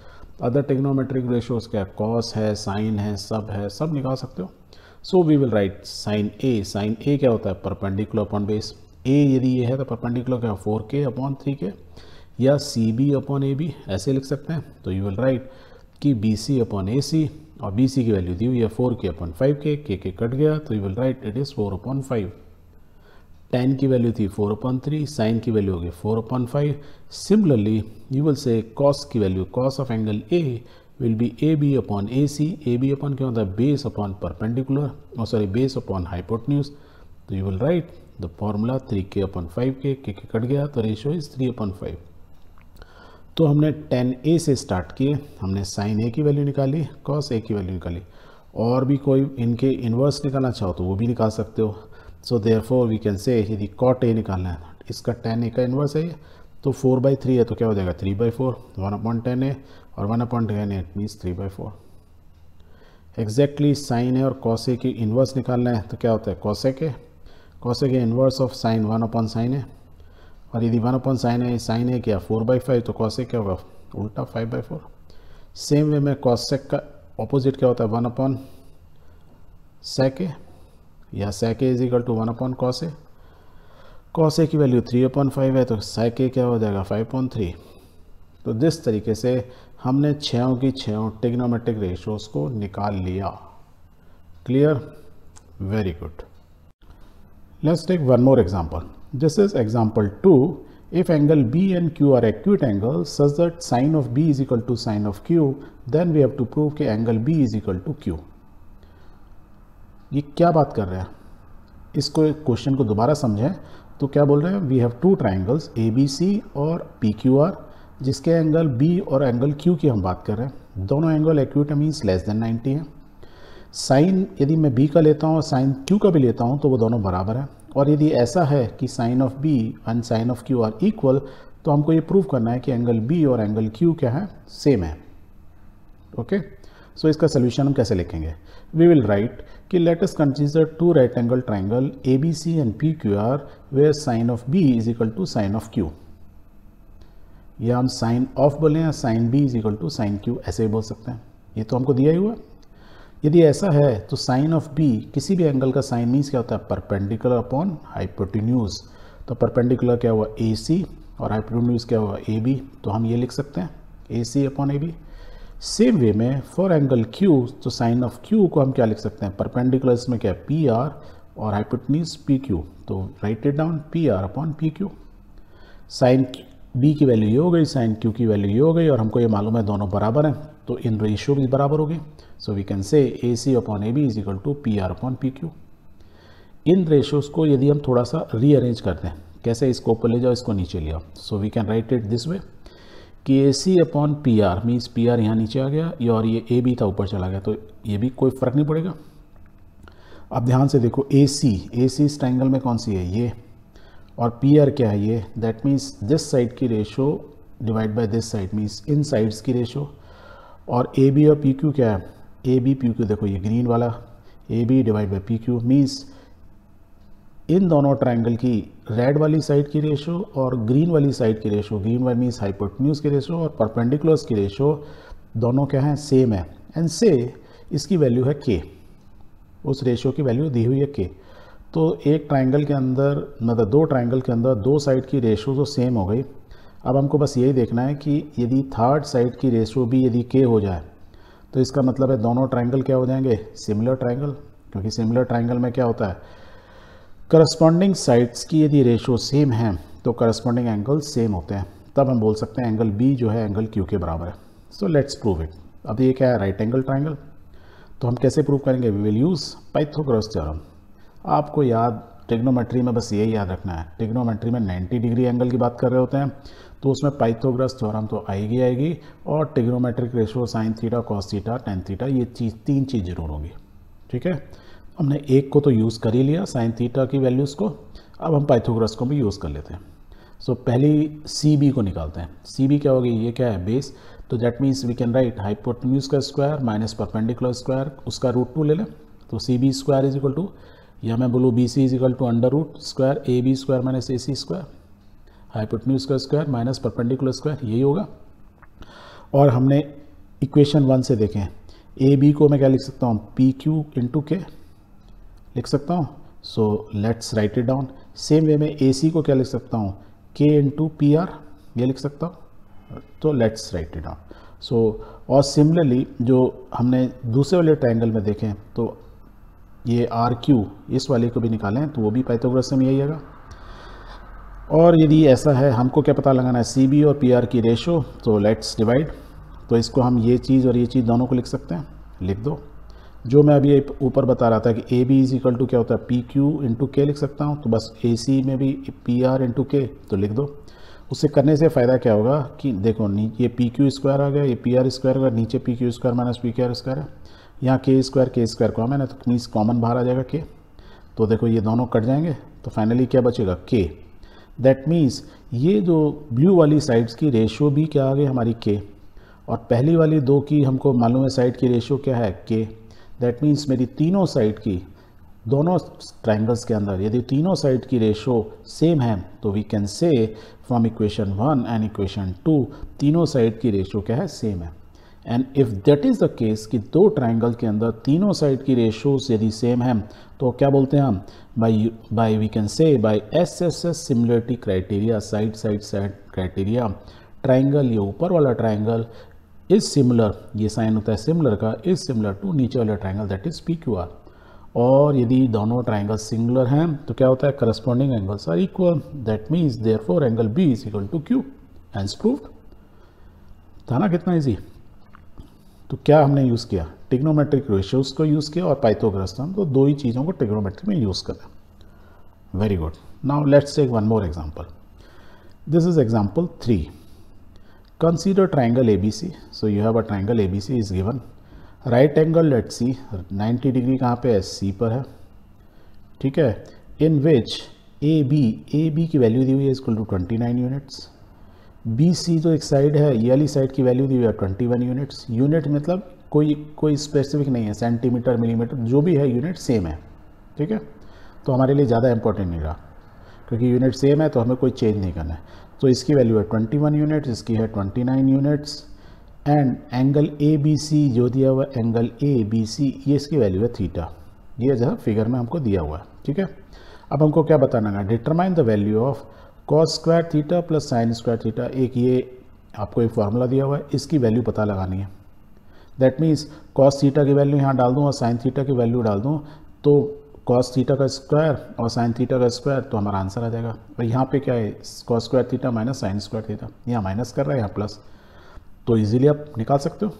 other trigonometric ratios क्या कॉस है साइन है सब है सब निकाल सकते हो so we will write sign A sine A क्या होता है परपेंडिकुलर अपॉन बेस ए यदि ये है तो परपेंडिकुलर क्या फोर के अपॉन थ्री के या C B upon A B ऐसे लिख सकते हैं तो यू विल राइट कि B C upon A C और बी सी की वैल्यू दी हुई है फोर के अपॉन फाइव के के के कट गया तो you will write it is four upon five tan की वैल्यू थी फोर अपॉन थ्री साइन की वैल्यू होगी four upon five similarly you will say cos की value cos of angle A will be A B upon A C A B upon क्या होता है base upon perpendicular और sorry base upon hypotenuse तो you will write the formula three k upon five k के K cut गया तो ratio is three upon five तो हमने टेन ए से स्टार्ट किए हमने साइन ए की वैल्यू निकाली कॉस ए की वैल्यू निकाली और भी कोई इनके इन्वर्स निकालना चाहो तो वो भी निकाल सकते हो so there therefore we can say यदि कॉट ए निकालना है इसका टेन ए का इन्वर्स है ये तो फोर बाई थ्री है तो क्या हो जाएगा three by four one upon tan A और one upon tan A it means three by four exactly sine A और कॉस ए की इन्वर्स निकालना है तो क्या होता है ए के ए के inverse of sine one upon sign A और यदि one upon sign A sine A क्या फोर बाई फाइव तो ए क्या होगा उल्टा five by four same way में कॉसेक का ऑपोजिट क्या होता है वन अपॉन सेक ए या sec a is equal to one upon cos A cos A की वैल्यू थ्री अपॉन फाइव है तो sec a क्या हो जाएगा फाइव अपॉन थ्री तो जिस तरीके से हमने छओं की छओं टिग्नोमेट्रिक रेशोस को निकाल लिया clear very good let's take one more example this is example two if angle B and Q are acute angle such that sine of B is equal to sine of Q then we have to prove के angle B is equal to Q ये क्या बात कर रहे हैं इसको question को दोबारा समझें तो क्या बोल रहे हैं we have two triangles A B C और पी क्यू आर जिसके एंगल बी और एंगल क्यू की हम बात कर रहे हैं दोनों angle acute means less than 90 है साइन यदि मैं बी का लेता हूँ और साइन क्यू का भी लेता हूँ तो वो दोनों बराबर हैं और यदि ऐसा है कि sine of B and sine of Q are equal तो हमको ये प्रूव करना है कि एंगल बी और एंगल क्यू क्या है सेम है ओके okay? सो so इसका सोल्यूशन हम कैसे लिखेंगे we will write कि let us consider two right angle triangle ABC and PQR where sin of B is equal to sin of Q ya हम sine of बोलें ya sine B is equal to sine Q ऐसे bol बोल सकते हैं ये तो हमको दिया ही हुआ यदि ऐसा है तो साइन ऑफ बी किसी भी एंगल का साइन मीन्स क्या होता है परपेंडिकुलर अपॉन हाइपोटिन्यूज तो परपेंडिकुलर क्या हुआ ए सी और हाइपोटिन्यूज क्या हुआ ए बी तो हम ये लिख सकते हैं A C upon A B same way में फॉर एंगल Q तो साइन ऑफ Q को हम क्या लिख सकते हैं परपेंडिकुलर इसमें क्या है पी आर और हाइपोटनीस पी क्यू तो write it down P R upon P Q sine B की वैल्यू ये हो गई साइन क्यू की वैल्यू ये हो गई और हमको ये मालूम है दोनों बराबर हैं तो इन रेशियो भी बराबर होगी सो we can say A C upon A B is equal to P R upon P Q इन रेशियोज़ को यदि हम थोड़ा सा रीअरेंज करते हैं कैसे इसको ऊपर ले जाओ इसको नीचे ले आओ so we can write it this way के C upon P R means P R यहाँ नीचे आ गया और ये ए बी था ऊपर चला गया तो ये भी कोई फ़र्क नहीं पड़ेगा अब ध्यान से देखो ए सी ए सी इस ट्राइंगल में कौन सी है ये और पी आर क्या है ये दैट मीन्स दिस साइड की ratio divide by this side means इन साइड्स की रेशो और ए बी और पी क्यू क्या है ए बी पी क्यू देखो ये ग्रीन वाला A B divide by P Q means इन दोनों ट्राइंगल की रेड वाली साइड की रेशो और ग्रीन वाली साइड की रेशो ग्रीन वाली मीन्स हाइपोटन्यूज की रेशो और परपेंडिकुलर्स की रेशो दोनों क्या हैं सेम है एंड से इसकी वैल्यू है के उस रेशो की वैल्यू दी हुई है के तो एक ट्राइंगल के अंदर मतलब दो ट्राइंगल के अंदर दो साइड की रेशो तो सेम हो गई अब हमको बस यही देखना है कि यदि थर्ड साइड की रेशो भी यदि के हो जाए तो इसका मतलब है दोनों ट्राइंगल क्या हो जाएंगे सिमिलर ट्राइंगल क्योंकि सिमिलर ट्राइंगल में क्या होता है करस्पॉन्डिंग साइड्स की यदि रेशो सेम है तो करस्पॉन्डिंग एंगल सेम होते हैं तब हम बोल सकते हैं एंगल बी जो है एंगल क्यू के बराबर है सो लेट्स प्रूव इट अब ये क्या है राइट एंगल ट्राइंगल तो हम कैसे प्रूव करेंगे we will use Pythagoras theorem आपको याद ट्रिग्नोमेट्री में बस यही याद रखना है ट्रिग्नोमेट्री में 90 डिग्री एंगल की बात कर रहे होते हैं तो उसमें पाइथोग्रस थ्योरम तो आएगी आएगी और trigonometric ratio sine theta cos theta tan theta ये चीज़ तीन चीज़ जरूर होंगी ठीक है हमने एक को तो यूज़ कर ही लिया साइन थीटा की वैल्यूज़ को अब हम पाइथोग्रस को भी यूज़ कर लेते हैं सो so, पहली सी बी को निकालते हैं सी बी क्या होगी ये क्या है बेस तो that means we can write hypotenuse का स्क्वायर माइनस परपेंडिकुलर स्क्वायर उसका रूट टू ले लें तो C B square is equal to या मैं बोलूँ B C is equal to under root square A B square minus A C square hypotenuse का स्क्वायर माइनस परपेंडिकुलर स्क्वायर यही होगा और हमने इक्वेशन वन से देखें ए बी को मैं क्या लिख सकता हूँ पी क्यू इंटू के लिख सकता हूँ so let's write it down same way में ए सी को क्या लिख सकता हूँ के इन पी आर ये लिख सकता हूँ तो let's write it down so और सिमिलरली जो हमने दूसरे वाले ट्राइंगल में देखें तो ये आर क्यू इस वाले को भी निकालें तो वो भी पैथोग्रस में यही आएगा और यदि ऐसा है हमको क्या पता लगाना है सी बी और पी आर की रेशो तो लेट्स डिवाइड तो इसको हम ये चीज़ और ये चीज़ दोनों को लिख सकते हैं लिख दो जो मैं अभी ऊपर बता रहा था कि A B is equal to क्या होता है पी क्यू इंटू के लिख सकता हूँ तो बस ए सी में भी पी आर इंटू के तो लिख दो उससे करने से फ़ायदा क्या होगा कि देखो ये पी क्यू स्क्वायर आ गया ये पी आर स्क्वायर होगा नीचे P Q square minus P के आर स्क्वायर है यहाँ के स्क्वायर के स्क्वायर को मैंने तो मीन्स कॉमन बाहर आ जाएगा के तो देखो ये दोनों कट जाएंगे तो फाइनली क्या बचेगा के दैट मीन्स ये जो ब्लू वाली साइड्स की रेशो भी क्या आ गई हमारी के और पहली वाली दो की हमको मालूम है साइड की रेशियो क्या है के दैट मीन्स मेरी तीनों साइड की दोनों ट्राइंगल्स के अंदर यदि तीनों साइड की रेशो सेम है तो we can say from equation one and equation two तीनों साइड की रेशो क्या है सेम है and if that is the case कि दो ट्राइंगल के अंदर तीनों साइड की रेशोज यदि सेम है तो क्या बोलते हैं हम by by we can say by S S S similarity criteria side side side criteria triangle ये ऊपर वाला ट्राइंगल इज सिमिलर ये साइन होता है सिमिलर का इज सिमिलर टू नीचे वाले triangle that is P Q R और यदि दोनों ट्राइंगल सिंगुलर हैं तो क्या होता है corresponding angles are equal that means there four angle B is equal to Q and proof था ना कितना ईजी तो क्या हमने यूज़ किया टिग्नोमेट्रिक रेशियोज को यूज़ किया और पाइथोग्रस हम तो दो ही चीज़ों को टिग्नोमेट्रिक में यूज़ करें very good now let's take one more example this is example three Consider triangle ABC. So you have a triangle ABC is given. Right angle let C 90 degree कहाँ पे है C पर है ठीक है in which A B A B की value दी हुई है is equal to twenty nine units B C जो एक साइड है ये वाली साइड की वैल्यू दी हुई है ट्वेंटी वन यूनिट्स यूनिट मतलब कोई कोई स्पेसिफिक नहीं है सेंटीमीटर मिलीमीटर जो भी है यूनिट सेम है ठीक है तो हमारे लिए ज़्यादा इंपॉर्टेंट नहीं रहा क्योंकि यूनिट सेम है तो हमें कोई चेंज नहीं करना है तो इसकी वैल्यू है 21 यूनिट्स इसकी है 29 units and angle A B C जो दिया हुआ एंगल ए बी सी ये इसकी वैल्यू है थीटा ये जो है फिगर में हमको दिया हुआ है ठीक है अब हमको क्या बताना है determine the value of cos square theta plus sine square theta एक ये आपको एक फार्मूला दिया हुआ है इसकी वैल्यू पता लगानी है दैट मीन्स कॉस थीटा की वैल्यू यहाँ डाल दूँ और साइन थीटा की वैल्यू डाल दूँ तो कॉस थीटा का स्क्वायर और साइन थीटा का स्क्वायर तो हमारा आंसर आ जाएगा और तो यहाँ पे क्या है cos square theta minus sign square theta यहाँ माइनस कर रहा है यहाँ प्लस तो इजीली आप निकाल सकते हो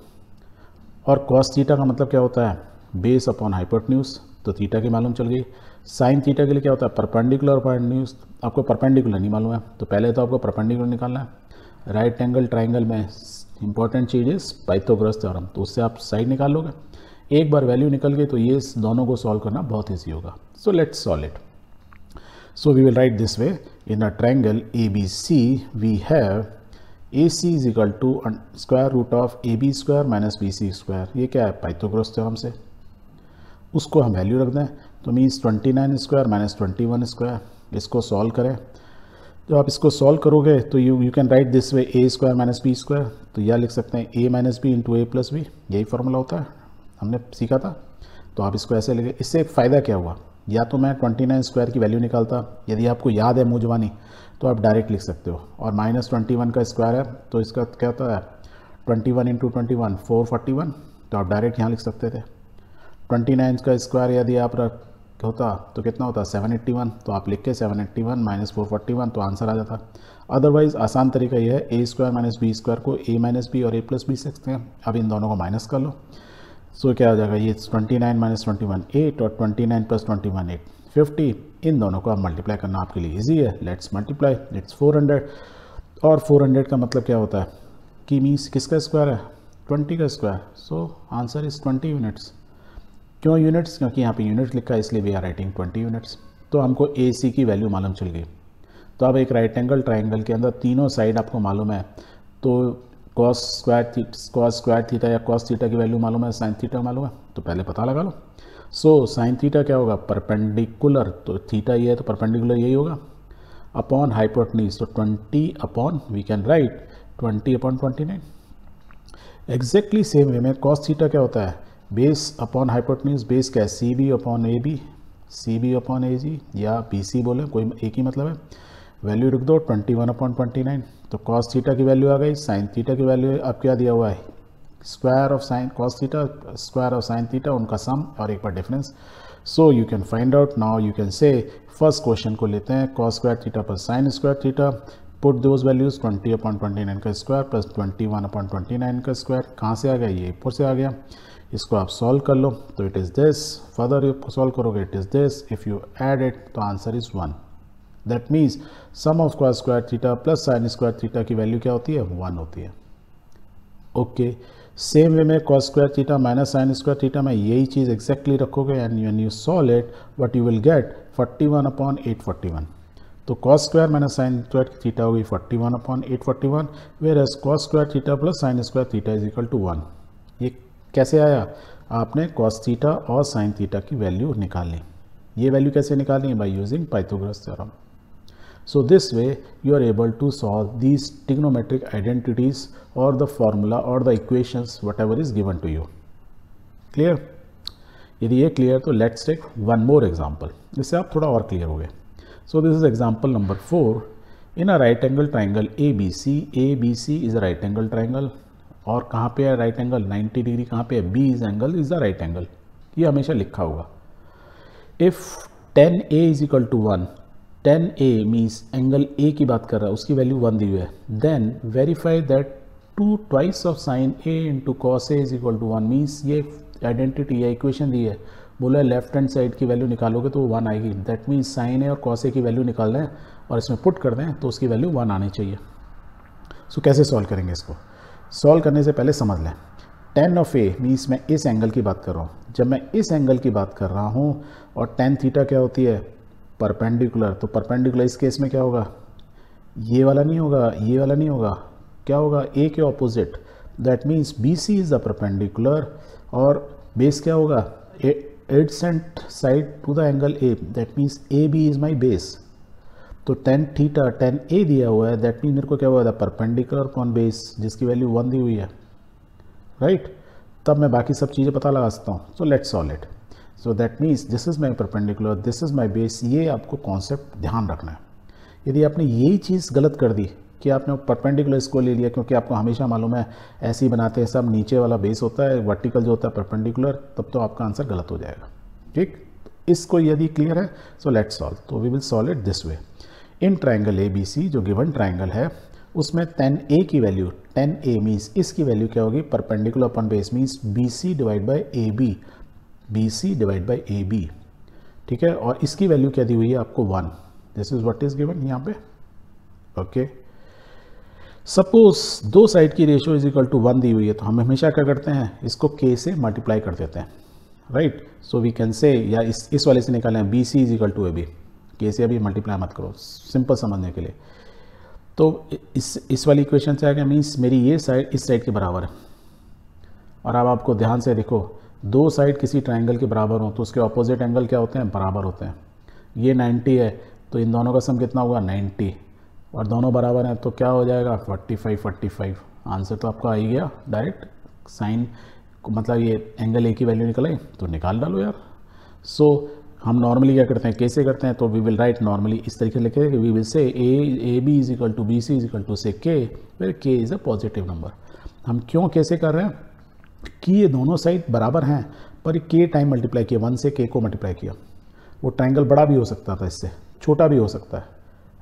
और कॉस थीटा का मतलब क्या होता है बेस अपॉन हाइपोट तो थीटा की मालूम चल गई साइन थीटा के लिए क्या होता है परपेंडिकुलर पॉइंट न्यूज आपको परपेंडिकुलर नहीं मालूम है तो पहले तो आपको परपेंडिकुलर निकालना है राइट एंगल ट्राइंगल में इंपॉर्टेंट चीज़ है पाइथोग्रस्त और तो उससे आप साइड निकाल लोगे एक बार वैल्यू निकल गई तो ये दोनों को सॉल्व करना बहुत ईजी होगा so let's solve it so write this way in a triangle A B C we have A C is equal to square root of A B square minus B C square ये क्या है Pythagoras theorem से उसको हम value रख दें तो means twenty nine square minus twenty one square इसको सॉल्व करें जब तो आप इसको सॉल्व करोगे तो you you can write this way A square minus B square तो यह लिख सकते हैं A minus B into A plus B यही फॉर्मूला होता है हमने सीखा था तो आप इसको ऐसे लेंगे इससे एक फ़ायदा क्या हुआ या तो मैं ट्वेंटी नाइन स्क्वायर की वैल्यू निकालता यदि आपको याद है मुँह तो आप डायरेक्ट लिख सकते हो और माइनस ट्वेंटी वन का स्क्वायर है तो इसका क्या होता है twenty one into twenty one four forty one तो आप डायरेक्ट यहाँ लिख सकते थे ट्वेंटी नाइन का स्क्वायर यदि आप रख होता तो कितना होता सेवन एट्टी वन तो आप लिख के seven eighty one minus four forty one तो आंसर आ जाता अदरवाइज आसान तरीका यह है A square minus B square को ए माइनस बी और ए प्लस बी सकते हैं अब इन दोनों को माइनस कर लो सो क्या हो जाएगा ये twenty nine minus twenty one eight और twenty nine plus twenty one eight fifty इन दोनों को आप मल्टीप्लाई करना आपके लिए ईजी है let's multiply let's four hundred और फोर हंड्रेड का मतलब क्या होता है कि मीन्स किसका स्क्वायर है ट्वेंटी का square so answer is twenty units क्यों यूनिट्स क्योंकि यहाँ पे यूनिट लिखा है इसलिए we are writing twenty units तो हमको ए सी की वैल्यू मालूम चल गई तो अब एक राइट एंगल ट्राइंगल के अंदर तीनों साइड आपको मालूम है तो cos square cos square theta या कॉस थीटा की वैल्यू मालूम है साइन थीटा मालूम है तो पहले पता लगा लो सो साइन थीटा क्या होगा परपेंडिकुलर तो थीटा ये है तो परपेंडिकुलर यही होगा अपॉन हाइपोटनी तो twenty upon we can write twenty upon twenty nine exactly same way में कॉस थीटा क्या होता है बेस अपॉन हाइपोटनीस बेस क्या है C B upon A B C B upon A G या बी सी बोले कोई एक ही मतलब है वैल्यू रख दो twenty one upon twenty nine तो कॉस थीटा की वैल्यू आ गई साइन थीटा की वैल्यू अब क्या दिया हुआ है square of sine cos theta square of sine theta उनका सम और एक बार difference so you can find out now you can say first question को लेते हैं कॉस स्क्वायर थीटा पर sine square theta put those values 20 upon nine का square plus 21 upon nine का स्क्वायर कहाँ से आ गया ये ऊपर से आ गया इसको आप सॉल्व कर लो तो it is this further solve करोगे it is this if you add it तो answer is one that means sum of square square theta plus sine square theta की वैल्यू क्या होती है वन होती है ओके सेम वे में cos square theta minus sign square theta में यही चीज़ एक्जैक्टली रखोगे and you you solve it what you will get forty one upon eight forty one तो cos square minus sign square theta होगी forty one upon eight forty one whereas cos square theta plus sine square theta is equal to one ये कैसे आया आपने cos theta और sine theta की value निकाली ये वैल्यू कैसे निकाली by using Pythagoras theorem So this way you are able to solve these trigonometric identities or the formula or the equations whatever is given to you. Clear? यदि ये clear तो let's take one more example इससे आप थोड़ा और clear हो गए so this is example number four in a right angle triangle A B C A B C is a right angle triangle और कहाँ पे है राइट एंगल 90 डिग्री कहाँ पे है B is angle is the right angle ये हमेशा लिखा होगा if tan A is equal to one tan A means angle A की बात कर रहा है उसकी वैल्यू वन दी हुई है then verify that two twice of sine A into cos A is equal to one means ये आइडेंटिटी या इक्वेशन दी है बोला लेफ्ट हैंड साइड की वैल्यू निकालोगे तो वो वन आएगी दैट मीन्स साइन ए और कॉस ए की वैल्यू निकाल दें और इसमें पुट कर दें तो उसकी वैल्यू वन आनी चाहिए सो so, कैसे सॉल्व करेंगे इसको सॉल्व करने से पहले समझ लें टेन ऑफ ए मीन्स मैं इस एंगल की बात कर रहा हूँ जब मैं इस एंगल की बात कर रहा हूँ और टेन थीटा क्या होती है परपेंडिकुलर तो परपेंडिकुलर इस केस में क्या होगा ये वाला नहीं होगा ये वाला नहीं होगा क्या होगा ए के opposite that means B C is the perpendicular और बेस क्या होगा adjacent side to the angle A that means A B is my base तो टेन थीटा टेन ए दिया हुआ है दैट मीन मेरे को क्या हुआ था परपेंडिकुलर कौन बेस जिसकी वैल्यू वन दी हुई है राइट right? तब मैं बाकी सब चीज़ें पता लगा सकता हूँ so let's solve it so that means this is my perpendicular this is my base ये आपको कॉन्सेप्ट ध्यान रखना है यदि आपने यही चीज़ गलत कर दी कि आपने परपेंडिकुलर इसको ले लिया क्योंकि आपको हमेशा मालूम है ऐसे ही बनाते हैं सब नीचे वाला बेस होता है वर्टिकल जो होता है परपेंडिकुलर तब तो आपका आंसर गलत हो जाएगा ठीक इसको यदि क्लियर है सो लेट सॉल्व तो we will solve it this way in triangle A B C जो गिवन ट्राइंगल है उसमें टेन ए की वैल्यू टेन ए मीन्स इसकी वैल्यू क्या होगी perpendicular upon base means B C divide by A B B C divide by A B ठीक है और इसकी वैल्यू क्या दी हुई है आपको one this is what is given यहाँ पे ओके सपोज दो साइड की ratio is equal to one दी हुई है तो हम हमेशा क्या करते हैं इसको के से मल्टीप्लाई कर देते हैं राइट सो वी कैन से या इस इस वाले से निकालें B C is equal to A B के से अभी मल्टीप्लाई मत करो सिंपल समझने के लिए तो इस इस वाली इक्वेशन से आ गया मीन्स मेरी ये साइड इस साइड के बराबर है और अब आपको ध्यान से देखो दो साइड किसी ट्राइंगल के बराबर हों तो उसके ऑपोजिट एंगल क्या होते हैं बराबर होते हैं ये 90 है तो इन दोनों का सम कितना होगा 90 और दोनों बराबर हैं तो क्या हो जाएगा 45 45 आंसर तो आपका आ ही गया डायरेक्ट साइन मतलब ये एंगल ए की वैल्यू निकल आई तो निकाल डालो यार सो so, हम नॉर्मली क्या करते हैं कैसे करते हैं तो वी विल राइट नॉर्मली इस तरीके से लिखे we will say A A B is equal to B C is equal to say K where k is a positive number हम क्यों कैसे कर रहे हैं कि ये दोनों साइड बराबर हैं पर के टाइम मल्टीप्लाई किया वन से के को मल्टीप्लाई किया वो ट्राइंगल बड़ा भी हो सकता था इससे छोटा भी हो सकता है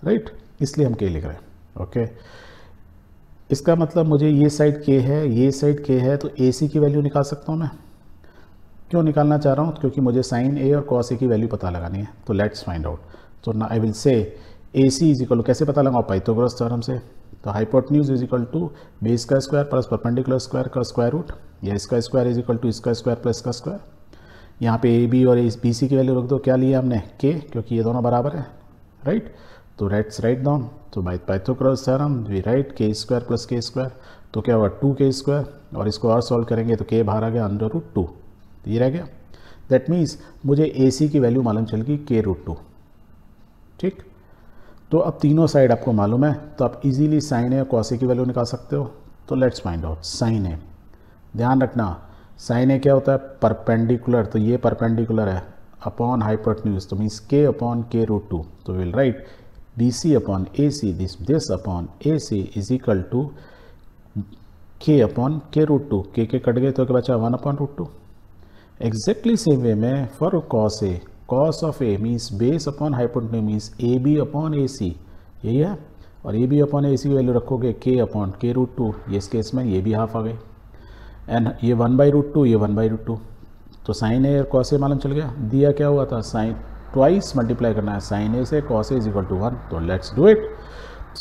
राइट इसलिए हम के लिख रहे हैं ओके इसका मतलब मुझे ये साइड के है ये साइड के है तो ए सी की वैल्यू निकाल सकता हूँ मैं क्यों निकालना चाह रहा हूँ क्योंकि मुझे साइन ए और कॉस ए की वैल्यू पता लगानी है तो लेट्स फाइंड आउट तो ना I will say A C is equal कैसे पता लगाओ पाइथोग्रस थ्योरम से तो hypotenuse is equal to base का स्क्वायर प्लस परपेंडिकुलर स्क्वायर का स्क्वायर रूट या इसका स्क्वायर इज इक्वल टू इसका स्क्वायर प्लस का स्क्वायर यहाँ पे ए बी और बी सी की वैल्यू रख दो क्या लिया हमने के क्योंकि ये दोनों बराबर है राइट तो राइट्स राइट डाउन तो by Pythagoras theorem we write K square plus के स्क्वायर तो क्या हुआ टू के स्क्वायर और इसको और सॉल्व करेंगे तो के बाहर आ गया अंडर रूट टू तो ये रह गया दैट मीन्स मुझे ए सी की वैल्यू मालूम चल गई के रूट टू ठीक तो अब तीनों साइड आपको मालूम है तो आप इजीली साइन ए और कॉस ए की वैल्यू निकाल सकते हो तो let's find out sine A ध्यान रखना साइन ए क्या होता है परपेंडिकुलर तो ये परपेंडिकुलर है अपॉन हाइपोटन्यूज तो means K upon K root two तो will write B C upon A C this this upon A C is equal to K upon K root two K K cut गए तो क्या बचा one upon root two exactly same way में for cos A cos of A means base upon hypotenuse means A B upon A C यही है और A B upon A C value रखोगे K upon K root two ये इस case में ये भी हाफ आ गए एंड ये वन बाई रूट टू ये वन बाई रूट टू तो साइन ए और कॉस ए मालूम चल गया दिया क्या हुआ था साइन ट्वाइस मल्टीप्लाई करना है साइन ए से cos A is equal to one तो let's do it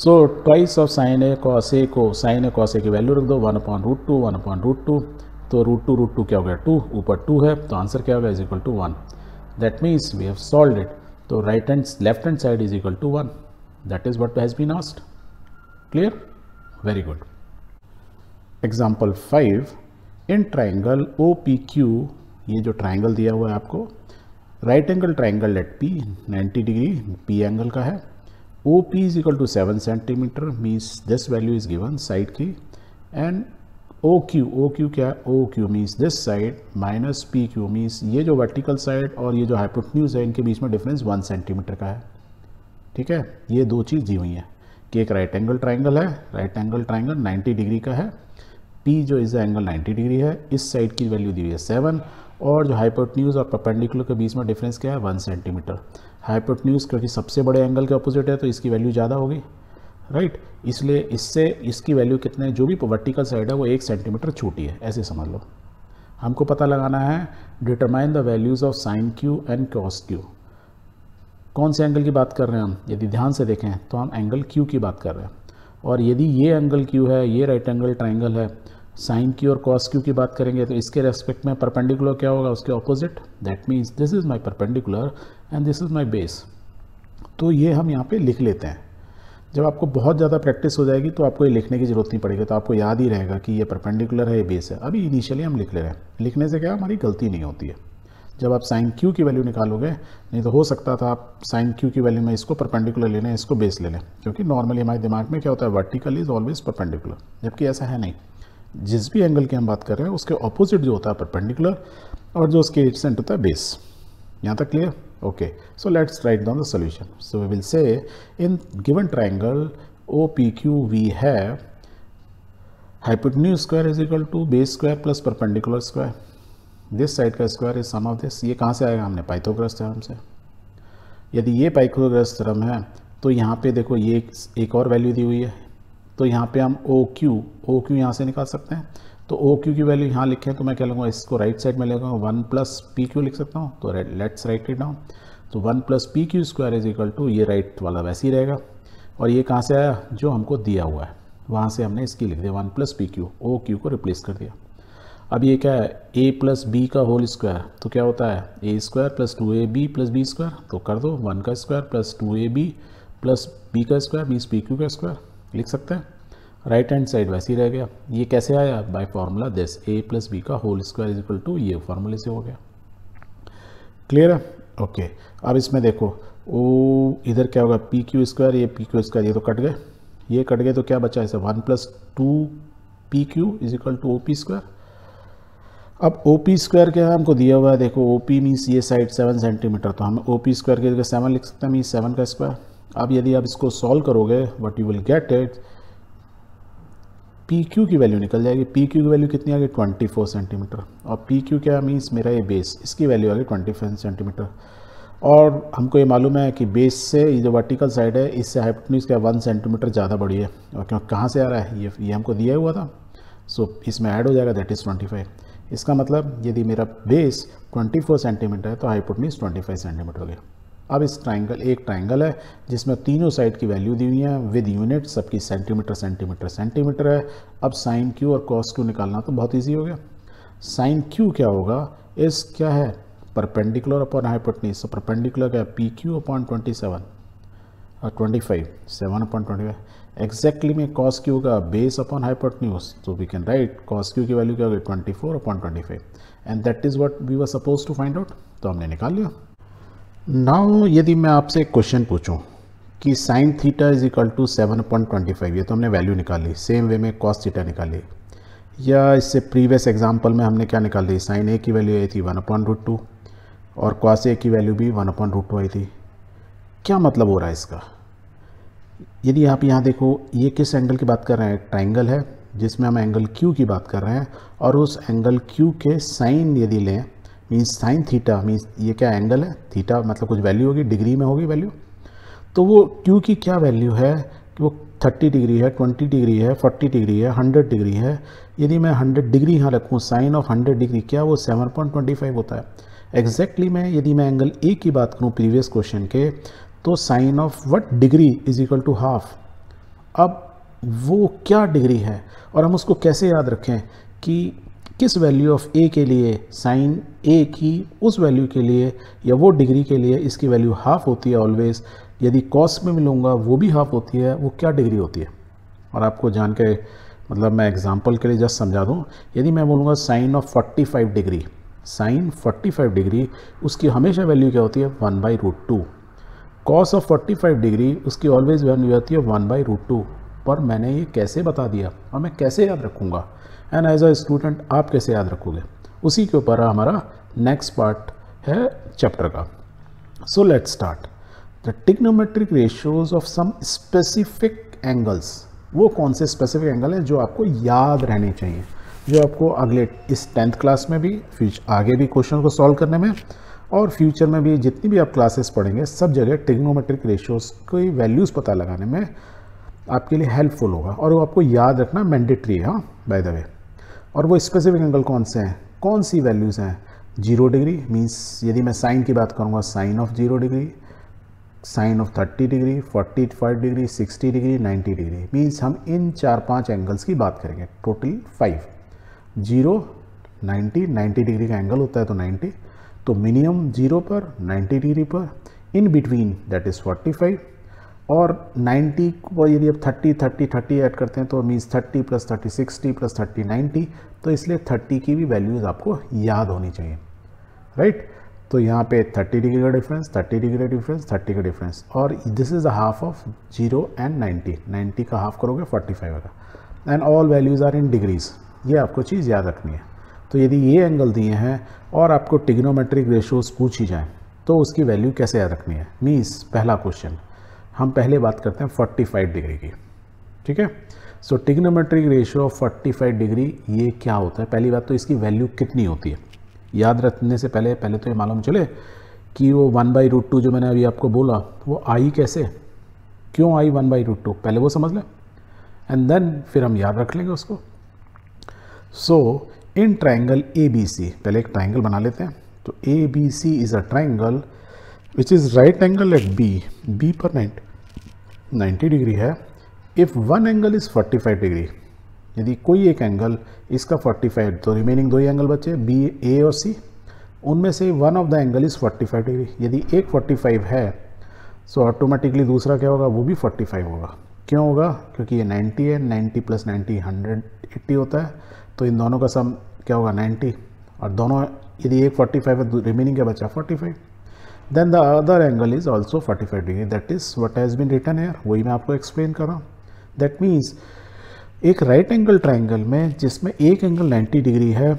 so twice of sine A cos A को साइन ए कॉस ए की वैल्यू रख दो one upon root two one upon root two तो root two root two क्या हो गया to ऊपर टू है तो आंसर क्या होगा is equal to one that means we have solved it so right hand left hand side is equal to 1 that is what has been asked clear very good example five in triangle O P Q ये जो triangle दिया हुआ है आपको right angle triangle at P 90 degree P angle का है O P is equal to seven centimetre means this value is given side की and O Q O Q क्या है O Q means this side minus P Q means ये जो vertical side और ये जो हाइपोटन्यूज है इनके बीच में डिफरेंस वन सेंटीमीटर का है ठीक है ये दो चीज़ दी हुई हैं कि एक राइट एंगल ट्राइंगल है राइट एंगल ट्राइंगल 90 डिग्री का है पी जो इज द एंगल 90 डिग्री है इस साइड की वैल्यू दी हुई है सेवन और जो हाइपोटन्यूज और पपेंडिकुलर के बीच में डिफरेंस क्या है वन सेंटीमीटर हाइपोटन्यूज क्योंकि सबसे बड़े एंगल के अपोजिट है तो इसकी वैल्यू ज़्यादा होगी राइट इसलिए इससे इसकी वैल्यू कितने जो भी वर्टिकल साइड है वो एक सेंटीमीटर छोटी है ऐसे समझ लो हमको पता लगाना है determine the values of sine Q and cos Q कौन से एंगल की बात कर रहे हैं हम यदि ध्यान से देखें तो हम एंगल क्यू की बात कर रहे हैं और यदि ये एंगल क्यू है ये राइट एंगल ट्राइंगल है साइन क्यू और कॉस क्यू की बात करेंगे तो इसके रेस्पेक्ट में परपेंडिकुलर क्या होगा उसके opposite that means this is my perpendicular and this is my base तो ये हम यहाँ पे लिख लेते हैं जब आपको बहुत ज़्यादा प्रैक्टिस हो जाएगी तो आपको ये लिखने की ज़रूरत नहीं पड़ेगी तो आपको याद ही रहेगा कि ये परपेंडिकुलर है ये बेस है अभी इनिशियली हम लिख ले रहे हैं लिखने से क्या हमारी गलती नहीं होती है जब आप साइन क्यू की वैल्यू निकालोगे नहीं तो हो सकता था आप साइन क्यू की वैल्यू में इसको परपेंडिकुलर ले लें इसको बेस ले लें क्योंकि नॉर्मली हमारे दिमाग में क्या होता है वर्टिकल इज़ ऑलवेज परपेंडिकुलर जबकि ऐसा है नहीं जिस भी एंगल की हम बात कर रहे हैं उसके ऑपोजिट जो होता है परपेंडिकुलर और जो उसके एडसेंट होता है बेस यहाँ तक clear Okay, so let's write down the solution. So we will say in given triangle OPQ we have hypotenuse square is equal to base square plus perpendicular square. this side ka square is sum of this ye kahan se aayega humne pythagoras theorem se यदि ये Pythagoras theorem है तो यहाँ पे देखो ये एक, एक और वैल्यू दी हुई है तो यहाँ पे हम ओ क्यू ओ क्यू यहाँ से निकाल सकते हैं तो ओ क्यू की वैल्यू यहाँ लिखें तो मैं क्या लूँगा इसको राइट साइड में लेगा वन प्लस पी क्यू लिख सकता हूँ तो लेट्स राइट इट डाउन तो one plus P Q square is equal to ये राइट वाला वैसे ही रहेगा और ये कहाँ से आया जो हमको दिया हुआ है वहाँ से हमने इसकी लिख दिया one plus P Q O Q को रिप्लेस कर दिया अब ये क्या है ए प्लस बी का होल स्क्वायर तो क्या होता है A square plus two A B plus B square तो कर दो वन का square plus two A B plus B का स्क्वायर बीस पी क्यू का स्क्वायर लिख सकते हैं राइट हैंड साइड वैसे ही रह गया ये कैसे आया by formula this A plus B का whole square is equal to ये फार्मूले से हो गया क्लियर है ओके अब इसमें देखो ओ इधर क्या होगा पी क्यू स्क्वायर ये पी क्यू स्क्वायर ये तो कट गए ये कट गए तो क्या बचा इसे one plus two P Q is equal to O P square अब ओ पी स्क्वायर क्या है हमको दिया हुआ है देखो ओ पी मीन्स ये साइड सेवन सेंटीमीटर तो हम ओ पी स्क्वायर के जगह सेवन लिख सकते हैं मीन्स सेवन का स्क्वायर अब यदि आप इसको सॉल्व करोगे what you will get it P Q की वैल्यू निकल जाएगी पी क्यू की वैल्यू कितनी आ गई ट्वेंटी फोर सेंटीमीटर और पी क्यू क्या मीन्स मेरा ये बेस इसकी वैल्यू आ गई ट्वेंटी फाइव सेंटीमीटर और हमको ये मालूम है कि बेस से ये जो वर्टिकल साइड है इससे हाइपोटन्यूज क्या वन सेंटीमीटर ज़्यादा बड़ी है और क्यों कहाँ से आ रहा है ये ये हमको दिया हुआ था सो so, इसमें ऐड हो जाएगा दैट इज़ ट्वेंटी फाइव इसका मतलब यदि मेरा बेस ट्वेंटी फोर सेंटीमीटर है तो हाइपोटन्यूज ट्वेंटी फाइव सेंटीमीटर हो गया अब इस ट्राइंगल एक ट्राइंगल है जिसमें तीनों साइड की वैल्यू दी हुई है विद यूनिट सबकी सेंटीमीटर सेंटीमीटर सेंटीमीटर है अब साइन क्यू और कॉस क्यू निकालना तो बहुत ईजी हो गया साइन क्यू क्या होगा इस क्या है परपेंडिकुलर अपॉन हाइपोटनीस परपेंडिकुलर क्या है P Q upon twenty seven और twenty five seven upon twenty five exactly में कॉस क्यू का बेस अपॉन हाइपोटनीस तो we can write cos Q की वैल्यू क्या होगी twenty four upon twenty five and that is what we were suppose to find out तो हमने निकाल लिया नाउ यदि मैं आपसे क्वेश्चन पूछूं कि sine theta is equal to seven point twenty five ये तो हमने वैल्यू निकाली सेम वे में कॉस थीटा निकाली या इससे प्रीवियस एग्जांपल में हमने क्या निकाल दी साइन ए की वैल्यू आई थी वन पॉइंट रूट टू और कॉस ए की वैल्यू भी वन पॉइंट रूट टू आई थी क्या मतलब हो रहा है इसका यदि आप यहाँ देखो ये किस एंगल की बात कर रहे हैं ट्राइंगल है जिसमें हम एंगल क्यू की बात कर रहे हैं और उस एंगल क्यू के साइन यदि लें मीन्स साइन थीटा मीन्स ये क्या एंगल है थीटा मतलब कुछ वैल्यू होगी डिग्री में होगी वैल्यू तो वो क्यू की क्या वैल्यू है कि वो थर्टी डिग्री है ट्वेंटी डिग्री है फोर्टी डिग्री है हंड्रेड डिग्री है यदि मैं हंड्रेड डिग्री यहाँ रखूँ साइन ऑफ हंड्रेड डिग्री क्या वो सेवन पॉइंट ट्वेंटी फाइव होता है एग्जैक्टली exactly मैं यदि मैं एंगल ए की बात करूँ प्रीवियस क्वेश्चन के तो sine of what degree is equal to half अब वो क्या डिग्री है और हम उसको कैसे याद रखें कि किस वैल्यू ऑफ ए के लिए साइन ए की उस वैल्यू के लिए या वो डिग्री के लिए इसकी वैल्यू हाफ होती है ऑलवेज़ यदि कॉस में मिलूँगा वो भी हाफ होती है वो क्या डिग्री होती है और आपको जान के मतलब मैं एग्जाम्पल के लिए जस्ट समझा दूँ यदि मैं बोलूँगा sine of 45 degree sine 45 degree उसकी हमेशा वैल्यू क्या होती है one by root two cos of 45 degree उसकी ऑलवेज वैल्यू होती है वन बाई रूट टू पर मैंने ये कैसे बता दिया और मैं कैसे याद रखूँगा एंड एज अ स्टूडेंट आप कैसे याद रखोगे उसी के ऊपर हमारा नेक्स्ट पार्ट है चैप्टर का so let start the trigonometric ratios of some specific angles वो कौन से स्पेसिफिक एंगल है जो आपको याद रहने चाहिए जो आपको अगले इस टेंथ क्लास में भी फ्यूचर आगे भी क्वेश्चन को सॉल्व करने में और फ्यूचर में भी जितनी भी आप क्लासेस पढ़ेंगे सब जगह टिग्नोमेट्रिक रेशियोज़ की वैल्यूज़ पता लगाने में आपके लिए हेल्पफुल होगा और वो आपको याद रखना मैंडेटरी है हाँ बाय द वे और वो स्पेसिफिक एंगल कौन से हैं कौन सी वैल्यूज़ हैं जीरो डिग्री मीन्स यदि मैं साइन की बात करूँगा sine of zero degree sine of thirty degree forty five degree sixty degree ninety degree means हम इन चार पांच एंगल्स की बात करेंगे total five zero ninety ninety degree का एंगल होता है तो नाइन्टी तो मिनिमम जीरो पर नाइन्टी डिग्री पर in between that is forty five और 90 को यदि आप 30 30 30 ऐड करते हैं तो मीन्स 30 प्लस 30 60 प्लस 30 90 तो इसलिए 30 की भी वैल्यूज़ आपको याद होनी चाहिए राइट right? तो यहाँ पे 30 डिग्री का डिफरेंस 30 डिग्री का डिफरेंस 30 का डिफरेंस और this is the half of zero and 90 90 का हाफ करोगे 45 का and all values are in degrees ये आपको चीज़ याद रखनी है तो यदि ये एंगल दिए हैं और आपको टिग्नोमेट्रिक रेशोज़ पूछी जाएँ तो उसकी वैल्यू कैसे याद रखनी है मीन्स पहला क्वेश्चन हम पहले बात करते हैं 45 डिग्री की ठीक है so trigonometric ratio of 45 degree ये क्या होता है पहली बात तो इसकी वैल्यू कितनी होती है याद रखने से पहले पहले तो ये मालूम चले कि वो वन बाई रूट टू जो मैंने अभी आपको बोला वो आई कैसे क्यों आई वन बाई रूट टू पहले वो समझ लें एंड देन फिर हम याद रख लेंगे उसको सो इन ट्राइंगल ए बी सी पहले एक ट्राइंगल बना लेते हैं तो A B C is a triangle which is right angle at B B पर नाइन नाइन्टी डिग्री है if one angle is forty five degree यदि कोई एक एंगल इसका फोर्टी फाइव तो रिमेनिंग दो ही एंगल बचे बी ए और सी उनमें से one of the angle is forty five degree यदि एक फोर्टी फाइव है सो so ऑटोमेटिकली दूसरा क्या होगा वो भी फोर्टी फाइव होगा क्यों होगा क्योंकि ये नाइन्टी है ninety plus ninety hundred eighty होता है तो इन दोनों का सम क्या होगा नाइन्टी और दोनों यदि एक फोर्टी फाइव है रिमेनिंग तो क्या बचा forty five then the other angle is also forty five degree that is what has been written here वही मैं आपको एक्सप्लेन कर रहा हूँ दैट मीन्स एक राइट एंगल ट्राइंगल में जिसमें एक एंगल नाइन्टी डिग्री है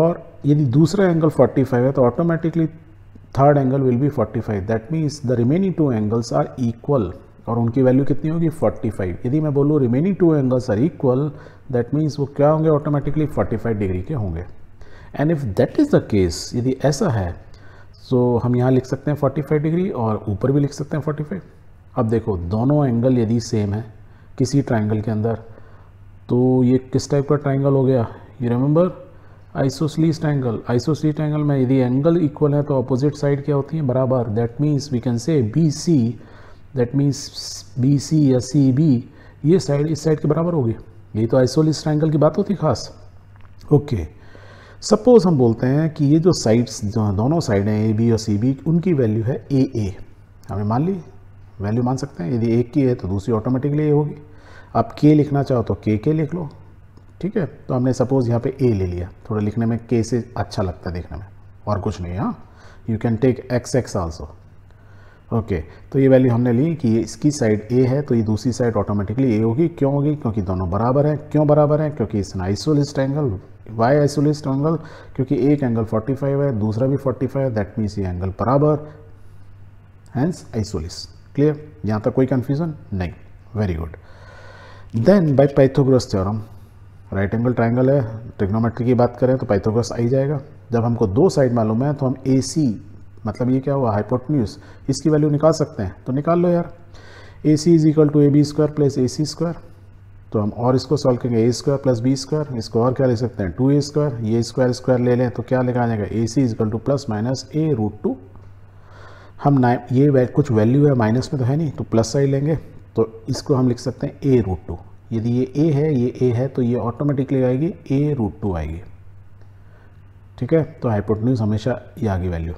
और यदि दूसरा एंगल फोर्टी फाइव है तो automatically third angle will be five that means the remaining two angles are equal और उनकी वैल्यू कितनी होगी फोर्टी फाइव यदि मैं बोलूँ remaining two angles are equal that means वो क्या होंगे ऑटोमेटिकली फोर्टी फाइव डिग्री के होंगे and if that is the case यदि ऐसा है सो so, हम यहाँ लिख सकते हैं 45 डिग्री और ऊपर भी लिख सकते हैं 45 अब देखो दोनों एंगल यदि सेम है किसी ट्राइंगल के अंदर तो ये किस टाइप का ट्राइंगल हो गया you remember isosceles triangle isosceles triangle में यदि एंगल इक्वल है तो अपोजिट साइड क्या होती है बराबर that means we can say B C that means B C या सी बी ये साइड इस साइड के बराबर होगी यही तो आइसोलिस ट्राइंगल की बात होती खास ओके okay. सपोज़ हम बोलते हैं कि ये जो साइड्स जो दोनों साइड हैं ए बी और सी बी उनकी वैल्यू है ए ए हमें मान ली वैल्यू मान सकते हैं यदि एक की है तो दूसरी ऑटोमेटिकली ए होगी आप के लिखना चाहो तो के के लिख लो ठीक है तो हमने सपोज़ यहाँ पे ए ले लिया थोड़ा लिखने में के से अच्छा लगता है देखने में और कुछ नहीं हाँ you can take X X also okay तो ये वैल्यू हमने ली कि ये इसकी साइड ए है तो ये दूसरी साइड ऑटोमेटिकली ए होगी क्यों होगी क्योंकि दोनों बराबर हैं क्यों बराबर हैं क्योंकि इस isosceles angle why isosceles angle क्योंकि एक एंगल 45 है दूसरा भी 45 है दैट मीन्स ये एंगल बराबर हैंस आइसोलिस क्लियर यहाँ तक कोई कन्फ्यूजन नहीं very good then by Pythagoras theorem right angle triangle है ट्रिग्नोमेट्री की बात करें तो पाइथोग्रस आ ही जाएगा जब हमको दो साइड मालूम है तो हम ए सी मतलब ये क्या हुआ हाइपोटन्यूज इसकी वैल्यू निकाल सकते हैं तो निकाल लो यार A C is equal to A B square plus A C square तो हम और इसको सॉल्व करेंगे A square plus B square इसको और क्या ले सकते हैं टू ए स्क्वायर ये स्क्वायर स्क्वायर ले लें तो क्या लिखा जाएगा A C is equal to plus minus A root two हम ना ये वै, कुछ वैल्यू है माइनस में तो है नहीं तो प्लस साइड लेंगे तो इसको हम लिख सकते हैं ए रूट टू यदि ये ए है ये ए है तो ये ऑटोमेटिकली आएगी ए रूट टू आएगी ठीक है तो हाइपोटन्यूज हमेशा ये आगे वैल्यू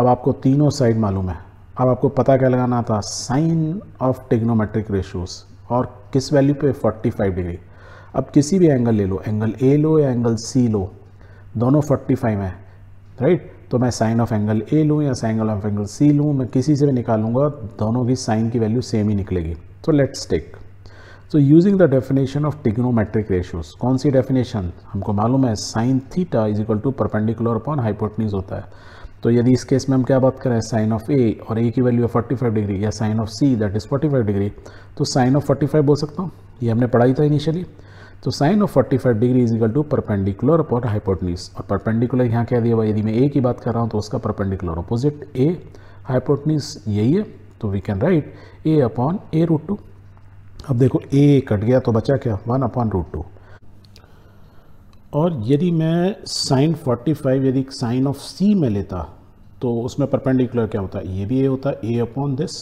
अब आपको तीनों साइड मालूम है अब आपको पता क्या लगाना था साइन ऑफ टेग्नोमेट्रिक रेशियोज और किस वैल्यू पे 45 डिग्री अब किसी भी एंगल ले लो एंगल ए लो या एंगल सी लो दोनों 45 हैं राइट तो मैं साइन ऑफ एंगल ए लूँ या साइन ऑफ एंगल सी लूँ मैं किसी से भी निकालूंगा दोनों की साइन की वैल्यू सेम ही निकलेगी तो let's take so using the definition of trigonometric ratios कौन सी डेफिनेशन हमको मालूम है sign theta is equal to perpendicular upon hypotenuse होता है तो यदि इस केस में हम क्या बात करें साइन ऑफ ए और ए की वैल्यू है फाइव डिग्री या sine of C that is forty five degree तो साइन ऑफ फोर्टी फाइव बोल सकता हूँ ये हमने पढ़ाई था इनिशियली तो sine of forty five degree is equal to perpendicular upon hypotenuse और परपेंडिकुलर यहाँ क्या दिया हुआ यदि मैं ए की बात कर रहा हूँ तो उसका परपेंडिकुलर अपोजिट ए हाइपोटनीस यही है तो we can write A upon A root two अब देखो ए कट गया तो बचा क्या वन अपॉन रूट टू और यदि मैं साइन 45 यदि साइन ऑफ सी में लेता तो उसमें परपेंडिकुलर क्या होता है ये भी ए होता है A upon this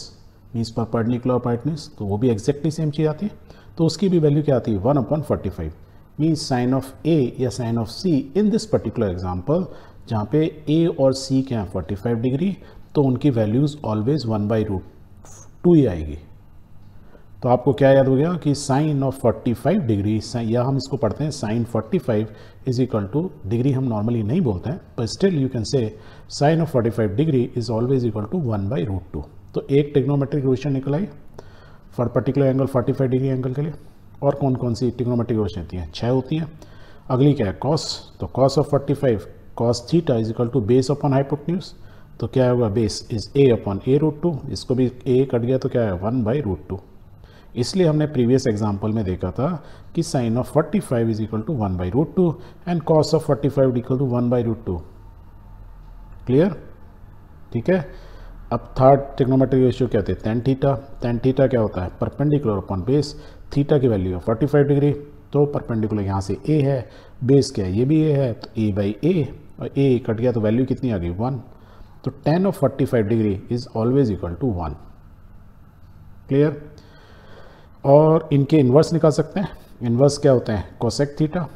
means perpendicular ब्राइटनेस तो वो भी एक्जैक्टली सेम चीज़ आती है तो उसकी भी वैल्यू क्या आती है one upon forty five means sine of A या sine of C in this particular example जहाँ पे ए और सी क्या हैं फोर्टी फाइव डिग्री तो उनकी values always one by root two ही आएगी तो आपको क्या याद हो गया कि साइन ऑफ 45 डिग्री या हम इसको पढ़ते हैं sine 45 five is equal to degree हम नॉर्मली नहीं बोलते हैं पर still you can say sine of 45 degree is always equal to one by root two तो एक टेक्नोमेट्रिक क्वेश्चन निकल आई for particular angle 45 degree angle के लिए और कौन कौन सी टेक्नोमेट्रिक क्वेश्चन होती हैं छः होती हैं अगली क्या है कॉस तो cos of 45 cos theta is equal to base upon hypotenuse तो क्या होगा base is A upon A root two इसको भी ए कट गया तो क्या है वन बाई रूट टू इसलिए हमने प्रीवियस एग्जाम्पल में देखा था कि sine of 45 is equal to one by root two and cos of 45 five equal to one by root two clear ठीक है अब थर्ड टेक्नोमेट्रिक रेशियो क्या होती है टेन थीटा टेन थीटा क्या होता है परपेंडिकुलर अपॉन बेस थीटा की वैल्यू है 45 डिग्री तो परपेंडिकुलर यहाँ से ए है बेस क्या है ये भी ए है तो ए बाई ए और ए कट गया तो वैल्यू कितनी आ गई वन तो tan of forty five degree is always equal to one clear और इनके इन्वर्स निकाल सकते हैं इन्वर्स क्या होते हैं कोसेक थीटा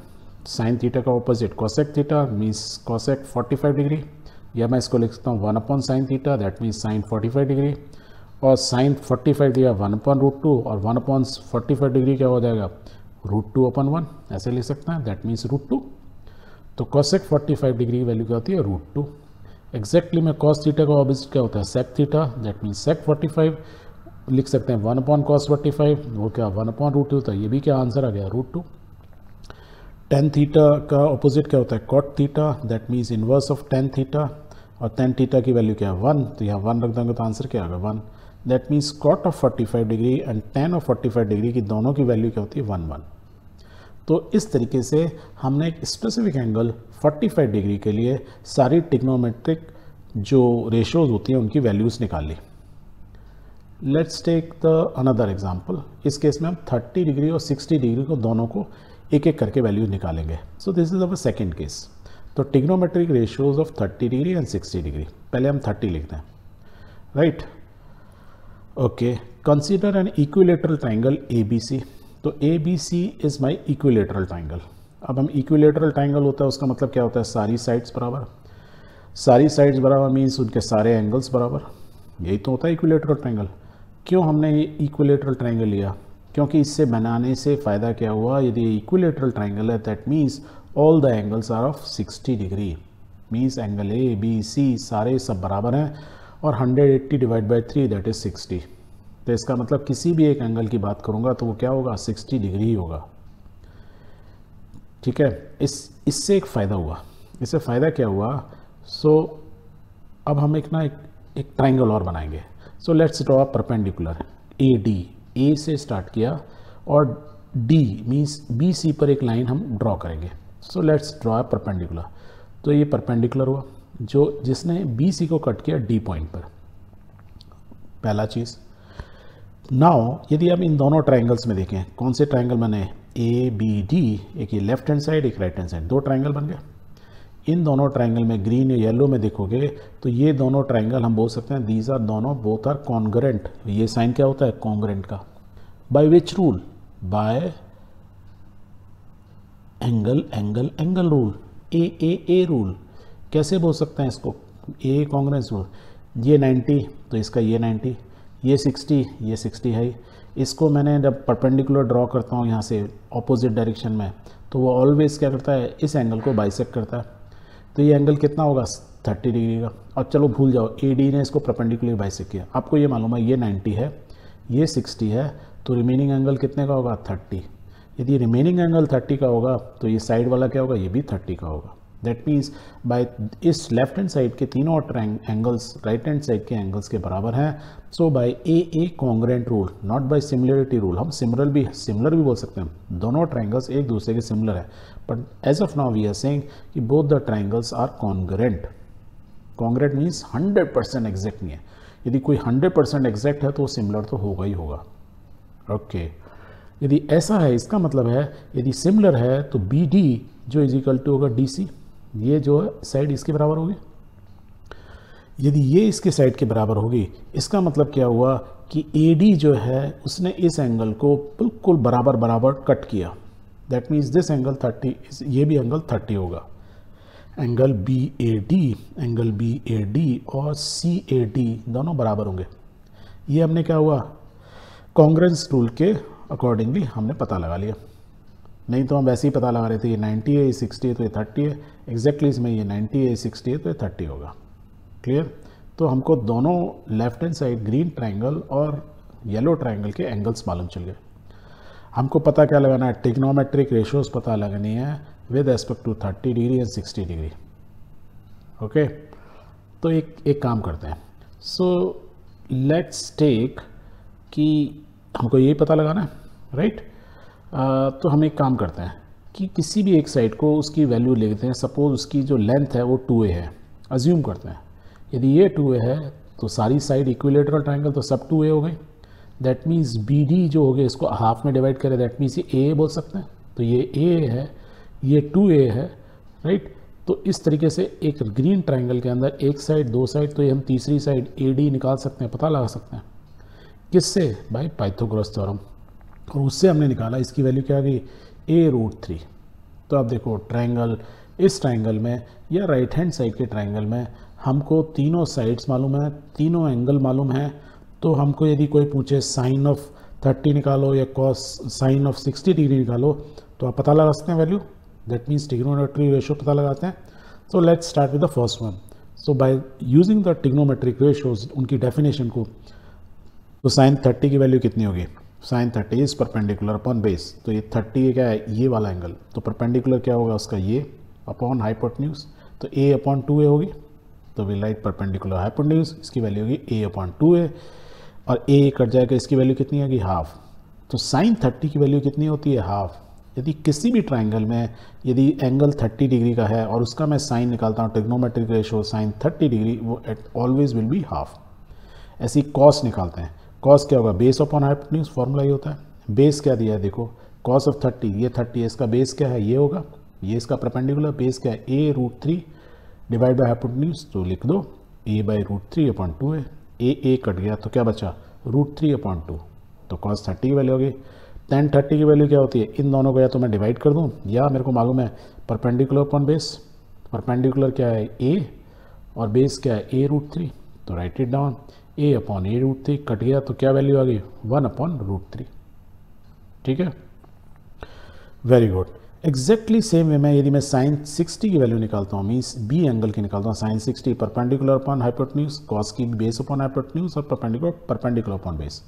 साइन थीटा का opposite cosec theta means cosec 45 degree या मैं इसको लिख सकता हूँ one upon sine theta that means sine 45 degree और साइन 45 दिया वन अपॉन रूट टू और वन अपॉन फोर्टी डिग्री क्या हो जाएगा रूट टू अपन वन ऐसे लिख सकते हैं दैट मीन्स रूट टू तो कॉसेक 45 डिग्री की वैल्यू क्या होती है रूट टू एक्जैक्टली मैं कॉस थीटा का ऑपोजिट क्या होता है sec theta that means sec 45 लिख सकते हैं वन अपॉन कॉस फाइव वो क्या वन अपॉन रूट टू होता है ये भी क्या आंसर आ गया रूट टू टेन थीटा का अपोजिट क्या होता है cot theta that means inverse of tan theta और टेन थीटा की वैल्यू क्या है वन तो यहाँ वन रख देंगे तो आंसर क्या होगा one that means cot of forty five degree and tan of forty five degree की दोनों की वैल्यू क्या होती है वन वन तो इस तरीके से हमने एक स्पेसिफिक एंगल 45 डिग्री के लिए सारी टिक्नोमेट्रिक जो रेशोज़ होती हैं उनकी वैल्यूज़ निकाल ली let's take the another example इस केस में हम 30 डिग्री और 60 डिग्री को दोनों को एक एक करके वैल्यू निकालेंगे so this is our second case तो trigonometric ratios of 30 degree and 60 degree पहले हम 30 लिखते हैं right okay consider an equilateral triangle A B C तो A B C is my equilateral triangle अब हम इक्विलेटरल ट्राइंगल होता है उसका मतलब क्या होता है सारी साइड्स बराबर सारी साइड्स बराबर मीन्स उनके सारे एंगल्स बराबर यही तो होता है इक्विलेटरल ट्राइंगल क्यों हमने ये इक्विलेटरल ट्राइंगल लिया क्योंकि इससे बनाने से फ़ायदा क्या हुआ यदि इक्विलेटरल ट्राइंगल है that means all the angles are of 60 degree means angle A B C सारे सब बराबर हैं और 180 divide by three that is 60 तो इसका मतलब किसी भी एक एंगल की बात करूँगा तो वो क्या होगा 60 डिग्री ही होगा ठीक है इस इससे एक फ़ायदा हुआ इससे फ़ायदा क्या हुआ सो so, अब हम एक ना एक, एक ट्राइंगल और बनाएंगे so let's draw perpendicular A D A से स्टार्ट किया और डी मीन्स बी सी पर एक लाइन हम ड्रॉ करेंगे so let's draw a perpendicular तो ये परपेंडिकुलर हुआ जो जिसने बी सी को कट किया डी पॉइंट पर पहला चीज़ नाउ यदि आप इन दोनों ट्राइंगल्स में देखें कौन से ट्राइंगल बने ए बी डी एक ये लेफ्ट हैंड साइड एक राइट हैंड साइड दो ट्राइंगल बन गए इन दोनों ट्राइंगल में ग्रीन या येलो में देखोगे तो ये दोनों ट्राइंगल हम बोल सकते हैं दीज आर दोनों बोथ आर कॉन्ग्रेंट ये साइन क्या होता है कॉन्ग्रेंट का by which rule by angle angle angle rule A A A rule कैसे बोल सकते हैं इसको ए कांग्रेस रूल ये 90 तो इसका ये 90 ये 60 ये 60 है इसको मैंने जब परपेंडिकुलर ड्रॉ करता हूँ यहाँ से ऑपोजिट डायरेक्शन में तो वो ऑलवेज क्या करता है इस एंगल को बाइसेक करता है तो ये एंगल कितना होगा 30 डिग्री का और चलो भूल जाओ ए डी ने इसको परपेंडिकुलर बाइसेक किया आपको ये मालूम है ये नाइन्टी है ये सिक्सटी है तो रिमेनिंग एंगल कितने का होगा थर्टी यदि रिमेनिंग एंगल थर्टी का होगा तो ये साइड वाला क्या होगा ये भी थर्टी का होगा दैट मीन्स बाय इस लेफ्ट हैंड साइड के तीनों एंगल्स राइट हैंड साइड के एंगल्स के बराबर हैं so by A A congruent rule not by similarity rule हम सिमिलर भी सिमिलर भी बोल सकते हैं दोनों ट्राइंगल्स एक दूसरे के सिमिलर है but as of now we are saying कि both the triangles are congruent congruent means hundred percent exact नहीं है यदि कोई हंड्रेड परसेंट एग्जैक्ट है तो वो सिमिलर तो होगा ही होगा ओके okay. यदि ऐसा है इसका मतलब है यदि सिमिलर है तो बी डी जो इज इक्वल टू होगा डी सी ये जो है साइड इसके बराबर होगी यदि ये इसके साइड के बराबर होगी इसका मतलब क्या हुआ कि ए डी जो है उसने इस एंगल को बिल्कुल बराबर बराबर कट किया that means this angle thirty ये भी एंगल थर्टी होगा angle B A D angle B A D और सी ए डी दोनों बराबर होंगे ये हमने क्या हुआ कॉन्ग्रेंस रूल के अकॉर्डिंगली हमने पता लगा लिया नहीं तो हम वैसे ही पता लगा रहे थे ये 90 है ये 60 है तो ये 30 है एग्जैक्टली इसमें ये 90 है ये 60 है तो ये 30 होगा क्लियर तो हमको दोनों left hand side green triangle और येलो ट्राइंगल के एंगल्स मालूम चल गए हमको पता क्या लगाना है टिग्नोमेट्रिक रेशियोज पता लगानी है with respect to thirty degree and sixty degree okay तो एक एक काम करते हैं सो लेट्स टेक कि हमको ये पता लगाना है राइट आ, तो हम एक काम करते हैं कि किसी भी एक साइड को उसकी वैल्यू लेते हैं सपोज़ उसकी जो लेंथ है वो टू ए है अज्यूम करते हैं यदि ये टू ए है तो सारी साइड इक्विलेटरल ट्राइंगल तो सब टू ए हो गए दैट मीन्स बी डी जो हो गए इसको हाफ में डिवाइड करें दैट मीन्स ये ए बोल सकते हैं तो ये ए है ये टू ए है राइट तो इस तरीके से एक ग्रीन ट्राइंगल के अंदर एक साइड दो साइड तो ये हम तीसरी साइड ए डी निकाल सकते हैं पता लगा सकते हैं किससे भाई पाइथोग्रस थ्योरम और उससे हमने निकाला इसकी वैल्यू क्या आ गई ए रूट थ्री तो आप देखो ट्रायंगल इस ट्रायंगल में या राइट हैंड साइड के ट्रायंगल में हमको तीनों साइड्स मालूम है तीनों एंगल मालूम है तो हमको यदि कोई पूछे साइन ऑफ थर्टी निकालो या cos sine of sixty degree निकालो तो आप पता लगा सकते हैं value that means trigonometry ratio पता लगाते हैं so let's start with the first one so by using the trigonometric ratios उनकी डेफिनेशन को तो साइन थर्टी की वैल्यू कितनी होगी sine thirty is perpendicular upon base तो ये थर्टी क्या है ये वाला एंगल तो परपेंडिकुलर क्या होगा उसका ये अपॉन हाइपोटन्यूज तो ए अपॉन टू ए होगी तो वी लाइक परपेंडिकुलर हाइपोटन्यूज इसकी वैल्यू होगी ए अपॉन टू ए और ए कट जाएगा इसकी वैल्यू कितनी होगी हाफ तो साइन थर्टी की वैल्यू कितनी होती है हाफ यदि किसी भी ट्राइंगल में यदि एंगल 30 डिग्री का है और उसका मैं साइन निकालता हूँ टिग्नोमेट्रिक रेशो साइन 30 डिग्री वो at always will be half ऐसी कॉस निकालते हैं कॉस क्या होगा बेस अपॉन हाइपोटेन्यूज फॉर्मूला ये होता है बेस क्या दिया है देखो कॉस ऑफ थर्टी ये थर्टी है इसका बेस क्या है ये होगा ये इसका परपेंडिकुलर बेस क्या है A root three divide by hypotenuse तो लिख दो A by root three upon two है ए ए कट गया तो क्या बचा रूट थ्री अपॉइंट टू तो कॉस थर्टी की वैल्यू होगी टेन थर्टी की वैल्यू क्या होती है इन दोनों को या तो मैं डिवाइड कर दूँ या मेरे को मालूम है परपेंडिकुलर अपॉन बेस परपेंडिकुलर क्या है ए और बेस क्या है ए रूट थ्री तो write it down A upon A root three cut गया तो क्या वैल्यू आ गई वन अपॉन रूट थ्री ठीक है very good exactly same way में यदि मैं साइन 60 की वैल्यू निकालता हूँ मीन्स बी एंगल की निकालता हूँ sine 60 perpendicular upon hypotenuse cos की बेस अपॉन हाइपोटन्यूज और परपेंडिकुलर परपेंडिकुलर अपॉन बेस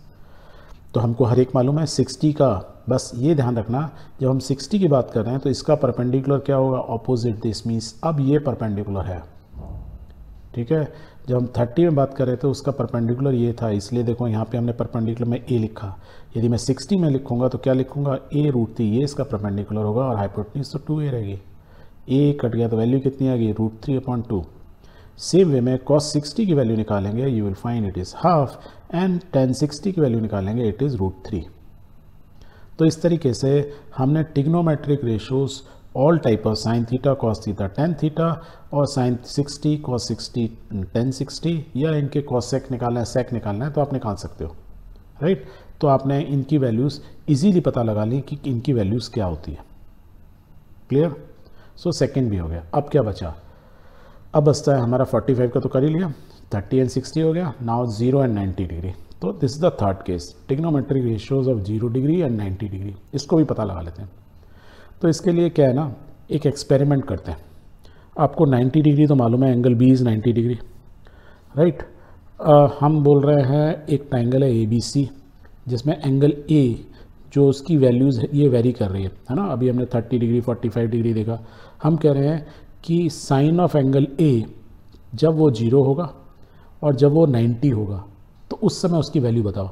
तो हमको हर एक मालूम है 60 का बस ये ध्यान रखना जब हम 60 की बात कर रहे हैं तो इसका परपेंडिकुलर क्या होगा ऑपोजिट दिस मीन्स अब ये परपेंडिकुलर है ठीक है जब हम थर्टी में बात कर रहे थे उसका परपेंडिकुलर ये था इसलिए देखो यहाँ पे हमने परपेंडिकुलर में ए लिखा यदि मैं सिक्सटी में लिखूंगा तो क्या लिखूंगा ए रूट थ्री ये इसका परपेंडिकुलर होगा और हाइपोटनीस तो टू ए रहेगी ए कट गया तो वैल्यू कितनी आ गई root three upon two same way में कॉस सिक्सटी की वैल्यू निकालेंगे you will find it is half and tan sixty की वैल्यू निकालेंगे इट इज़ रूट थ्री तो इस तरीके से हमने trigonometric ratios all type of sine theta cos theta tan theta और sin 60 cos 60 tan 60 या इनके cos sec निकालना है sec निकालना है तो आप निकाल सकते हो राइट right? तो आपने इनकी वैल्यूज़ इजीली पता लगा ली कि इनकी वैल्यूज़ क्या होती है क्लियर सो सेकेंड भी हो गया अब क्या बचा अब बचता है हमारा 45 का तो कर ही लिया 30 एंड 60 हो गया नाउ 0 एंड 90 डिग्री तो this is the third case trigonometric ratios of zero degree and 90 degree इसको भी पता लगा लेते हैं तो इसके लिए क्या है ना एक एक्सपेरिमेंट करते हैं आपको 90 डिग्री तो मालूम है angle B is 90 degree right हम बोल रहे हैं एक ट्रैंगल है ए बी सी जिसमें एंगल ए जो उसकी वैल्यूज़ ये वेरी कर रही है है ना अभी हमने 30 डिग्री 45 डिग्री देखा हम कह रहे हैं कि साइन ऑफ एंगल ए जब वो जीरो होगा और जब वो 90 होगा तो उस समय उसकी वैल्यू बताओ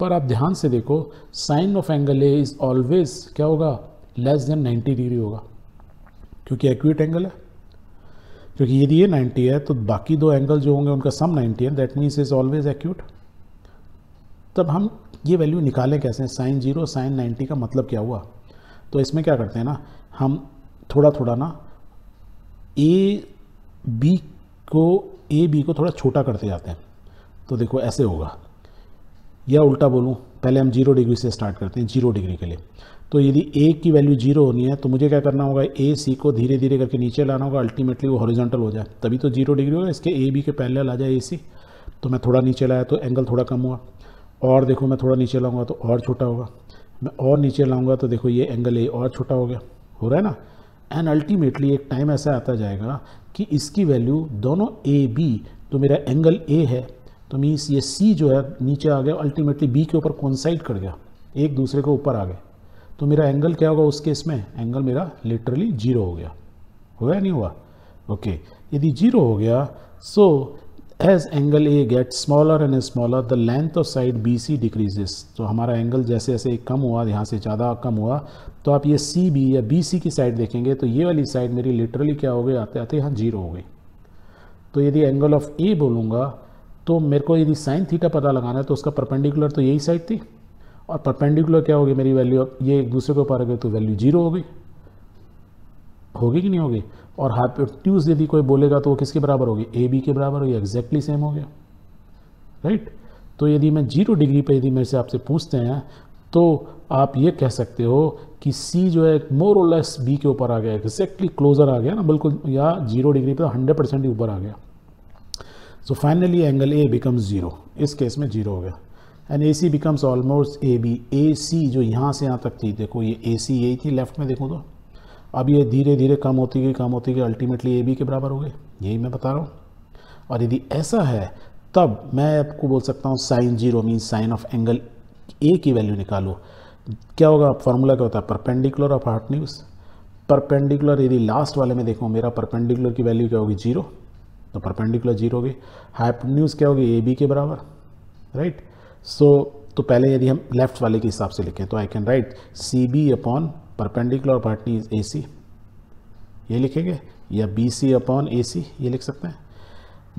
पर आप ध्यान से देखो sine of angle A is always क्या होगा लेस देन 90 डिग्री होगा क्योंकि एक्यूट एंगल है क्योंकि यदि ये 90 है तो बाकी दो एंगल जो होंगे उनका सम 90 है that means is always acute तब हम ये वैल्यू निकालें कैसे साइन जीरो साइन नाइन्टी का मतलब क्या हुआ तो इसमें क्या करते हैं ना हम थोड़ा थोड़ा ना ए बी को ए बी को थोड़ा छोटा करते जाते हैं तो देखो ऐसे होगा या उल्टा बोलूँ पहले हम जीरो डिग्री से स्टार्ट करते हैं जीरो डिग्री के लिए तो यदि ए की वैल्यू जीरो होनी है तो मुझे क्या करना होगा ए सी को धीरे धीरे करके नीचे लाना होगा अल्टीमेटली वो हॉरिजॉन्टल हो जाए तभी तो जीरो डिग्री होगा इसके ए बी के पहले आ जाए ए सी तो मैं थोड़ा नीचे लाया तो एंगल थोड़ा कम हुआ और देखो मैं थोड़ा नीचे लाऊंगा तो और छोटा होगा मैं और नीचे लाऊंगा तो देखो ये एंगल ए और छोटा हो गया हो रहा है ना एंड अल्टीमेटली एक टाइम ऐसा आता जाएगा कि इसकी वैल्यू दोनों ए बी तो मेरा एंगल ए है तो मीन्स ये सी जो है नीचे आ गया अल्टीमेटली बी के ऊपर कॉन्साइड कर गया एक दूसरे के ऊपर आ गया तो मेरा एंगल क्या होगा उस केस में एंगल मेरा लिटरली जीरो हो गया हुआ नहीं हुआ ओके यदि जीरो हो गया so as angle A get smaller and smaller the length of side B C decreases तो हमारा एंगल जैसे जैसे कम हुआ यहाँ से ज़्यादा कम हुआ तो आप ये सी बी या बी सी की साइड देखेंगे तो ये वाली साइड मेरी लिटरली क्या हो गई आते आते यहाँ जीरो हो गई तो यदि एंगल ऑफ ए बोलूँगा तो मेरे को यदि साइन थीटा पता लगाना है तो उसका परपेंडिकुलर तो यही साइड थी और परपेंडिकुलर क्या होगी मेरी वैल्यू अब ये एक दूसरे के ऊपर आ गए तो वैल्यू जीरो हो गई तो होगी कि नहीं होगी और हाइपोट्यूज यदि कोई बोलेगा तो वो किसके बराबर होगी ए बी के बराबर होगी एग्जैक्टली सेम हो गया राइट right? तो यदि मैं जीरो डिग्री पर यदि मेरे से आपसे पूछते हैं तो आप ये कह सकते हो कि सी जो है मोर और लेस बी के ऊपर आ गया एग्जैक्टली क्लोजर आ गया ना बिल्कुल या जीरो डिग्री पर हंड्रेड परसेंट ऊपर आ गया so finally angle A become zero इस केस में जीरो हो गया and A C becomes almost A B A C जो यहाँ से यहाँ तक थी देखो ये ए सी यही थी लेफ्ट में देखो तो अब ये धीरे धीरे कम होती गई कम होती गई अल्टीमेटली ए बी के बराबर हो गए यही मैं बता रहा हूँ और यदि ऐसा है तब मैं आपको बोल सकता हूँ sine zero mean sine of angle A की वैल्यू निकालो क्या होगा फार्मूला क्या होता है perpendicular of hypotenuse perpendicular यदि लास्ट वाले में देखो मेरा परपेंडिकुलर की वैल्यू क्या होगी जीरो तो परपेंडिकुलर जीरो होगी न्यूज़ क्या होगी ए बी के बराबर राइट सो so, तो पहले यदि हम लेफ्ट वाले के हिसाब से लिखें तो I can write C B upon perpendicular part is A C ये लिखेंगे या B C upon A C ये लिख सकते हैं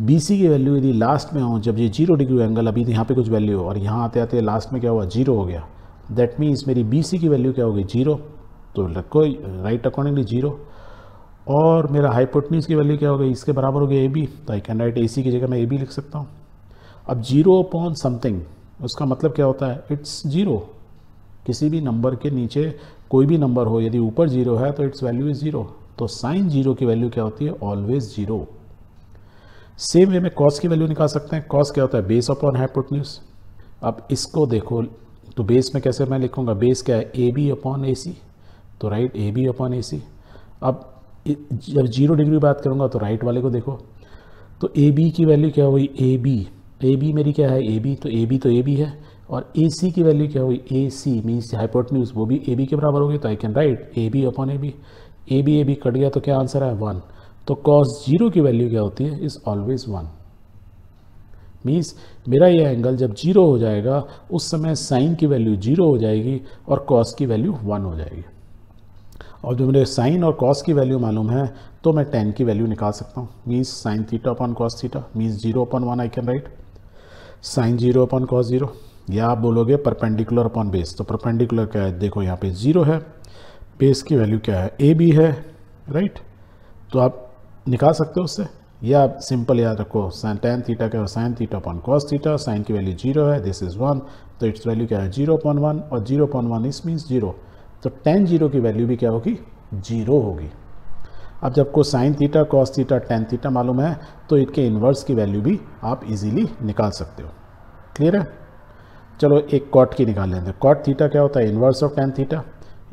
बी सी की वैल्यू यदि लास्ट में हो जब ये जीरो डिग्री एंगल अभी तो यहाँ पे कुछ वैल्यू हो और यहाँ आते आते लास्ट में क्या हुआ जीरो हो गया दैट मीन्स मेरी बी सी की वैल्यू क्या होगी जीरो तो रखो राइट अकॉर्डिंगली जीरो और मेरा हाइपोटनीज की वैल्यू क्या होगी इसके बराबर हो गया ए बी तो I can write A C की जगह मैं ए बी लिख सकता हूँ अब जीरो अपॉन समथिंग उसका मतलब क्या होता है इट्स ज़ीरो किसी भी नंबर के नीचे कोई भी नंबर हो यदि ऊपर जीरो है तो इट्स वैल्यू इज़ ज़ीरो तो साइन जीरो की वैल्यू क्या होती है ऑलवेज ज़ीरो सेम वे में कॉस की वैल्यू निकाल सकते हैं कॉस क्या होता है बेस अपॉन न्यूज अब इसको देखो तो बेस में कैसे मैं लिखूंगा बेस क्या है A B upon A C तो write A B upon A C अब जब जीरो डिग्री बात करूंगा तो राइट वाले को देखो तो ए बी की वैल्यू क्या हुई ए बी ए बी मेरी क्या है ए बी तो ए बी तो ए बी है और ए सी की वैल्यू क्या होगी ए सी मीन्स हाईपोर्ट न्यूज वो भी ए बी के बराबर होगी तो I can write A B upon A B A B A B cut गया तो क्या आंसर है वन तो कॉस जीरो की वैल्यू क्या होती है इज़ ऑलवेज वन मीन्स मेरा ये एंगल जब जीरो हो जाएगा उस समय साइन की वैल्यू जीरो हो जाएगी और कॉस की वैल्यू वन हो जाएगी और जो मेरे साइन और कॉस की वैल्यू मालूम है तो मैं टेन की वैल्यू निकाल सकता हूँ means sine theta upon cos theta means zero upon one I can write sine zero upon cos zero या आप बोलोगे परपेंडिकुलर अपॉन बेस तो परपेंडिकुलर क्या है देखो यहाँ पे ज़ीरो है बेस की वैल्यू क्या है ए बी है राइट तो आप निकाल सकते हो उससे या आप सिंपल याद रखो साइन टेन थीटा क्या sine theta upon cos theta sine की वैल्यू जीरो है दिस इज़ वन तो इट्स वैल्यू क्या है जीरो अपॉन वन और जीरो अपॉन वन इस मीन्स जीरो तो टेन जीरो की वैल्यू भी क्या होगी जीरो होगी अब जब को sine theta cos theta tan theta मालूम है तो इनके इन्वर्स की वैल्यू भी आप इजीली निकाल सकते हो क्लियर है चलो एक कॉट की निकाल लेते हैं कॉट थीटा क्या होता है inverse of tan theta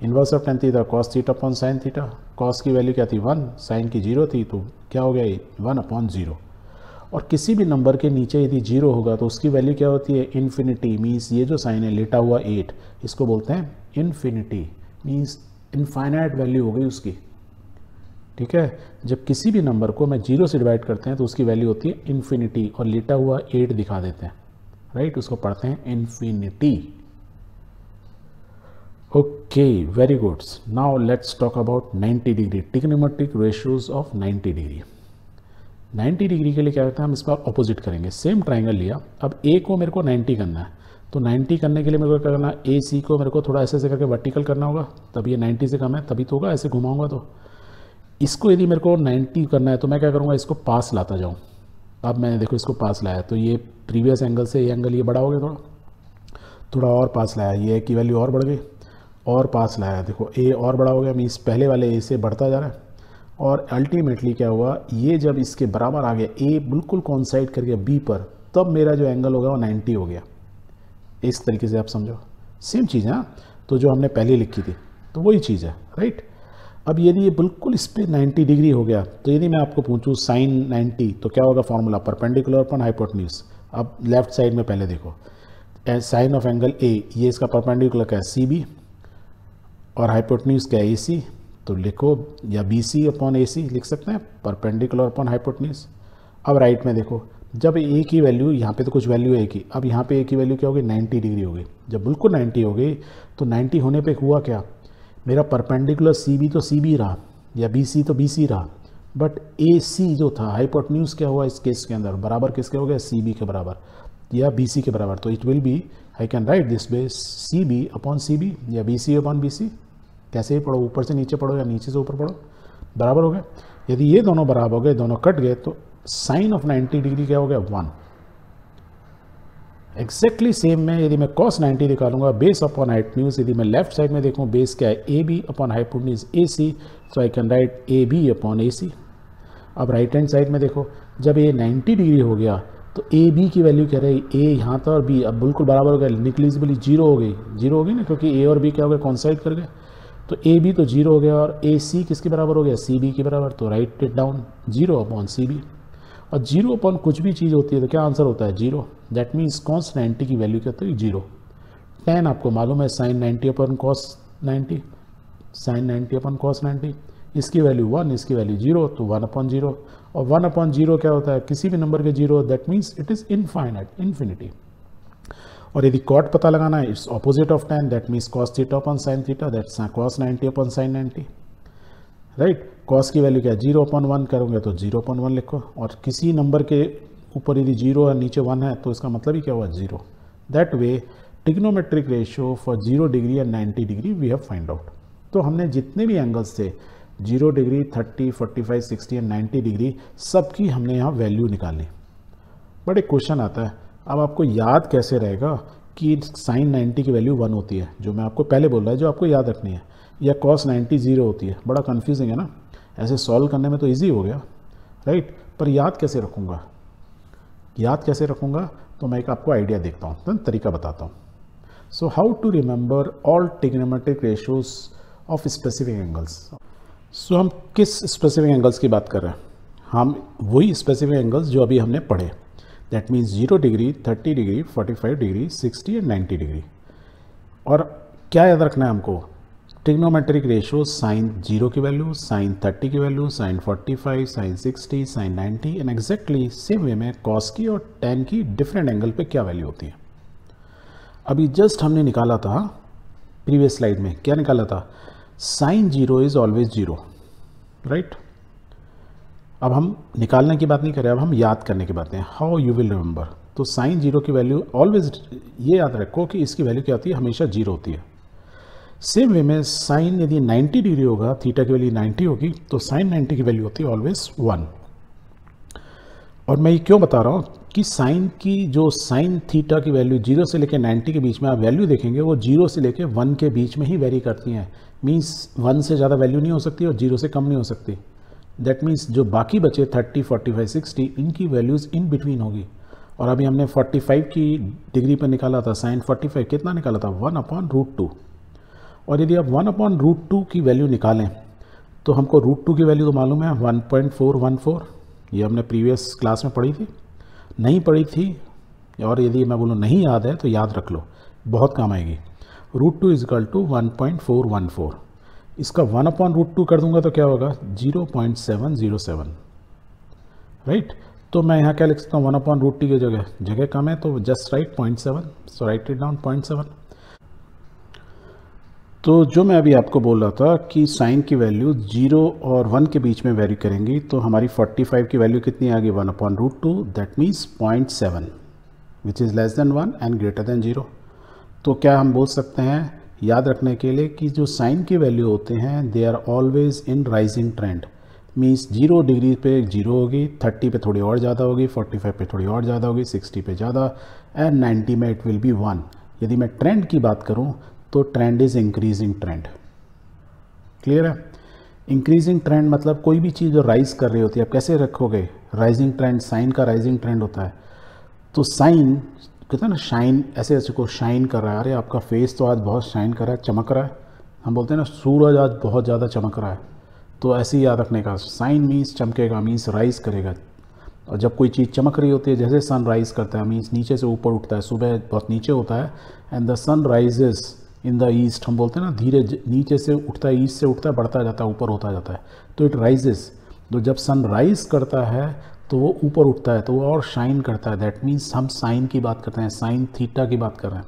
inverse of tan theta cos theta upon sine theta cos की वैल्यू क्या थी वन साइन की जीरो थी तो क्या हो गया वन अपॉन जीरो और किसी भी नंबर के नीचे यदि जीरो होगा तो उसकी वैल्यू क्या होती है इन्फिनिटी मीन्स ये जो साइन है लेटा हुआ एट इसको बोलते हैं इन्फिनिटी मीन्स इनफाइनाइट वैल्यू हो गई उसकी ठीक है जब किसी भी नंबर को मैं जीरो से डिवाइड करते हैं तो उसकी वैल्यू होती है इन्फिनिटी और लेटा हुआ एट दिखा देते हैं राइट उसको पढ़ते हैं infinity okay very good now let's talk about 90 degree trigonometric ratios of 90 degree 90 degree के लिए क्या करते हैं हम इस बार अपोजिट करेंगे सेम ट्राइंगल लिया अब ए को मेरे को 90 करना है तो 90 करने के लिए मेरे को क्या करना ए सी को मेरे को थोड़ा ऐसे ऐसे करके वर्टिकल करना होगा तभी ये 90 से कम है तभी तो होगा ऐसे घुमाऊंगा तो इसको यदि मेरे को 90 करना है तो मैं क्या करूँगा इसको पास लाता जाऊँ अब मैंने देखो इसको पास लाया तो ये प्रीवियस एंगल से ये एंगल ये बड़ा हो गया थोड़ा थोड़ा और पास लाया ये की वैल्यू और बढ़ गई और पास लाया देखो ए और बड़ा हो गया मीन पहले वाले ए से बढ़ता जा रहा है और अल्टीमेटली क्या हुआ ये जब इसके बराबर आ गया ए बिल्कुल कॉन्साइड कर गया बी पर तब मेरा जो एंगल होगा वो 90 हो गया इस तरीके से आप समझो सेम चीज़ है तो जो हमने पहले लिखी थी तो वही चीज़ है राइट अब यदि ये बिल्कुल इस पर नाइन्टी डिग्री हो गया तो यदि मैं आपको पूछूँ साइन नाइन्टी तो क्या होगा फॉर्मूला परपेंडिकुलर अपन हाइपोटनीस अब लेफ्ट साइड में पहले देखो साइन ऑफ एंगल ए ये इसका परपेंडिकुलर क्या है सी बी और हाइपोटनीस क्या है ए सी तो लिखो या B C upon A C लिख सकते हैं परपेंडिकुलर अपॉन हाइपोटनीस अब राइट में देखो जब ए की वैल्यू यहाँ पे तो कुछ वैल्यू है की अब यहाँ पे ए की वैल्यू क्या होगी 90 डिग्री होगी जब बिल्कुल 90 हो गई तो 90 होने पे हुआ क्या मेरा परपेंडिकुलर सी बी तो सी बी रहा या बी सी तो बी सी रहा बट ए सी जो था हाइपोटन्यूज क्या हुआ इस केस के अंदर बराबर किसके हो गया सी बी के बराबर या बी सी के बराबर तो it will be I can write this by C B upon C B या B C upon B C कैसे ही पढ़ो ऊपर से नीचे पढ़ो या नीचे से ऊपर पढ़ो बराबर हो गए यदि ये दोनों बराबर हो गए दोनों कट गए तो साइन ऑफ 90 डिग्री क्या हो गया वन एक्जैक्टली सेम में यदि मैं कॉस 90 निकालूंगा बेस अपॉन हाइट न्यूज़ यदि मैं लेफ्ट साइड में देखूँ बेस क्या है A B upon news A C so I can write A B upon A C अब राइट हैंड साइड में देखो जब ये 90 डिग्री हो गया तो ए बी की वैल्यू क्या रही ए यहाँ था और बी अब बिल्कुल बराबर हो गया निकलिजिबली जीरो हो गई जीरो हो गई ना क्योंकि ए और बी क्या हो गया कॉन्साइड कर गए तो ए बी तो जीरो हो गया और ए सी किसके बराबर हो गया सी बी के बराबर तो write down zero upon C B और जीरो अपॉन कुछ भी चीज़ होती है तो क्या आंसर होता है zero that means cos ninety की वैल्यू क्या होती है जीरो टेन आपको मालूम है sine ninety upon cos ninety sine ninety upon cos ninety इसकी वैल्यू वन इसकी वैल्यू जीरो तो वन अपॉन जीरो और वन अपॉन जीरो क्या होता है किसी भी नंबर के zero that means it is infinite infinity और यदि कॉट पता लगाना है it's opposite of tan that means cos theta upon sine theta that cos ninety upon sine ninety right right? Cos की वैल्यू क्या है जीरो अपॉन वन करोगे तो जीरो अपॉन वन लिखो और किसी नंबर के ऊपर यदि जीरो है नीचे वन है तो इसका मतलब ही क्या हुआ zero that way trigonometric ratio for zero degree and ninety degree we have find out तो हमने जितने भी एंगल्स थे zero degree thirty forty five sixty and ninety degree सबकी हमने यहाँ वैल्यू निकाली बट एक क्वेश्चन आता है अब आपको याद कैसे रहेगा कि साइन 90 की वैल्यू वन होती है जो मैं आपको पहले बोल रहा है जो आपको याद रखनी है या कॉस 90 जीरो होती है बड़ा कन्फ्यूजिंग है ना ऐसे सॉल्व करने में तो ईजी हो गया राइट पर याद कैसे रखूँगा याद कैसे रखूँगा तो मैं एक आपको आइडिया देखता हूँ तो तरीका बताता हूँ so how to remember all trigonometric ratios of specific angles so हम किस स्पेसिफिक एंगल्स की बात कर रहे हैं हम वही स्पेसिफिक एंगल्स जो अभी हमने पढ़े that means zero degree thirty degree forty five degree sixty and ninety degree और क्या याद रखना है हमको ट्रिग्नोमेट्रिक रेशो साइन जीरो की वैल्यू साइन थर्टी की value sine forty five sine sixty sine ninety and exactly same way में cos की और टेन की डिफरेंट एंगल पे क्या वैल्यू होती है अभी जस्ट हमने निकाला था प्रीवियस स्लाइड में क्या निकाला था sine zero is always zero right अब हम निकालने की बात नहीं कर रहे अब हम याद करने की बात हैं हाउ यू विल रिमेंबर तो साइन जीरो की वैल्यू ऑलवेज ये याद रखो कि इसकी वैल्यू क्या होती है हमेशा जीरो होती है सेम वे में साइन यदि 90 डिग्री होगा थीटा की वैल्यू 90 होगी तो साइन 90 की वैल्यू होती है ऑलवेज वन और मैं ये क्यों बता रहा हूँ कि साइन की जो साइन थीटा की वैल्यू जीरो से लेकर 90 के बीच में आप वैल्यू देखेंगे वो जीरो से लेकर वन के बीच में ही वेरी करती हैं मीन्स वन से ज़्यादा वैल्यू नहीं हो सकती और जीरो से कम नहीं हो सकती दैट मीन्स जो बाकी बचे 30, 45, 60 इनकी वैल्यूज़ इन बिटवीन होगी और अभी हमने 45 की डिग्री पर निकाला था साइन 45 कितना निकाला था वन अपॉन रूट टू और यदि आप वन अपॉन रूट टू की वैल्यू निकालें तो हमको रूट टू की वैल्यू तो मालूम है one point four one four ये हमने प्रीवियस क्लास में पढ़ी थी नहीं पढ़ी थी और यदि मैं बोलूँ नहीं याद है तो याद रख लो बहुत काम आएगी root two equal to one point four one four इसका वन अपॉन रूट टू कर दूंगा तो क्या होगा zero point seven zero seven right तो मैं यहाँ क्या लिख सकता हूँ वन अपॉन रूट टू की जगह जगह कम है तो just write point seven so write it down point seven तो जो मैं अभी आपको बोल रहा था कि साइन की वैल्यू जीरो और वन के बीच में वेरी करेंगी तो हमारी फोर्टी फाइव की वैल्यू कितनी आ गई one upon root two that means point seven which is less than one and greater than zero तो क्या हम बोल सकते हैं याद रखने के लिए कि जो साइन की वैल्यू होते हैं they are always in rising trend means zero degree पे जीरो होगी थर्टी पे थोड़ी और ज़्यादा होगी फोर्टी फाइव पे थोड़ी और ज़्यादा होगी सिक्सटी पे ज़्यादा एंड नाइन्टी में इट विल बी वन यदि मैं ट्रेंड की बात करूँ तो trend is increasing trend clear है इंक्रीजिंग ट्रेंड मतलब कोई भी चीज़ जो राइज कर रही होती है आप कैसे रखोगे राइजिंग ट्रेंड साइन का राइजिंग ट्रेंड होता है तो साइन कहते हैं ना शाइन ऐसे ऐसे को शाइन कर रहा है अरे आपका फेस तो आज बहुत शाइन कर रहा है चमक रहा है हम बोलते हैं ना सूरज आज बहुत ज़्यादा चमक रहा है तो ऐसे ही याद रखने का साइन मीन्स चमकेगा मीन्स राइज़ करेगा और जब कोई चीज़ चमक रही होती है जैसे सन राइज़ करता है मीन्स नीचे से ऊपर उठता है सुबह बहुत नीचे होता है and the sun rises in the east हम बोलते हैं ना धीरे नीचे से उठता है ईस्ट से उठता है बढ़ता जाता है ऊपर होता जाता है तो इट राइजेस तो जब सन राइज करता है तो वो ऊपर उठता है तो वो और शाइन करता है दैट मीन्स हम साइन की बात करते हैं साइन थीटा की बात कर रहे हैं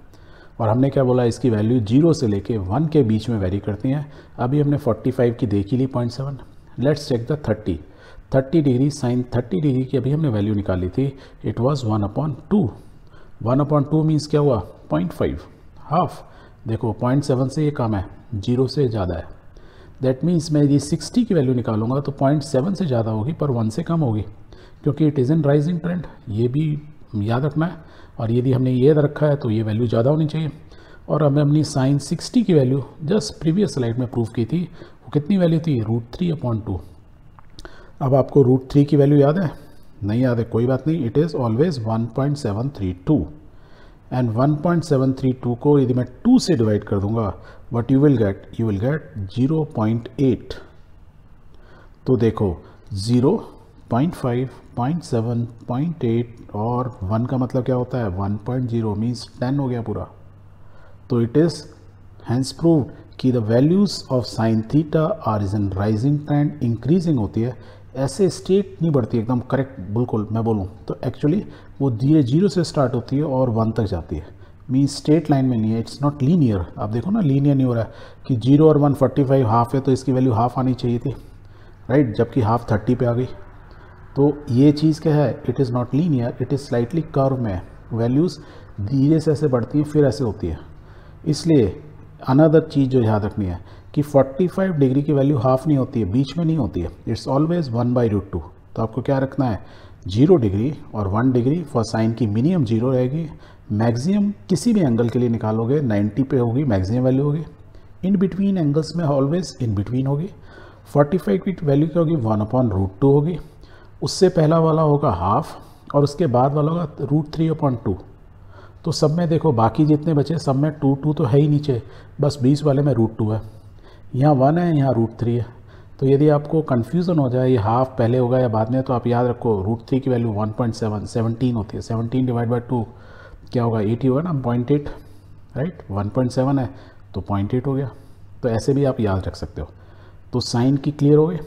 और हमने क्या बोला इसकी वैल्यू जीरो से लेके वन के बीच में वेरी करती हैं अभी हमने फोर्टी फाइव की देखी ली point seven let's check the thirty thirty degree sine thirty degree की अभी हमने वैल्यू निकाली थी it was one upon two one upon two means क्या हुआ पॉइंट फाइव हाफ देखो पॉइंट सेवन से ये कम है जीरो से ज़्यादा है दैट मीन्स मैं ये सिक्सटी की वैल्यू निकालूंगा तो पॉइंट सेवन से ज़्यादा होगी पर वन से कम होगी क्योंकि it is in rising trend ये भी याद रखना है और यदि हमने ये रखा है तो ये वैल्यू ज़्यादा होनी चाहिए और हमें हमने साइन सिक्सटी की वैल्यू जस्ट प्रीवियस स्लाइड में प्रूव की थी वो कितनी वैल्यू थी रूट थ्री अपॉन टू अब आपको रूट थ्री की वैल्यू याद है नहीं याद है कोई बात नहीं it is always one point seven three two and 1.732 को यदि मैं 2 से डिवाइड कर दूंगा what you will get you will get 0.8 तो देखो 0 0.5, 0.7, और 1 का मतलब क्या होता है 1.0 पॉइंट जीरो मीन्स टेन हो गया पूरा तो इट इज़ हैंस प्रूव कि the values of sine theta are is in rising trend increasing होती है ऐसे स्टेट नहीं बढ़ती एकदम करेक्ट बिल्कुल मैं बोलूँ तो एक्चुअली वो धीरे जीरो से स्टार्ट होती है और वन तक जाती है मीन स्ट्रेट लाइन में नहीं है इट्स नॉट लीनियर आप देखो ना लीनियर नहीं हो रहा है कि जीरो और वन फोर्टी फाइव हाफ है तो इसकी वैल्यू हाफ आनी चाहिए थी राइट जबकि हाफ थर्टी पे आ गई तो ये चीज़ क्या है it is not linear it is slightly curve में वैल्यूज़ धीरे से ऐसे बढ़ती हैं फिर ऐसे होती है इसलिए अनदर चीज़ जो याद रखनी है कि 45 डिग्री की वैल्यू हाफ नहीं होती है बीच में नहीं होती है it's always one by root two तो आपको क्या रखना है जीरो डिग्री और वन डिग्री फॉर साइन की मिनिमम जीरो रहेगी मैक्सिमम किसी भी एंगल के लिए निकालोगे 90 पे होगी मैक्सिमम वैल्यू होगी इन बिटवीन एंगल्स में ऑलवेज इन बिटवीन होगी 45 की वैल्यू क्या होगी वन अपॉन रूट टू होगी उससे पहला वाला होगा हाफ और उसके बाद वाला होगा रूट थ्री अपॉन टू तो सब में देखो बाकी जितने बचे सब में टू टू तो है ही नीचे बस बीस वाले में रूट टू है यहाँ वन है यहाँ रूट थ्री है तो यदि आपको कन्फ्यूज़न हो जाए ये हाफ पहले होगा या बाद में तो आप याद रखो रूट थ्री की value one point seven seventeen होती है सेवनटीन डिवाइड बाई टू क्या होगा एट ही होगा ना point eight right one point seven है तो पॉइंट एट हो गया तो ऐसे भी आप याद रख सकते हो तो साइन की क्लियर हो गई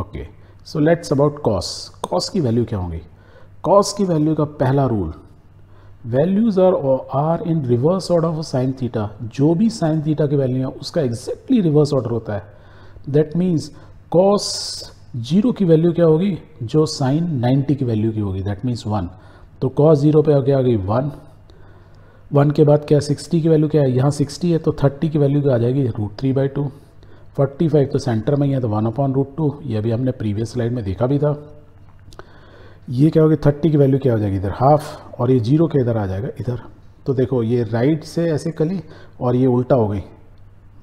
okay so let's about cos cos की वैल्यू क्या होगी कॉस की वैल्यू का पहला rule values are are in reverse order of sine theta जो भी साइन थीटा की वैल्यू है उसका एग्जैक्टली रिवर्स ऑर्डर होता है दैट मीन्स कॉस जीरो की वैल्यू क्या होगी जो साइन 90 की वैल्यू की होगी दैट मीन्स वन तो कॉस जीरो पे क्या आ गई वन वन के बाद क्या सिक्सटी की वैल्यू क्या है यहाँ सिक्सटी है तो थर्टी की वैल्यू क्या आ जाएगी root three by two forty five तो सेंटर में ही है तो वन अपॉन रूट टू ये अभी हमने प्रीवियस स्लाइड में देखा भी था ये क्या होगी थर्टी की वैल्यू क्या हो जाएगी इधर हाफ और ये जीरो के इधर आ जाएगा इधर तो देखो ये राइट से ऐसे कली और ये उल्टा हो गई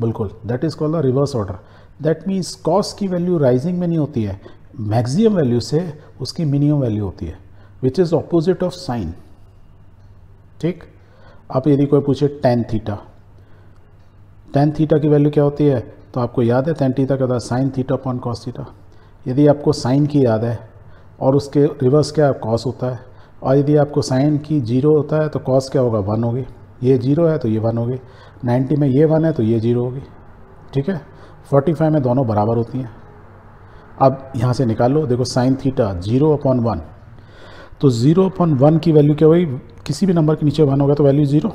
बिल्कुल that is called the reverse order that means cos की वैल्यू राइजिंग में नहीं होती है मैक्सिमम वैल्यू से उसकी मिनिमम वैल्यू होती है which is opposite of sine ठीक आप यदि कोई पूछे टेन थीटा टेन थीटा की वैल्यू क्या होती है तो आपको याद है टेन थीटा होता है sign theta upon cos theta यदि आपको साइन की याद है और उसके रिवर्स क्या कॉस होता है और यदि आपको साइन की जीरो होता है तो कॉस क्या होगा वन होगी ये जीरो है तो ये वन होगी नाइन्टी में ये वन है तो ये जीरो होगी ठीक है 45 में दोनों बराबर होती हैं अब यहाँ से निकाल लो देखो sine theta zero upon one तो ज़ीरो अपॉन वन की वैल्यू क्या हुई किसी भी नंबर के नीचे वन होगा तो वैल्यू ज़ीरो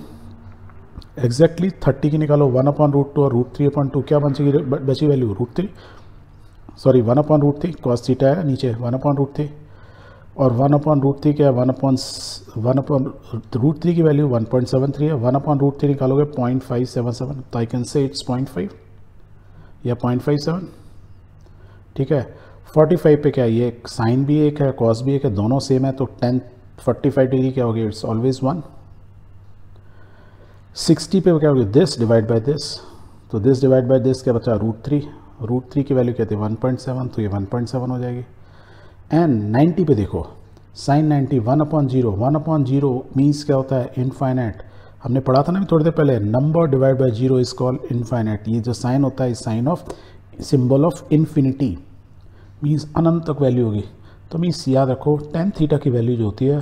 एग्जैक्टली थर्टी की निकालो वन अपॉन रूट टू और रूट थ्री अपॉन टू क्या बन बची value root three sorry one upon root three cos theta है नीचे वन अपॉन रूट थ्री और वन अपॉन रूट थ्री क्या है one upon one upon root three की value one point seven three है वन अपॉन रूट थ्री निकालोगे point five seven seven तो I can say it's point five या point five seven ठीक है forty five पे क्या है ये साइन भी एक है कॉस भी एक है दोनों सेम है तो टेन फोर्टी फाइव डिग्री क्या होगी इट्स ऑलवेज वन सिक्सटी पे क्या होगी दिस डिवाइड बाय दिस तो दिस डिवाइड बाय दिस क्या बचा रूट थ्री रूट थ्री की वैल्यू क्या थी वन पॉइंट सेवन तो ये वन पॉइंट सेवन हो जाएगी एंड नाइन्टी पे देखो sine ninety one upon zero one upon zero means क्या होता है इनफाइनाइट हमने पढ़ा था ना अभी थोड़ी देर पहले number divide by zero is call infinite ये जो साइन होता है sign of symbol of infinity means अनंत तक वैल्यू होगी तो मीन्स याद रखो टेन थीटा की वैल्यू जो होती है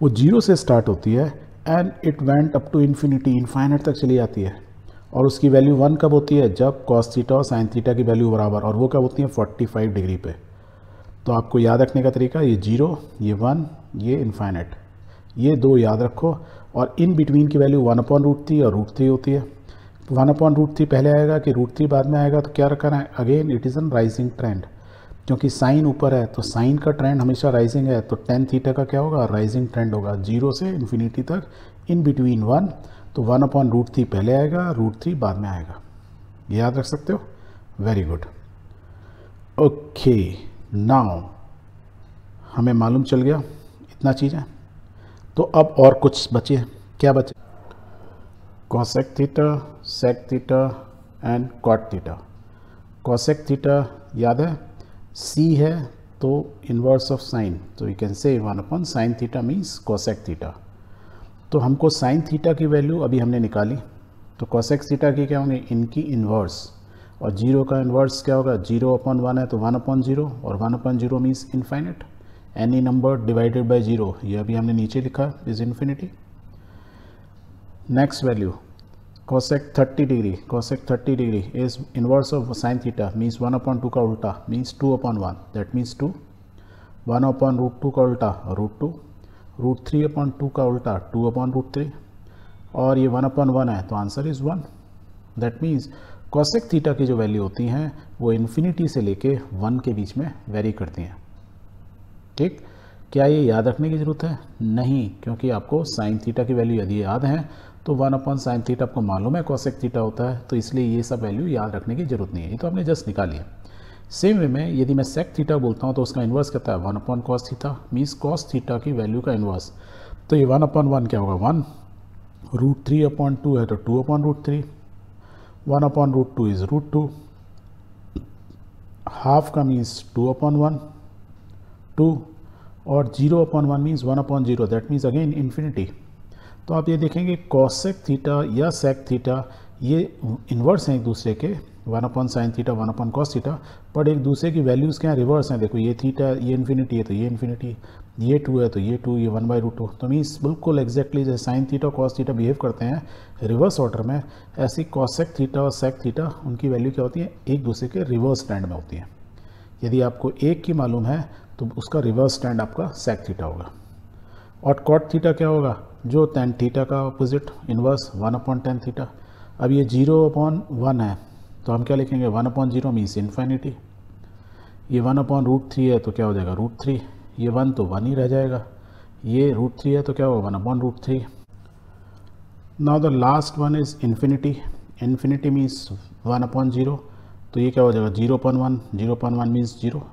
वो जीरो से स्टार्ट होती है and it went up to infinity infinite तक चली जाती है और उसकी वैल्यू वन कब होती है जब कॉस थीटा और साइन थीटा की वैल्यू बराबर और वो कब होती है फोर्टी फाइव डिग्री पे तो आपको याद रखने का तरीका ये जीरो ये वन ये इन्फाइनाइट ये दो याद रखो और इन बिटवीन की value one upon root three और रूट थ्री होती है वन अपॉन रूट थ्री पहले आएगा कि रूट थ्री बाद में आएगा तो क्या रखना है again it is an rising trend क्योंकि साइन ऊपर है तो साइन का ट्रेंड हमेशा राइजिंग है तो टेन थीटा का क्या होगा राइजिंग ट्रेंड होगा जीरो से इन्फिनिटी तक इन बिटवीन वन तो वन अपॉन रूट थ्री पहले आएगा रूट थ्री बाद में आएगा ये याद रख सकते हो वेरी गुड ओके नाउ हमें मालूम चल गया इतना चीज़ है तो अब और कुछ बचे क्या बचे cosec theta sec theta and cot theta cosec theta याद है सी है तो इन्वर्स ऑफ साइन तो you can say one upon sine theta means cosec theta तो हमको साइन थीटा की वैल्यू अभी हमने निकाली तो कॉसेक थीटा की क्या होंगे इनकी इन्वर्स और जीरो का इन्वर्स क्या होगा जीरो अपॉन वन है तो वन अपॉन जीरो और one upon zero means infinite any number divided by zero ये अभी हमने नीचे लिखा is infinity next value cosec 30 degree cosec 30 degree is inverse of sine theta means one upon two का उल्टा means two upon one that means two one upon root two का उल्टा root two root three upon two का उल्टा to upon root three और ये one upon one है तो answer is one that means cosec theta की जो वैल्यू होती हैं वो इन्फिनिटी से लेके वन के बीच में वेरी करती हैं ठीक क्या ये याद रखने की ज़रूरत है नहीं क्योंकि आपको साइन थीटा की वैल्यू यदि याद है तो वन अपॉन साइन थीटा आपको मालूम है कॉसेक थीटा होता है तो इसलिए ये सब वैल्यू याद रखने की जरूरत नहीं है ये तो आपने जस्ट निकाली है सेम वे में यदि मैं सेक थीटा बोलता हूँ तो उसका इन्वर्स कहता है one upon cos theta means cos theta की वैल्यू का इन्वर्स तो ये वन अपॉन वन क्या होगा one root three upon two है तो two upon root three one upon root two is root two half का means two upon one two और zero upon one means one upon zero that means again infinity तो आप ये देखेंगे cosec theta या sec theta ये inverse हैं एक दूसरे के one upon sine theta one upon cos theta but एक दूसरे की वैल्यूज़ क्या रिवर्स हैं देखो ये थीटा ये इन्फिनिटी है तो ये इन्फिनिटी ये टू है तो ये टू ये वन बाई रूट टू तो मीन्स बिल्कुल एक्जैक्टली जैसे sine theta cos theta behave करते हैं रिवर्स ऑर्डर में ऐसी कॉसेक थीटा और सेक थीटा उनकी वैल्यू क्या होती है एक दूसरे के रिवर्स ट्रेंड में होती है यदि आपको एक की मालूम है तो उसका रिवर्स स्टैंड आपका सेक थीटा होगा और कॉट थीटा क्या होगा जो टेन थीटा का opposite inverse one upon tan theta अब ये जीरो अपॉन वन है तो हम क्या लिखेंगे one upon zero means infinity ये वन अपॉन रूट थ्री है तो क्या हो जाएगा रूट थ्री ये वन तो वन ही रह जाएगा ये रूट थ्री है तो क्या होगा one upon root three now the last one is infinity infinity means one upon zero तो ये क्या हो जाएगा zero point one zero point one means zero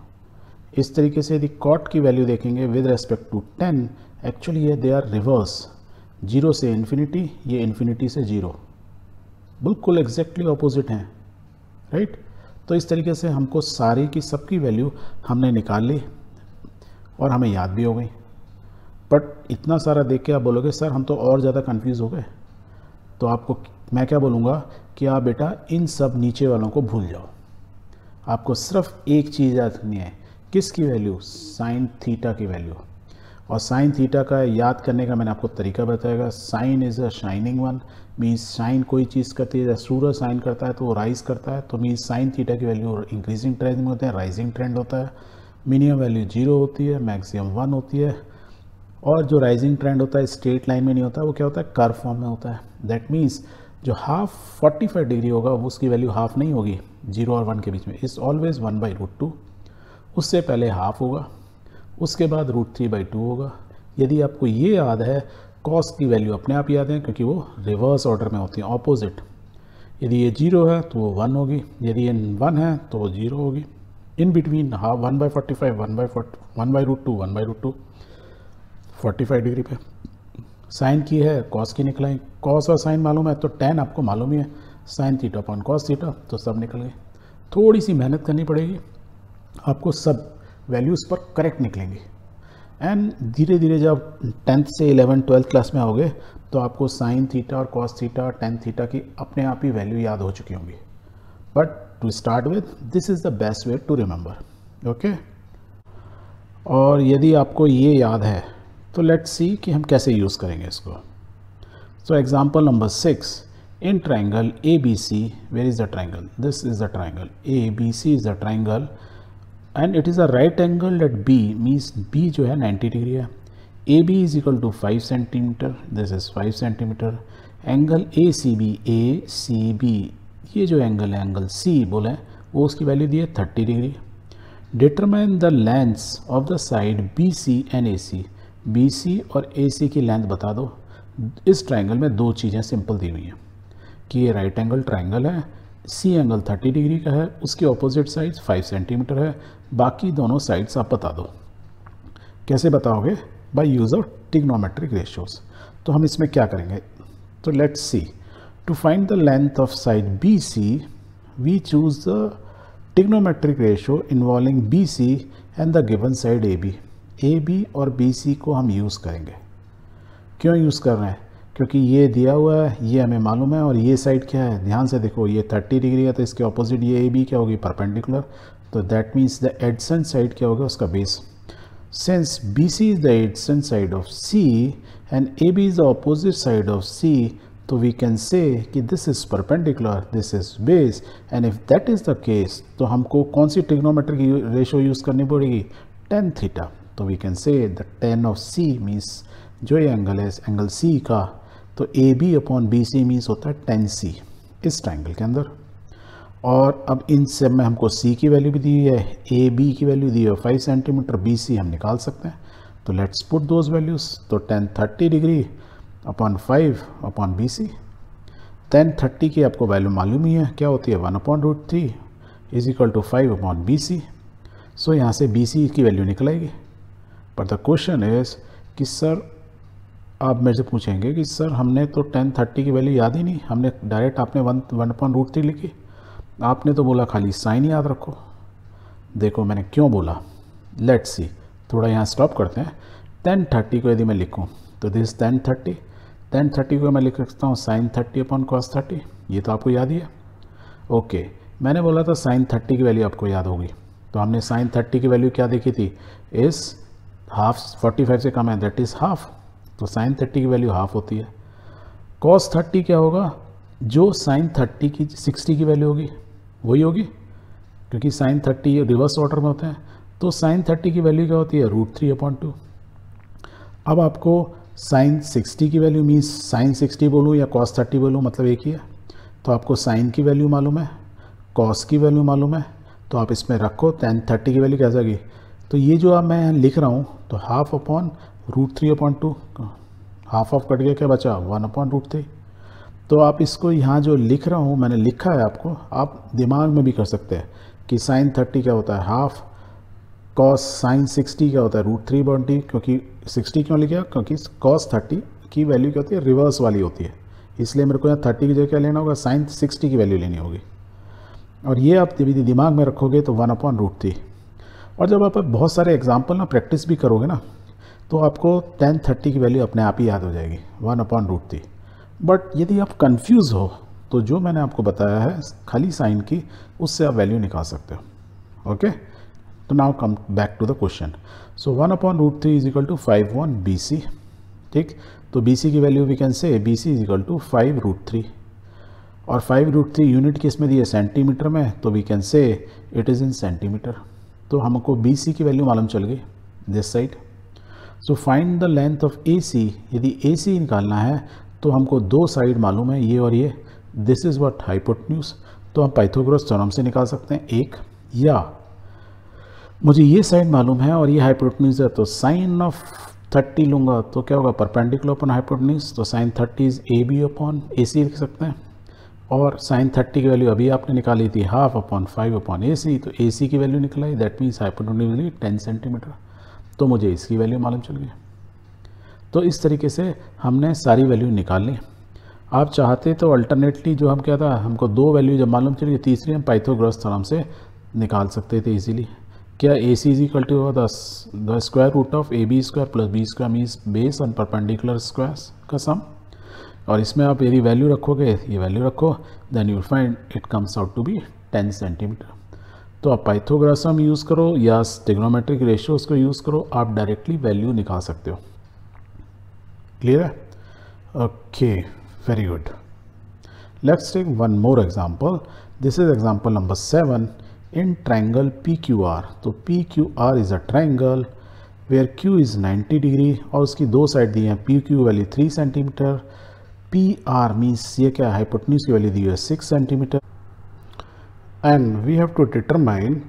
इस तरीके से यदि कॉट की वैल्यू देखेंगे with respect to tan actually ये दे आर रिवर्स जीरो से इन्फिनिटी ये इन्फिनिटी से जीरो बिल्कुल एग्जैक्टली ऑपोजिट हैं राइट तो इस तरीके से हमको सारी की सबकी वैल्यू हमने निकाल ली और हमें याद भी हो गई बट इतना सारा देख के आप बोलोगे सर हम तो और ज़्यादा कन्फ्यूज़ हो गए तो आपको मैं क्या बोलूँगा कि आप बेटा इन सब नीचे वालों को भूल जाओ आपको सिर्फ एक चीज़ याद रखनी है किसकी वैल्यू साइन थीटा की वैल्यू और साइन थीटा का याद करने का मैंने आपको तरीका बताएगा sine is a shining one means sine कोई चीज़ करती है सूरज साइन करता है तो वो राइज करता है तो मीन्स साइन थीटा की वैल्यू इंक्रीजिंग ट्रेंड में होते हैं राइजिंग ट्रेंड होता है मिनिमम वैल्यू जीरो होती है मैक्सिमम वन होती है और जो राइजिंग ट्रेंड होता है स्ट्रेट लाइन में नहीं होता वो क्या होता है कर फॉर्म में होता है दैट मीन्स जो हाफ 45 डिग्री होगा उसकी वैल्यू हाफ नहीं होगी जीरो और वन के बीच में is always one by root two उससे पहले हाफ होगा उसके बाद रूट थ्री बाई टू होगा यदि आपको ये याद है कॉस की वैल्यू अपने आप याद है क्योंकि वो रिवर्स ऑर्डर में होती है ऑपोजिट यदि ये जीरो है तो वो वन होगी यदि ये वन है तो वो जीरो होगी in between half one by forty five one by forty one by root two one by root two forty five degree पे साइन की है कॉस की निकलाई कॉस और साइन मालूम है तो टेन आपको मालूम ही है sign theta upon cos theta तो सब निकल गए थोड़ी सी मेहनत करनी पड़ेगी आपको सब वैल्यूज़ पर करेक्ट निकलेंगे एंड धीरे धीरे जब टेंथ से इलेवन ट्वेल्थ क्लास में आओगे तो आपको साइन थीटा और कॉस थीटा टेंथ थीटा की अपने आप ही वैल्यू याद हो चुकी होंगी but to start with this is the best way to remember okay और यदि आपको ये याद है तो लेट्स सी कि हम कैसे यूज़ करेंगे इसको so example number six in A B C where is the triangle this is the triangle A B C is the triangle and it is a right angle at B means B जो है 90 degree है A B is equal to five centimetre this is five centimetre angle A C B A C B ये जो angle है angle सी बोले वो उसकी value दी है thirty degree determine the length of the side B C and A C B C और A C की लेंथ बता दो इस ट्राइंगल में दो चीज़ें सिंपल दी हुई हैं कि ये राइट एंगल ट्राइंगल है सी एंगल 30 डिग्री का है उसकी ऑपोजिट साइड 5 सेंटीमीटर है बाकी दोनों साइड्स आप बता दो कैसे बताओगे by use of trigonometric ratios तो हम इसमें क्या करेंगे तो let's see to find the length of side B C we choose the trigonometric ratio involving B C and the given side A B A B और B C को हम use करेंगे क्यों यूज़ कर रहे हैं क्योंकि ये दिया हुआ है ये हमें मालूम है और ये साइड क्या है ध्यान से देखो ये 30 डिग्री है तो इसके ऑपोजिट ये ए बी क्या होगी परपेंडिकुलर तो that means the adjacent side क्या होगा उसका base since B C is the adjacent side of C and A B is the opposite side of C तो वी कैन से कि this is perpendicular this is base and if that is the case तो हमको कौन सी टेक्नोमीटर की ratio use करनी पड़ेगी tan theta तो we can say the tan of C means जो ये एंगल है एंगल सी का तो A B upon B C means होता है टेन सी इस ट्रैंगल के अंदर और अब इन सब में हमको सी की वैल्यू भी दी है ए बी की वैल्यू दी है फाइव सेंटीमीटर बी सी हम निकाल सकते हैं तो लेट्स पुट दोज वैल्यूज़ तो tan thirty degree upon five upon B C tan thirty की आपको वैल्यू मालूम ही है क्या होती है one upon root three is equal to five upon B C so यहाँ से बी सी की वैल्यू निकलेगी पर द क्वेश्चन इज कि सर आप मेरे से पूछेंगे कि सर हमने तो टेन थर्टी की वैल्यू याद ही नहीं हमने डायरेक्ट आपने one one upon root three लिखी आपने तो बोला खाली साइन याद रखो देखो मैंने क्यों बोला लेट्स सी थोड़ा यहाँ स्टॉप करते हैं टेन थर्टी को यदि मैं लिखूँ तो this tan thirty tan thirty को मैं लिख सकता हूँ sine thirty upon cos thirty ये तो आपको याद ही है ओके मैंने बोला था साइन थर्टी की वैल्यू आपको याद होगी तो हमने साइन थर्टी की वैल्यू क्या देखी थी इस हाफ फोर्टी फाइव से कम है दैट इज़ हाफ तो साइन थर्टी की वैल्यू हाफ होती है कॉस थर्टी क्या होगा जो साइन थर्टी की सिक्सटी की वैल्यू होगी वही होगी क्योंकि साइन थर्टी रिवर्स ऑर्डर में होते हैं तो साइन थर्टी की वैल्यू क्या होती है रूट थ्री अपॉइंट टू अब आपको साइन सिक्सटी की वैल्यू मीन्स साइन सिक्सटी बोलूँ या कॉस थर्टी बोलूँ मतलब एक ही है तो आपको साइन की वैल्यू मालूम है कॉस की वैल्यू मालूम है तो आप इसमें रखो टेन थर्टी की वैल्यू कैसे आएगी तो ये जो आप मैं लिख रहा हूँ तो half upon root three upon two half off कट गया क्या बचा वन अपॉन रूट थ्री तो आप इसको यहाँ जो लिख रहा हूँ मैंने लिखा है आपको आप दिमाग में भी कर सकते हैं कि साइन थर्टी क्या होता है हाफ कॉस साइन सिक्सटी क्या होता है रूट थ्री बॉन क्योंकि सिक्सटी क्यों लिखा क्योंकि कॉस थर्टी की वैल्यू क्या होती है रिवर्स वाली होती है इसलिए मेरे को यहाँ थर्टी की जगह क्या लेना होगा साइन सिक्सटी की वैल्यू लेनी होगी और ये आप यदि दिमाग में रखोगे तो वन अपॉन रूट थ्री और जब आप बहुत सारे एग्जाम्पल ना प्रैक्टिस भी करोगे ना तो आपको टेन थर्टी की वैल्यू अपने आप ही याद हो जाएगी one upon root three but यदि आप कंफ्यूज हो तो जो मैंने आपको बताया है खाली साइन की उससे आप वैल्यू निकाल सकते हो ओके तो now come back to the question so one upon root three is equal to five one B C ठीक तो बी सी की value we can say B C is equal to five root three और five root three unit किस में दिए centimetre में तो we can say it is in centimetre तो हमको बी सी की वैल्यू मालूम चल गई this side so find the length of A C यदि ए सी निकालना है तो हमको दो साइड मालूम है ये और ये दिस इज़ वट हाइपोटन्यूस तो हम पाइथोग्रोस चरम से निकाल सकते हैं एक या मुझे ये साइड मालूम है और ये हाइपोटन्यूज है तो साइन ऑफ थर्टी लूँगा तो क्या होगा परपेंडिकुलर अपन हाइपोटन्यूस तो sine thirty is A B upon A C लिख सकते हैं और साइन थर्टी की वैल्यू अभी आपने निकाली थी half upon five upon A C तो ए सी की वैल्यू निकलाई that means hypotenuse ten centimetre तो मुझे इसकी वैल्यू मालूम चल गई तो इस तरीके से हमने सारी वैल्यू निकाल ली आप चाहते तो अल्टरनेटली जो हम क्या था हमको दो वैल्यू जब मालूम चलिए तीसरी हम पाइथोग्रस नाम से निकाल सकते थे इजीली क्या ए सी कल्टी हुआ दस the square root of A B square plus B square means base on perpendicular square का सम और इसमें आप यदि वैल्यू रखोगे ये वैल्यू रखो then you find it comes out to be ten centimetre तो आप पाइथोग्रासम यूज़ करो या स्टिग्नोमेट्रिक रेशियो उसको यूज़ करो आप डायरेक्टली वैल्यू निकाल सकते हो क्लियर है okay very good let's take one more example this is example number seven in triangle P Q R तो P Q R is a triangle where Q is 90 degree और उसकी दो side दी हैं P Q value three centimetre P R means ये क्या पुटनीस की वैली दी हुई है six centimetre and we have to determine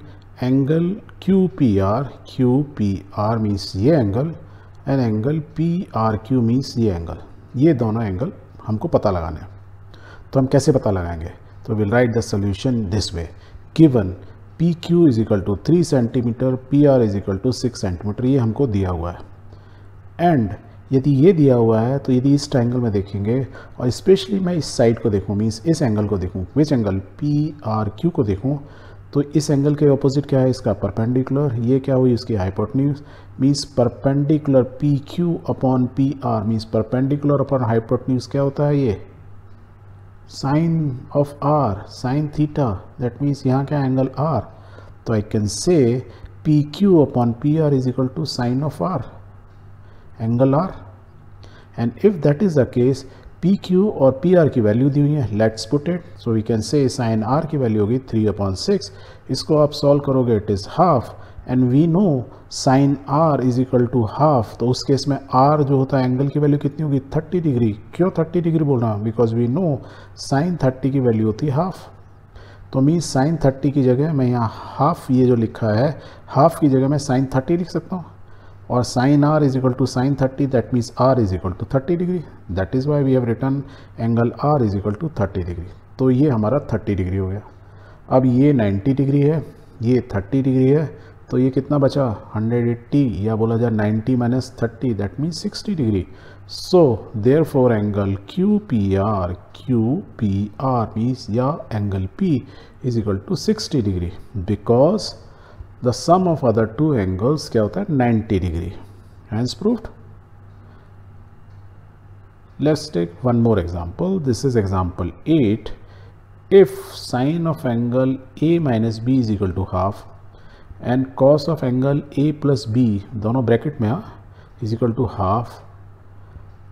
angle Q P R Q P R means ये angle and angle P R Q means ये angle ये दोनों एंगल हमको पता लगाने हैं तो हम कैसे पता लगाएंगे तो will write the solution this way given P Q is equal to three centimetre P R is equal to six centimetre ये हमको दिया हुआ है एंड यदि ये दिया हुआ है तो यदि इस ट्राइंगल में देखेंगे और स्पेशली मैं इस साइड को देखूँ मीन्स इस एंगल को देखूँ which angle P R Q को देखूँ तो इस एंगल के ऑपोजिट क्या है इसका परपेंडिकुलर ये क्या हुई इसकी hypotenuse means perpendicular P Q upon P R means perpendicular upon hypotenuse क्या होता है ये sine of R sine theta that means यहाँ क्या एंगल आर तो I can say P Q upon P R is equal to sine of R angle R and if that is a case P Q और P R की value दी हुई है let's put it so we can say sine R की value होगी three upon six इसको आप solve करोगे it is half and we know sine R is equal to half तो उस केस में आर जो होता है एंगल की वैल्यू कितनी होगी थर्टी डिग्री क्यों थर्टी डिग्री बोल रहा हूँ because we know sine thirty की वैल्यू होती है हाफ तो मी साइन थर्टी की जगह मैं यहाँ हाफ ये जो लिखा है हाफ की जगह मैं साइन थर्टी लिख सकता हूँ or sine r is equal to sine 30 that means r is equal to 30 degree that is why we have written angle r is equal to 30 degree तो ये हमारा 30 डिग्री हो गया अब ये 90 डिग्री है ये 30 डिग्री है तो ये कितना बचा 180 या बोला जाए 90 minus thirty that means 60 degree so there four angle Q P R Q P R means या angle P is equal to 60 degree because the sum of other two angles क्या होता है 90 degree hence proof let's take one more example this is example eight if sine of angle A minus B is equal to half and cos of angle A plus B दोनों bracket में is equal to half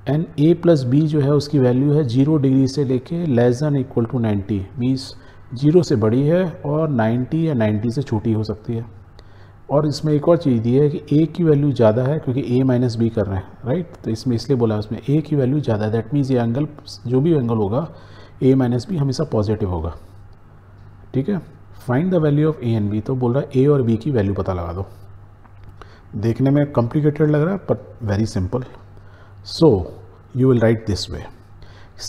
and A plus B जो है उसकी value है zero degree से लेके less than equal to ninety means zero से बड़ी है और 90 या 90 से छोटी हो सकती है और इसमें एक और चीज़ दी है कि ए की वैल्यू ज़्यादा है क्योंकि ए माइनस बी कर रहे हैं राइट तो इसमें इसलिए बोला उसमें ए की वैल्यू ज़्यादा है दैट मीन्स ये एंगल जो भी एंगल होगा ए माइनस बी हमेशा पॉजिटिव होगा ठीक है find the value of A and B तो बोल रहा है ए और बी की वैल्यू पता लगा दो देखने में कॉम्प्लिकेटेड लग रहा है but very simple so you will write this way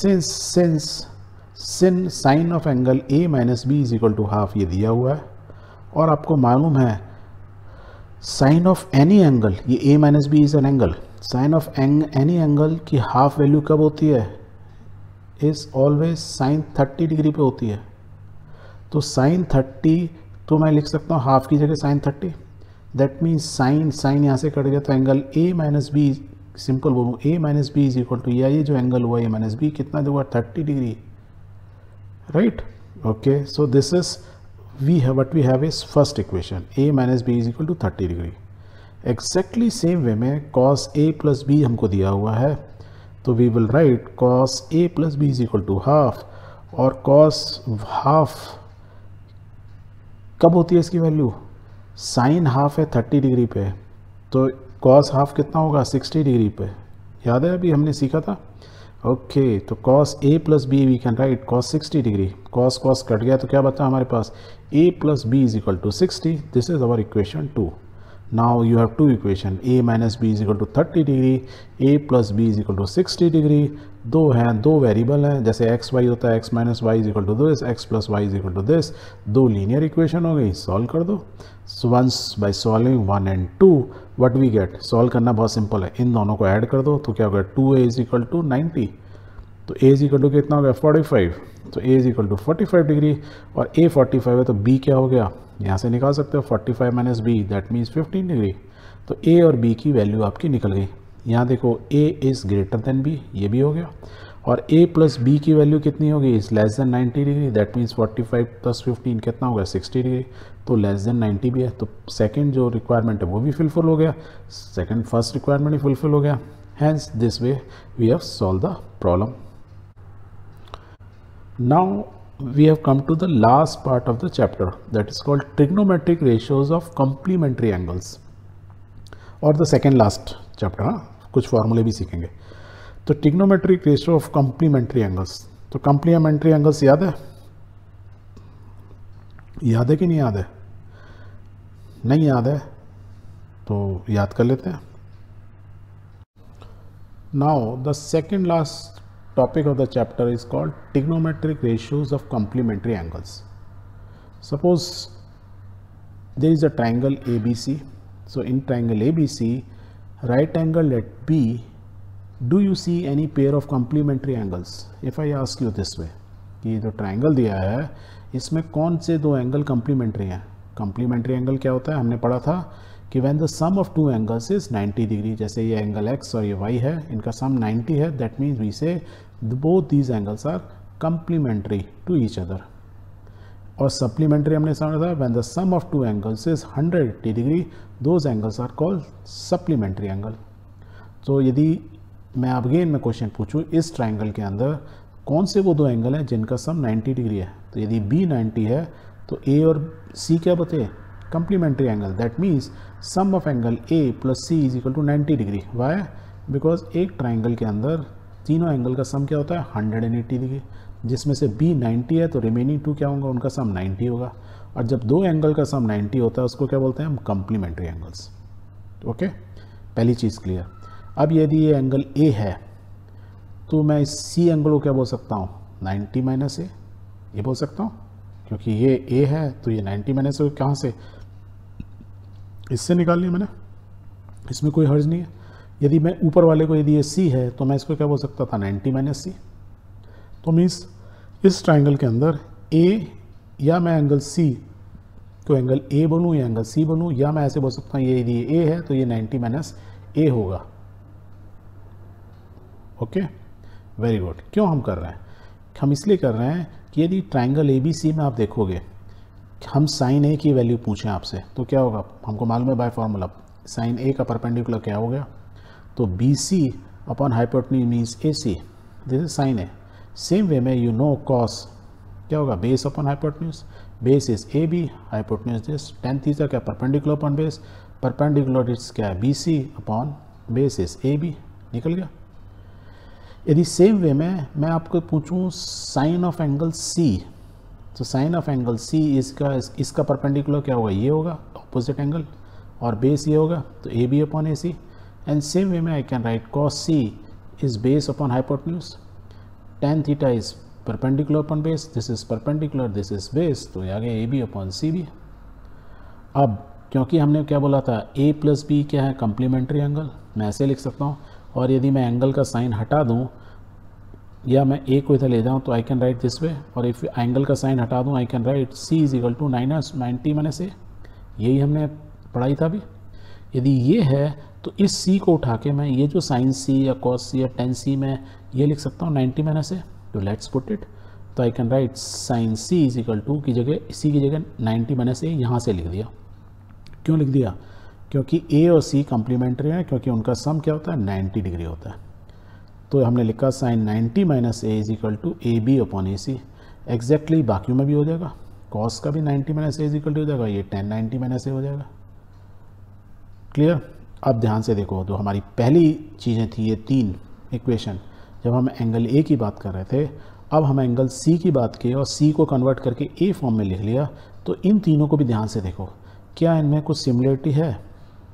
since since sin sine of angle A minus B is equal to half ये दिया हुआ है और आपको मालूम है साइन ऑफ एनी एंगल ये A minus B is an angle sine of any angle की हाफ वैल्यू कब होती है is always sine thirty degree पे होती है तो साइन थर्टी तो मैं लिख सकता हूँ हाफ की जगह sine thirty that means sine sine यहाँ से कट गया तो angle A minus B simple बोलूँ A minus B is equal to या ये जो एंगल हुआ ए माइनस बी कितना जो हुआ thirty degree right okay so this is we have what we have is first equation a minus b is equal to 30 degree exactly same way में cos a plus B हमको दिया हुआ है तो we will write cos a plus B is equal to half और cos half कब होती है इसकी वैल्यू साइन हाफ है 30 डिग्री पे तो cos हाफ कितना होगा 60 डिग्री पे याद है अभी हमने सीखा था ओके okay, तो cos A plus B we can write cos sixty degree cos cos cut गया तो क्या बता हमारे पास A plus B is equal to sixty this is our equation two now you have two equation a minus b is equal to 30 degree a plus b is equal to 60 degree दो हैं दो variable हैं जैसे x Y होता है X minus Y is equal to this X plus Y is equal to this दो linear equation हो गई सॉल्व कर दो once by solving one and two what we get solve करना बहुत सिंपल है इन दोनों को ऐड कर दो तो क्या हो गया two A is equal to ninety तो ए इज इक्वल टू कितना हो गया फोर्टी फाइव तो A is equal to forty five degree और ए फोर्टी फाइव है तो बी क्या हो गया यहाँ से निकाल सकते हो forty five minus B that means fifteen degree तो ए और बी की वैल्यू आपकी निकल गई यहाँ देखो A is greater than B ये भी हो गया और ए प्लस बी की वैल्यू कितनी होगी is less than ninety degree that means forty five plus fifteen कितना होगा सिक्सटी डिग्री तो लेस देन 90 भी है तो सेकंड जो रिक्वायरमेंट है वो भी फुलफिल हो गया सेकंड फर्स्ट रिक्वायरमेंट ही फुलफिल हो गया hence this way we have solve the problem now we have come to the last part of the chapter that is called trigonometric ratios of complementary angles और the second last chapter हाँ कुछ फॉर्मूले भी सीखेंगे तो trigonometric ratio of complementary angles तो complementary angles याद है याद है कि नहीं याद है नहीं याद है तो याद कर लेते हैं now the second last topic of the chapter is called trigonometric ratios of complementary angles suppose there is a triangle A B C so in triangle A B C right angle at B do you see any pair of complementary angles if I ask you this way कि जो triangle दिया है इसमें कौन से दो angle complementary हैं complementary angle क्या होता है हमने पढ़ा था कि when the sum of two angles is 90 degree जैसे ये एंगल एक्स और ये वाई है इनका सम 90 है that means we say both these angles are complementary to each other और सप्लीमेंट्री हमने समझा था when the sum of two angles is eighty degree those angles are called supplementary angle तो यदि मैं आप अगेन में क्वेश्चन पूछूँ इस ट्राइंगल के अंदर कौन से वो दो एंगल हैं जिनका सम 90 डिग्री है तो यदि बी 90 है तो ए और सी क्या बताए complementary angle that means sum of angle A plus C is equal to ninety degree why because एक ट्राइंगल के अंदर तीनों एंगल का सम क्या होता है हंड्रेड एंड एट्टी डिग्री जिसमें से बी नाइन्टी है तो रिमेनिंग टू क्या होगा उनका सम नाइन्टी होगा और जब दो एंगल का सम नाइन्टी होता है उसको क्या बोलते हैं हम कंप्लीमेंट्री एंगल्स ओके पहली चीज़ क्लियर अब यदि ये एंगल ए है तो मैं इस सी एंगल को क्या बोल सकता हूँ नाइन्टी माइनस ए ये बोल सकता हूँ क्योंकि ये ए है तो ये 90 मैंने से कहाँ से इससे निकाल लिया मैंने इसमें कोई हर्ज नहीं है यदि मैं ऊपर वाले को यदि ये सी है तो मैं इसको क्या बोल सकता था 90 माइनस सी तो मीन्स इस ट्राइंगल के अंदर ए या मैं एंगल सी को एंगल ए बोलूँ या एंगल सी बोलूँ या मैं ऐसे बोल सकता हूँ ये यदि ए है तो ये नाइन्टी माइनस ए होगा ओके वेरी गुड क्यों हम कर रहे हैं हम इसलिए कर रहे हैं कि यदि ट्राइंगल ए में आप देखोगे हम साइन ए की वैल्यू पूछें आपसे तो क्या होगा हमको मालूम है बाय फार्मूला साइन ए का परपेंडिकुलर क्या हो गया तो B C upon hypotenuse means A C this is sine A same way में यू नो कॉस क्या होगा base upon hypotenuse base is A B hypotenuse this tan theta क्या perpendicular upon base perpendicular it's क्या है B C upon base is A B निकल गया यदि same way में मैं आपको पूछूं साइन ऑफ एंगल सी तो साइन ऑफ एंगल सी इसका इसका परपेंडिकुलर क्या होगा ये होगा अपोजिट एंगल और बेस ये होगा तो A B upon A C and same way में I can write cos C is base upon hypotenuse tan theta is perpendicular upon base this is perpendicular this is base तो ये आ गया A B upon C B अब क्योंकि हमने क्या बोला था ए प्लस बी क्या है कम्प्लीमेंट्री एंगल मैं ऐसे लिख सकता हूँ और यदि मैं एंगल का साइन हटा दूँ या मैं ए को इधर ले जाऊँ तो I can write this way और इफ़ एंगल का साइन हटा दूँ I can write C is equal to nines ninety minus A यही हमने पढ़ाई था अभी यदि ये है तो इस सी को उठा के मैं ये जो साइन सी या कॉस सी या टेन सी में ये लिख सकता हूँ नाइन्टी माइनस ए तो लेट्स पुट इट तो I can write sine C is equal to की जगह इसी की जगह नाइन्टी माइनस ए यहाँ से लिख दिया क्यों लिख दिया क्योंकि ए और सी कॉम्प्लीमेंट्री हैं क्योंकि उनका सम क्या होता है 90 डिग्री होता है तो हमने लिखा sine 90 minus A is equal to A B upon A C exactly बाकियों में भी हो जाएगा कॉस का भी 90 minus A is equal to हो जाएगा ये टेन नाइन्टी माइनस ए हो जाएगा क्लियर अब ध्यान से देखो तो हमारी पहली चीज़ें थी ये तीन इक्वेशन जब हम एंगल ए की बात कर रहे थे अब हम एंगल सी की बात की और सी को कन्वर्ट करके ए फॉर्म में लिख लिया तो इन तीनों को भी ध्यान से देखो क्या इनमें कुछ सिमिलरिटी है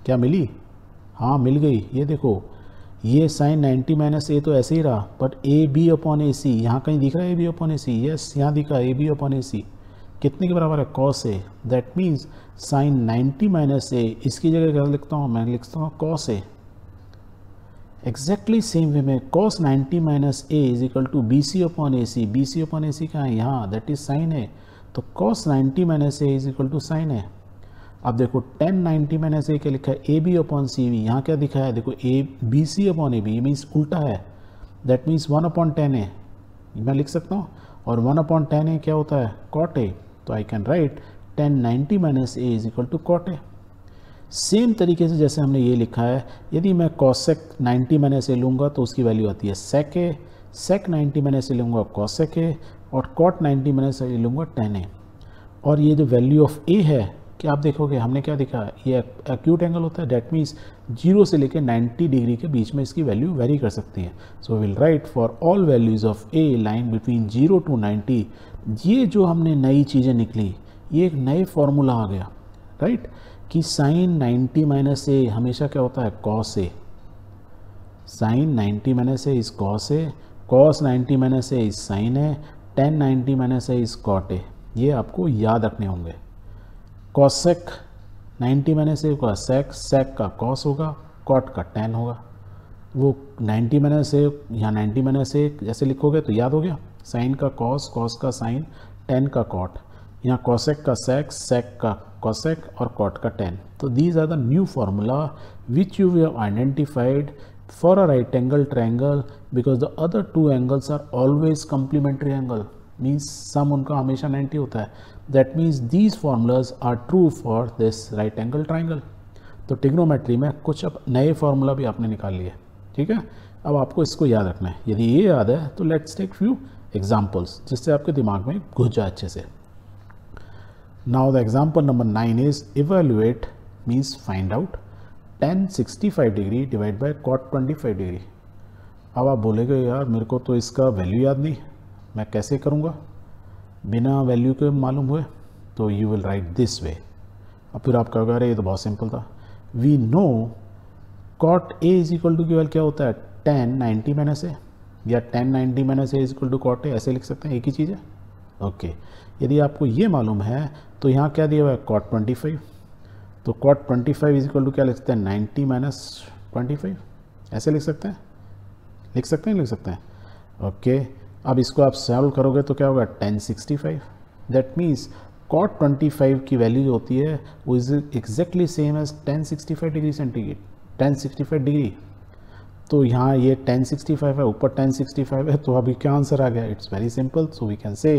क्या मिली हाँ मिल गई ये देखो ये साइन 90 माइनस ए तो ऐसे ही रहा but A B upon A C यहाँ कहीं दिख रहा है A B upon A C yes यहाँ दिखा ए बी अपॉन ए सी कितने के बराबर है cos A that means sine 90 minus A इसकी जगह क्या लिखता हूँ मैं लिखता हूँ cos A exactly same way में cos 90 minus A is equal to B C upon A C B C upon A C कहाँ है यहाँ दैट इज साइन है तो cos 90 minus A is equal to sine है अब देखो 1090 मैंने ऐसे क्या लिखा है A B upon C we यहाँ क्या दिखा है देखो A B C upon A B ये मीन्स उल्टा है that means one upon tan A मैं लिख सकता हूँ और वन अपॉन टेन ए क्या होता है कॉट ए तो I can write tan ninety minus A is equal to cot A same तरीके से जैसे हमने ये लिखा है यदि मैं कॉसेक 90 माइनस ए लूँगा तो उसकी वैल्यू आती है सेक ए सेक नाइन्टी माइनस ए लूँगा कॉसेक ए और कॉट 90 माइनस ए लूँगा टेन ए और ये जो वैल्यू ऑफ ए है कि आप देखोगे हमने क्या देखा ये एक्यूट एंगल होता है डैट मीन्स जीरो से लेकर 90 डिग्री के बीच में इसकी वैल्यू वेरी कर सकती है so will write for all values of A lying between zero to 90 ये जो हमने नई चीज़ें निकली ये एक नए फॉर्मूला आ गया राइट right? कि साइन 90 माइनस ए हमेशा क्या होता है cos A sine 90 minus A is cos A cos 90 minus A is sine है tan 90 minus A is cot A ये आपको याद रखने होंगे कॉसेक 90 माइनस सेव का सेक सेक का कॉस होगा कॉट का टेन होगा वो 90 माइनस एक यहाँ 90 माइनस से जैसे लिखोगे तो याद हो गया साइन का कॉस कॉस का साइन टेन का कॉट यहाँ कॉसेक का सेक सेक का कॉसेक और कॉट का टेन तो these are the new formula which you have identified for a right angle triangle because the other two angles are always complementary angle means sum उनका हमेशा ninety होता है that means these formulas are true for this right angle triangle तो trigonometry में कुछ अब नए formula भी आपने निकाल लिए ठीक है अब आपको इसको याद रखना है यदि ये याद है तो लेट्स टेक फ्यू एग्जाम्पल्स जिससे आपके दिमाग में घुस जाए अच्छे से now the example number nine is evaluate means find out tan sixty five degree divide by cot twenty five degree अब आप बोलेगे यार मेरे को तो इसका वैल्यू याद नहीं मैं कैसे करूँगा बिना वैल्यू के मालूम हुए तो you will write this way अब फिर आप कहोगे अरे ये तो बहुत सिंपल था we know cot A is equal to क्यूल क्या होता है टेन नाइन्टी माइनस ए या tan ninety minus A is equal to cot A ऐसे लिख सकते हैं एक ही चीज़ है ओके okay. यदि आपको ये मालूम है तो यहाँ क्या दिया हुआ है कॉट ट्वेंटी फाइव तो cot twenty five is equal to क्या लिख सकते हैं नाइन्टी माइनस ट्वेंटी फाइव ऐसे लिख सकते हैं लिख सकते हैं लिख सकते हैं ओके okay. अब इसको आप सॉल्व करोगे तो क्या होगा tan sixty five that means cot twenty five की वैल्यू जो होती है वो is exactly same as tan sixty five degree centigrade tan sixty five degree तो यहाँ ये टेन सिक्सटी फाइव है ऊपर टेन सिक्सटी फाइव है तो अभी क्या आंसर आ गया it's very simple so we can say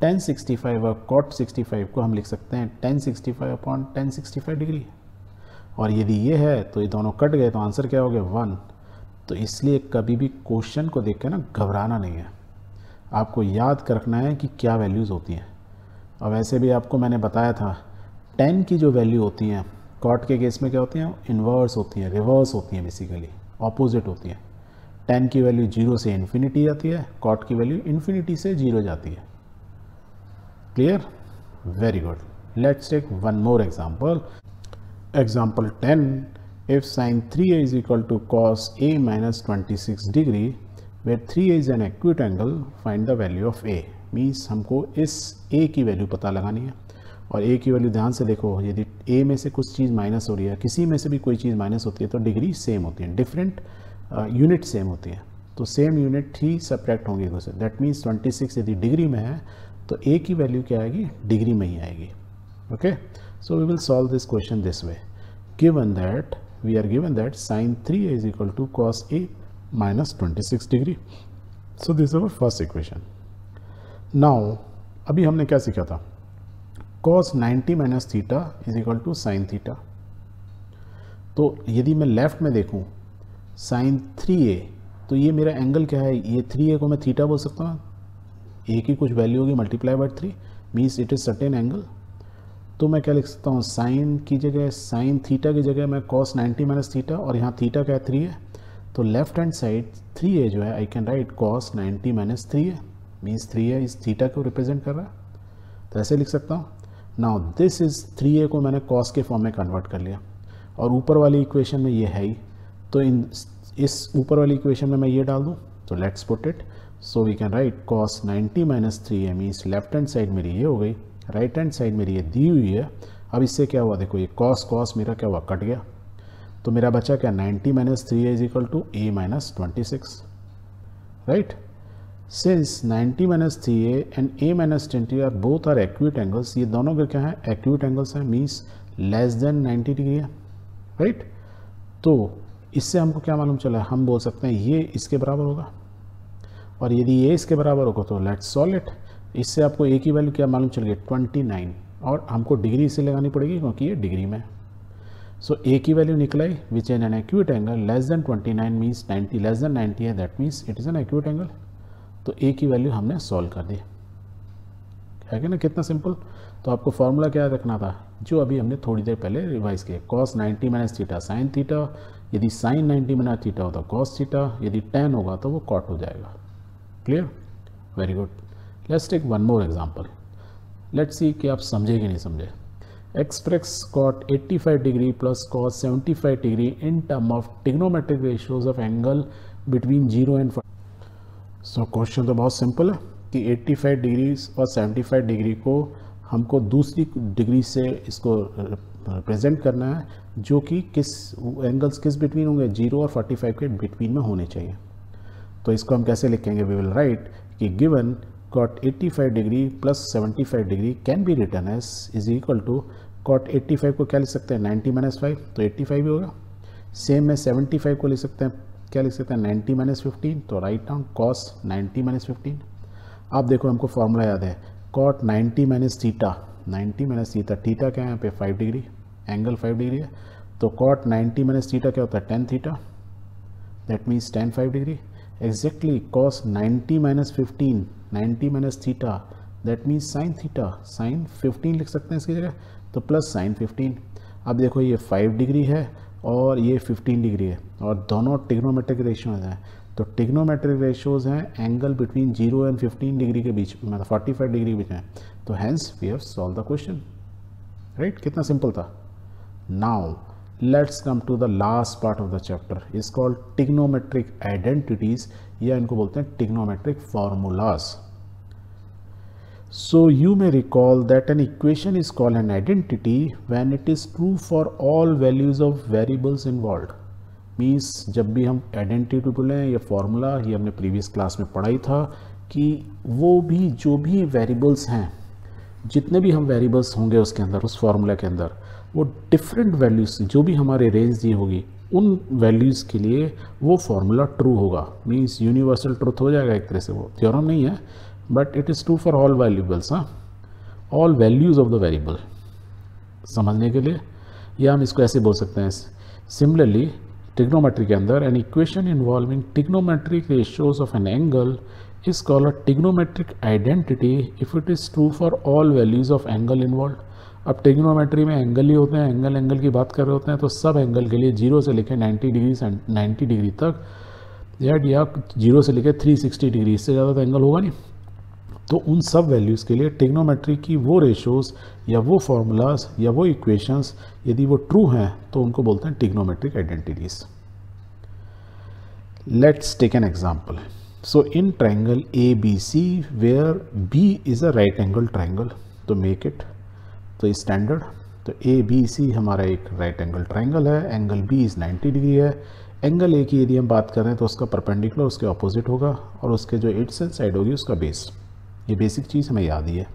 tan sixty five और कॉट सिक्सटी फाइव को हम लिख सकते हैं tan sixty five upon tan sixty five degree और यदि ये है तो ये दोनों कट गए तो आंसर क्या हो गया वन तो इसलिए कभी भी क्वेश्चन को देख के ना घबराना नहीं है आपको याद कर रखना है कि क्या वैल्यूज़ होती हैं और वैसे भी आपको मैंने बताया था टेन की जो वैल्यू होती हैं कॉट के केस में क्या होती हैं इन्वर्स होती हैं रिवर्स होती हैं बेसिकली ऑपोजिट होती हैं टेन की वैल्यू जीरो से इन्फिनिटी जाती है कॉट की वैल्यू इन्फिनिटी से जीरो जाती है clear very good let's take one more example example tan if sine three is equal to cos A minus twenty six degree where three is an acute angle find the value of A means हमको इस ए की value पता लगानी है और ए की value ध्यान से देखो यदि ए में से कुछ चीज़ माइनस हो रही है किसी में से भी कोई चीज़ माइनस होती है तो डिग्री सेम होती है डिफरेंट यूनिट सेम होती है तो सेम यूनिट ही सब्ट्रैक्ट होंगे उसे दैट मीन्स 26 यदि डिग्री में है तो ए की वैल्यू क्या आएगी डिग्री में ही आएगी okay so we will solve this question this way given that we are given that sine three is equal to cos A minus 26 degree. So this is our first equation. Now अभी हमने क्या सीखा था cos 90 minus theta is equal to sine theta तो यदि मैं left में देखूं साइन थ्री ए तो ये मेरा एंगल क्या है ये थ्री ए को मैं थीटा बोल सकता हूँ ए की कुछ वैल्यू होगी multiply by three means it is certain angle तो मैं क्या लिख सकता हूँ साइन की जगह साइन थीटा की जगह मैं कॉस 90 माइनस थीटा और यहाँ थीटा क्या है थ्री है तो left hand side three A जो है I can write cos ninety minus three A means three A इस थीटा को रिप्रेजेंट कर रहा है तो ऐसे लिख सकता हूँ now this is three A को मैंने कॉस के फॉर्म में कन्वर्ट कर लिया और ऊपर वाली इक्वेशन में ये है ही तो इन इस ऊपर वाली इक्वेशन में मैं ये डाल दूँ तो let's put it so we can write cos ninety minus three A means left hand side मेरी ये हो गई राइट हैंड साइड मेरी ये दी हुई है अब इससे क्या हुआ देखो ये कॉस कॉस मेरा क्या हुआ कट गया तो मेरा बचा क्या 90 minus three is equal to A minus twenty six right since 90 minus three A and A minus twenty are both are acute angles ये दोनों के क्या है एक्यूट एंगल्स हैं मीन्स लेस देन 90 डिग्री है राइट right? तो इससे हमको क्या मालूम चला हम बोल सकते हैं ये इसके बराबर होगा और यदि ये इसके बराबर होगा तो लेट सॉल इट इससे आपको ए की वैल्यू क्या मालूम चल गई ट्वेंटी नाइन और हमको डिग्री इसे लगानी पड़ेगी क्योंकि ये डिग्री में है So A की value निकलाई which is an acute angle less than 29 means 90 less than 90 है that means it is an acute angle तो A की value हमने solve कर दी है कि ना कितना सिंपल तो आपको फॉर्मूला क्या रखना था जो अभी हमने थोड़ी देर पहले रिवाइज किया cos 90 minus theta sine theta यदि साइन 90 माइनस थीटा होता कॉस थीटा यदि टेन होगा तो वो कॉट हो जाएगा clear very good let's take one more example let's see कि आप समझे कि नहीं समझे express cot 85 degree plus cos 75 degree in term of trigonometric ratios of angle between 0 and 5. So so, question तो बहुत सिंपल है कि 85 डिग्री और 75 डिग्री को हमको दूसरी डिग्री से इसको रिप्रेजेंट करना है जो कि किस एंगल्स किस बिटवीन होंगे जीरो और 45 के बिटवीन में होने चाहिए तो इसको हम कैसे लिखेंगे वी विल राइट कि given cot 85 degree plus 75 degree can be written as is equal to cot 85 को क्या लिख सकते हैं 90 माइनस फाइव तो 85 ही होगा सेम में 75 को लिख सकते हैं क्या लिख सकते हैं 90 माइनस फिफ्टीन तो write down cos 90 minus fifteen अब देखो हमको फॉर्मूला याद है cot 90 minus theta 90 minus theta theta क्या है यहाँ पे 5 डिग्री एंगल 5 डिग्री है तो कॉट 90 माइनस थीटा क्या होता है tan theta that means tan five degree exactly cos ninety minus fifteen ninety minus theta that means sine theta sine fifteen लिख सकते हैं इसकी जगह तो प्लस साइन 15 अब देखो ये 5 डिग्री है और ये 15 डिग्री है और दोनों टिग्नोमेट्रिक रेशियोज हैं तो टिग्नोमेट्रिक रेशियोज हैं angle between zero and fifteen degree के बीच मतलब फोर्टी फाइव डिग्री के बीच में तो hence we have solve the question right कितना सिंपल था now let's come to the last part of the chapter is called trigonometric identities या इनको बोलते हैं trigonometric formulas So you may recall that an equation is called an identity when it is true for all values of variables involved. Means जब भी हम identity बोलें या formula ये हमने प्रीवियस क्लास में पढ़ाई था कि वो भी जो भी वेरिएबल्स हैं जितने भी हम वेरिएबल्स होंगे उसके अंदर उस फार्मूला के अंदर वो डिफरेंट वैल्यूज़ जो भी हमारे रेंज दी होगी उन वैल्यूज़ के लिए वो फार्मूला ट्रू होगा मीन्स यूनिवर्सल ट्रूथ हो जाएगा एक तरह से वो थ्योरम नहीं है but it is true for all valuables हाँ all values of the variable समझने के लिए या हम इसको ऐसे बोल सकते हैं सिमिलरली टिग्नोमेट्री के अंदर an equation involving trigonometric ratios of an angle is called trigonometric identity if it is true for all values of angle involve अब टिग्नोमेट्री में एंगल ही होते हैं एंगल एंगल की बात कर रहे होते हैं तो सब एंगल के लिए जीरो से लेकर नाइन्टी डिग्री नाइन्टी डिग्री तक या जीरो से लेकर सिक्सटी डिग्री इससे ज़्यादा तो एंगल होगा नहीं तो उन सब वैल्यूज़ के लिए टिग्नोमेट्री की वो रेशोज़ या वो फार्मूलाज या वो इक्वेशंस यदि वो ट्रू हैं तो उनको बोलते हैं trigonometric identities let's take an example so in so A B C where B is a right angle triangle तो मेक इट तो स्टैंडर्ड तो सी हमारा एक राइट एंगल ट्राइंगल है एंगल बी इज़ 90 डिग्री है एंगल ए की यदि हम बात करें तो उसका परपेंडिकुलर उसके ऑपोजिट होगा और उसके जो एंड साइड होगी उसका बेस ये बेसिक चीज़ हमें याद ही है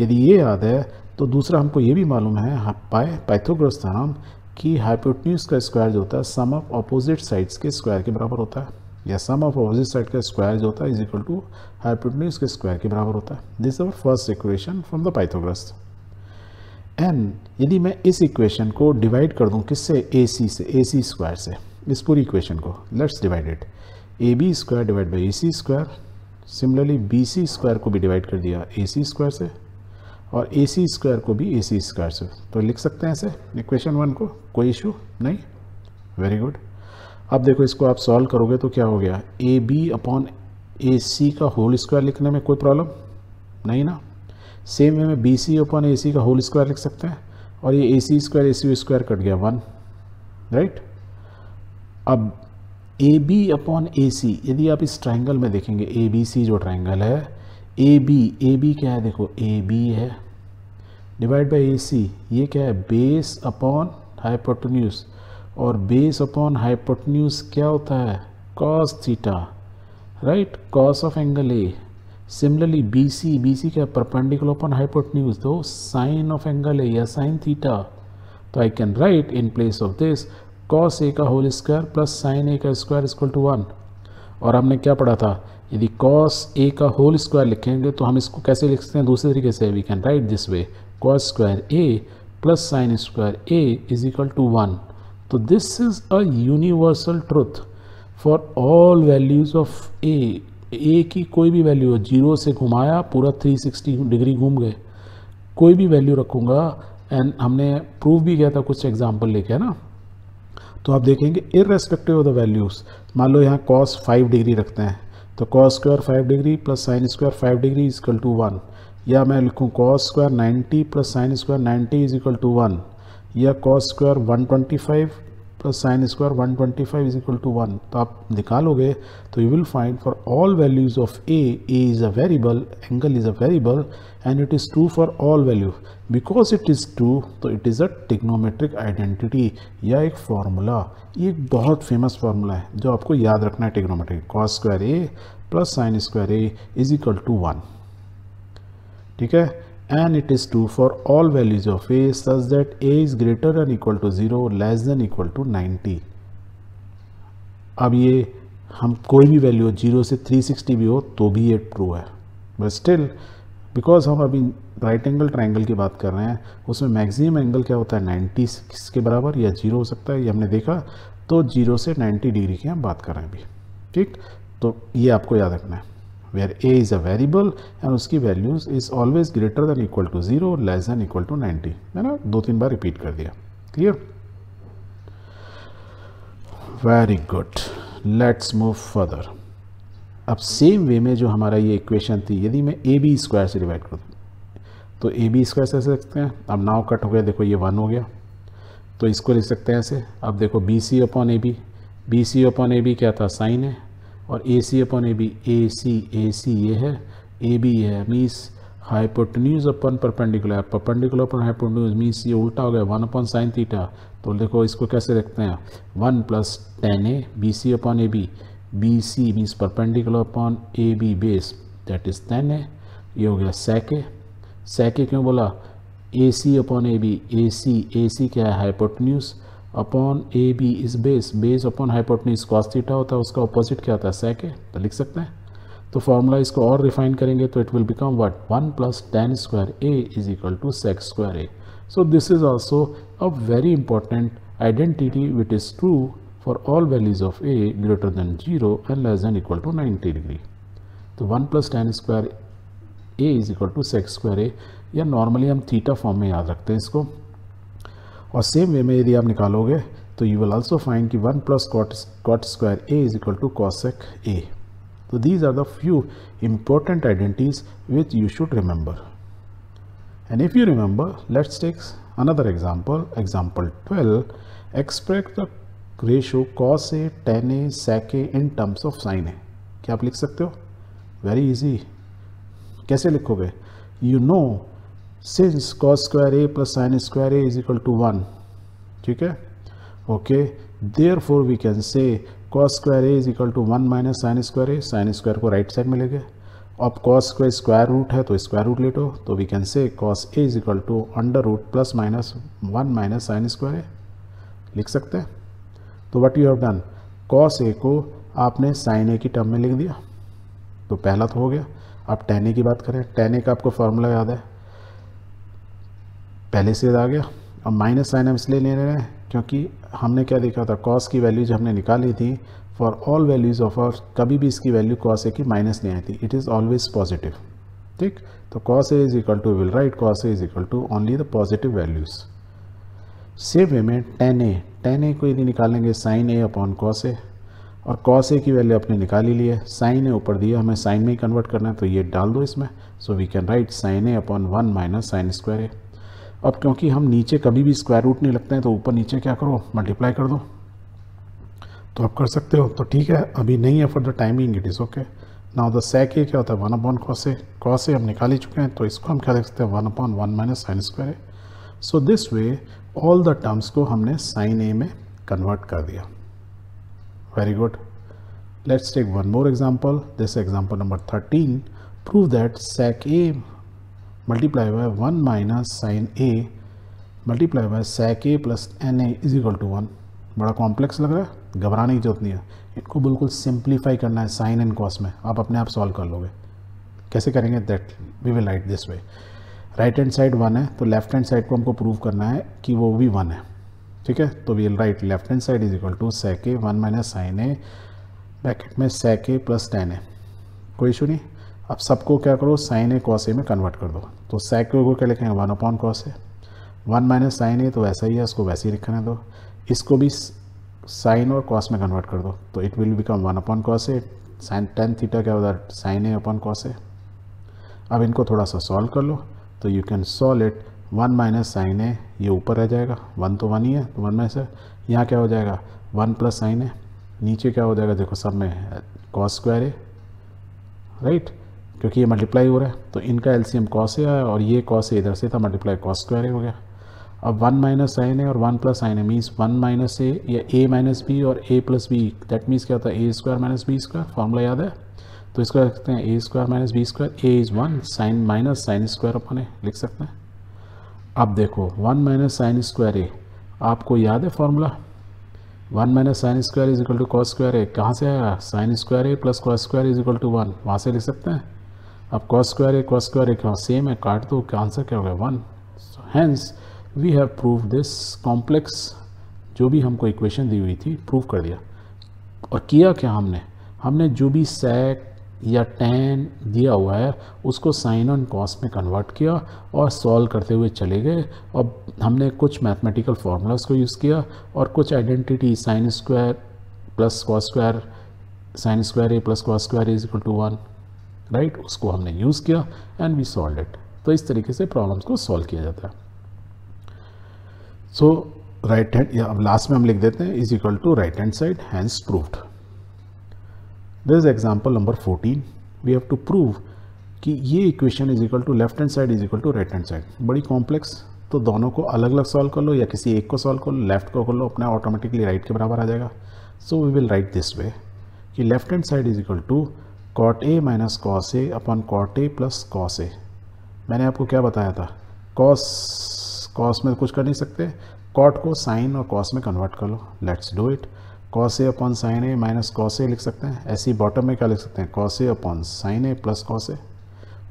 यदि ये याद है तो दूसरा हमको ये भी मालूम है पाए हाँ, पैथोग्रस थ्योरम कि हाइपोटन्यूज का स्क्वायर जो होता है सम ऑफ अपोजिट साइड्स के स्क्वायर के बराबर होता है या सम ऑफ अपोजिट साइड का स्क्वायर जो होता है इज इक्वल टू हाइपोटन्यूज के स्क्वायर के बराबर होता है this our first equation from the Pythagoras and यदि मैं इस इक्वेशन को डिवाइड कर दूँ किससे ए सी से ए सी स्क्वायर से इस पूरी इक्वेशन को let's divided A B square divide by A C square similarly B C square को भी डिवाइड कर दिया ए सी स्क्वायर से और ए सी स्क्वायर को भी ए सी स्क्वायर से तो लिख सकते हैं ऐसे इक्वेशन वन को कोई इशू नहीं वेरी गुड अब देखो इसको आप सॉल्व करोगे तो क्या हो गया A B upon A C का होल स्क्वायर लिखने में कोई प्रॉब्लम नहीं ना सेम वे में B C upon A C का होल स्क्वायर लिख सकते हैं और ये A C square A C square cut गया वन राइट अब A B upon A C यदि आप इस ट्राइंगल में देखेंगे ए बी सी जो ट्राइंगल है ए बी ए बी क्या है देखो ए बी है डिवाइड बाई ए सी ये क्या है बेस अपॉन हाइपोटन्यूस और बेस अपॉन हाइपोटन्यूस क्या होता है cos theta right cos of angle A similarly B C B C क्या परपेंडिकुलर अपॉन हाइपोटन्यूस तो साइन ऑफ एंगल ए या साइन थीटा तो I can write in place of this cos A का whole square plus sign A का square equal to one और हमने क्या पढ़ा था यदि कॉस ए का होल स्क्वायर लिखेंगे तो हम इसको कैसे लिखते हैं दूसरे तरीके से we can write this way cos square A plus sine square A is equal to one तो this is a universal truth for all values of A A की कोई भी वैल्यू हो जीरो से घुमाया पूरा 360 डिग्री घूम गए कोई भी वैल्यू रखूँगा एंड हमने प्रूव भी किया था कुछ एग्जाम्पल लेके है ना तो आप देखेंगे irrespective of the values मान लो यहाँ कॉस फाइव डिग्री रखते हैं तो cos square five degree plus sine square five degree is equal to one या मैं लिखूँ cos square ninety plus sine square ninety is equal to one या cos square one twenty five plus sine square one twenty five is equal to one तो आप निकालोगे तो you will find for all values of A A is a variable angle is a variable and it is true for all value because it is true तो it is a trigonometric identity या एक formula ये एक बहुत famous formula है जो आपको याद रखना है trigonometric cos square A plus sine square A is equal to one ठीक है and it is true for all values of a such that a is greater than equal to 0 less than equal to 90 अब ये हम कोई भी value हो zero से 360 भी हो तो भी ये ट्रू है बट स्टिल बिकॉज हम अभी राइट एंगल ट्राइंगल की बात कर रहे हैं उसमें मैक्सिमम एंगल क्या होता है नाइन्टी सिक्स के बराबर या जीरो हो सकता है ये हमने देखा तो जीरो से नाइन्टी डिग्री की हम बात कर रहे हैं अभी ठीक तो ये आपको याद रखना है where A is a variable and उसकी values is always greater than equal to zero less than equal to 90 है ना दो तीन बार रिपीट कर दिया clear very good let's move further अब सेम वे में जो हमारा ये इक्वेशन थी यदि मैं ए बी स्क्वायर से डिवाइड कर दूँ तो ए बी स्क्वायर से सकते हैं अब नाव कट हो गया देखो ये वन हो गया तो इसको लिख सकते हैं ऐसे अब देखो B C upon A B B C upon A B क्या था साइन है और A C upon A B A C A C ये है ए बी ये है means hypotenuse upon perpendicular perpendicular upon hypotenuse means ये उल्टा हो गया वन अपॉन साइन थीटा तो देखो इसको कैसे रखते हैं one plus tan A B C upon A B B C means perpendicular upon A B base that is tan A ये हो गया सैके सैके क्यों बोला ए सी upon A B A C A C क्या है hypotenuse upon A B is base base upon hypotenuse cos theta होता है उसका अपोजिट क्या होता है सेक है तो लिख सकते हैं तो फार्मूला इसको और रिफाइन करेंगे तो it will become what one plus tan square A is equal to sec square A so this is also a very important identity with is true for all values of A greater than zero and less than equal to ninety degree तो one plus tan square A is equal to sec square A या normally हम theta form में याद रखते हैं इसको और same way में यदि आप निकालोगे तो यू विल ऑल्सो फाइन कि one plus cot square A is equal to cosec A तो these are the few important identities which you should remember and if you remember let's takes another example example twelve express the ratio cos A tan A sec A in terms of sine A क्या आप लिख सकते हो very easy कैसे लिखोगे you know since cos square A plus sine square A is equal to one ठीक है okay therefore we can say cos square A is equal to one minus sign square A sine square को right side में ले गए अब cos का square root है तो स्क्वायर रूट ले लो तो we can say cos A is equal to under root plus minus one minus sign square A लिख सकते हैं तो what you have done cos A को आपने साइन ए की टर्म में लिख दिया तो पहला तो हो गया अब टेन ए की बात करें टेन ए का आपको फॉर्मूला याद है पहले से आ गया अब माइनस साइन हम इसलिए ले रहे हैं क्योंकि हमने क्या देखा था कॉस की वैल्यूज हमने निकाली थी for all values of R कभी भी इसकी वैल्यू कॉस ए की माइनस नहीं आई थी इट इज़ ऑलवेज पॉजिटिव ठीक तो cos A is equal to will write cos A is equal to only the positive values same way में tan A tan A को यदि निकालेंगे sin A upon cos A और cos A की value आपने निकाली ली है साइन ए ऊपर दिया हमें साइन में ही कन्वर्ट करना है तो ये डाल दो इसमें so we can write sign A upon one minus sign square A अब क्योंकि हम नीचे कभी भी स्क्वायर रूट नहीं लगते हैं तो ऊपर नीचे क्या करो मल्टीप्लाई कर दो तो आप कर सकते हो तो ठीक है अभी नहीं है for the timing it is okay now the sec A क्या होता है one upon cos A cos A हम निकाल ही चुके हैं तो इसको हम क्या देख सकते हैं one upon one minus sign square A so this way all the terms को हमने साइन ए में कन्वर्ट कर दिया very good let's take one more example this example number thirteen prove that sec A multiply by one minus sin A multiply by sec A plus tan A is equal to one बड़ा complex लग रहा है घबराने की जरूरत नहीं है इनको बिल्कुल सिंप्लीफाई करना है साइन एंड कॉस में आप अपने आप सॉल्व कर लोगे कैसे करेंगे that we will write this way right hand side one है तो लेफ्ट हैंड साइड को हमको प्रूव करना है कि वो भी वन है ठीक है तो we'll write left hand side is equal to sec A one minus sin A bracket में sec A plus tan A कोई इशू नहीं अब सबको क्या करो साइन ए कॉस ए में कन्वर्ट कर दो तो सैक को क्या लिखेंगे one upon cos A one minus sin A तो वैसा ही है उसको वैसे ही लिखने दो इसको भी साइन और कॉस में कन्वर्ट कर दो तो it will become one upon cos A sin tan theta क्या होता है sign A upon cos A अब इनको थोड़ा सा सॉल्व कर लो तो you can solve it one minus sin A ये ऊपर रह जाएगा वन तो वन ही है तो वन माइनस है यहाँ क्या हो जाएगा वन प्लस साइन ए नीचे क्या हो जाएगा देखो सब में कॉस स्क्वायर ए राइट क्योंकि ये मल्टीप्लाई हो रहा है तो इनका एलसीएम कॉस ए आया और ये कॉस ए इधर से था मल्टीप्लाई कॉस स्क्वायर ए हो गया अब वन माइनस साइन ए और one plus sign A means one minus A या ए माइनस बी और A plus B that means क्या होता है A square minus B square formula याद है तो इसको लिख सकते हैं A square minus B square A is one sin minus sign square अपने लिख सकते हैं अब देखो one minus sign square A आपको याद है formula one minus sign square is equal to cos square A कहाँ से आया sin square A plus cos square is equal to one वहाँ से लिख सकते हैं अब cos square A cos square A क्या सेम है काट दो क्या आंसर क्या होगा one so hence we have prove this complex जो भी हमको इक्वेशन दी हुई थी प्रूव कर दिया और किया क्या हमने हमने जो भी सेक या टेन दिया हुआ है उसको साइन ऑन कॉस में कन्वर्ट किया और सॉल्व करते हुए चले गए और हमने कुछ मैथमेटिकल फार्मूलाज को यूज़ किया और कुछ identity sin square plus cos square sin square A plus cos square is equal to one right right? उसको हमने यूज़ किया एंड वी सॉल्व इट तो इस तरीके से प्रॉब्लम्स को सॉल्व किया जाता है सो राइट हैंड या अब लास्ट में हम लिख देते हैं is equal to right hand side hence proved this example number fourteen we have to prove कि ये equation is equal to left hand side is equal to right hand side बड़ी कॉम्प्लेक्स तो दोनों को अलग अलग सॉल्व कर लो या किसी एक को सॉल्व कर लो लेफ्ट को कर लो अपना ऑटोमेटिकली राइट के बराबर आ जाएगा so we will write this way कि left hand side is equal to cot A minus cos A upon cot A plus cos A मैंने आपको क्या बताया था कॉस कॉस में तो कुछ कर नहीं सकते कॉट को साइन और कॉस में कन्वर्ट कर लो let's do it cos A upon sign A minus cos A लिख सकते हैं ऐसी बॉटम में क्या लिख सकते हैं cos A upon sign A plus cos A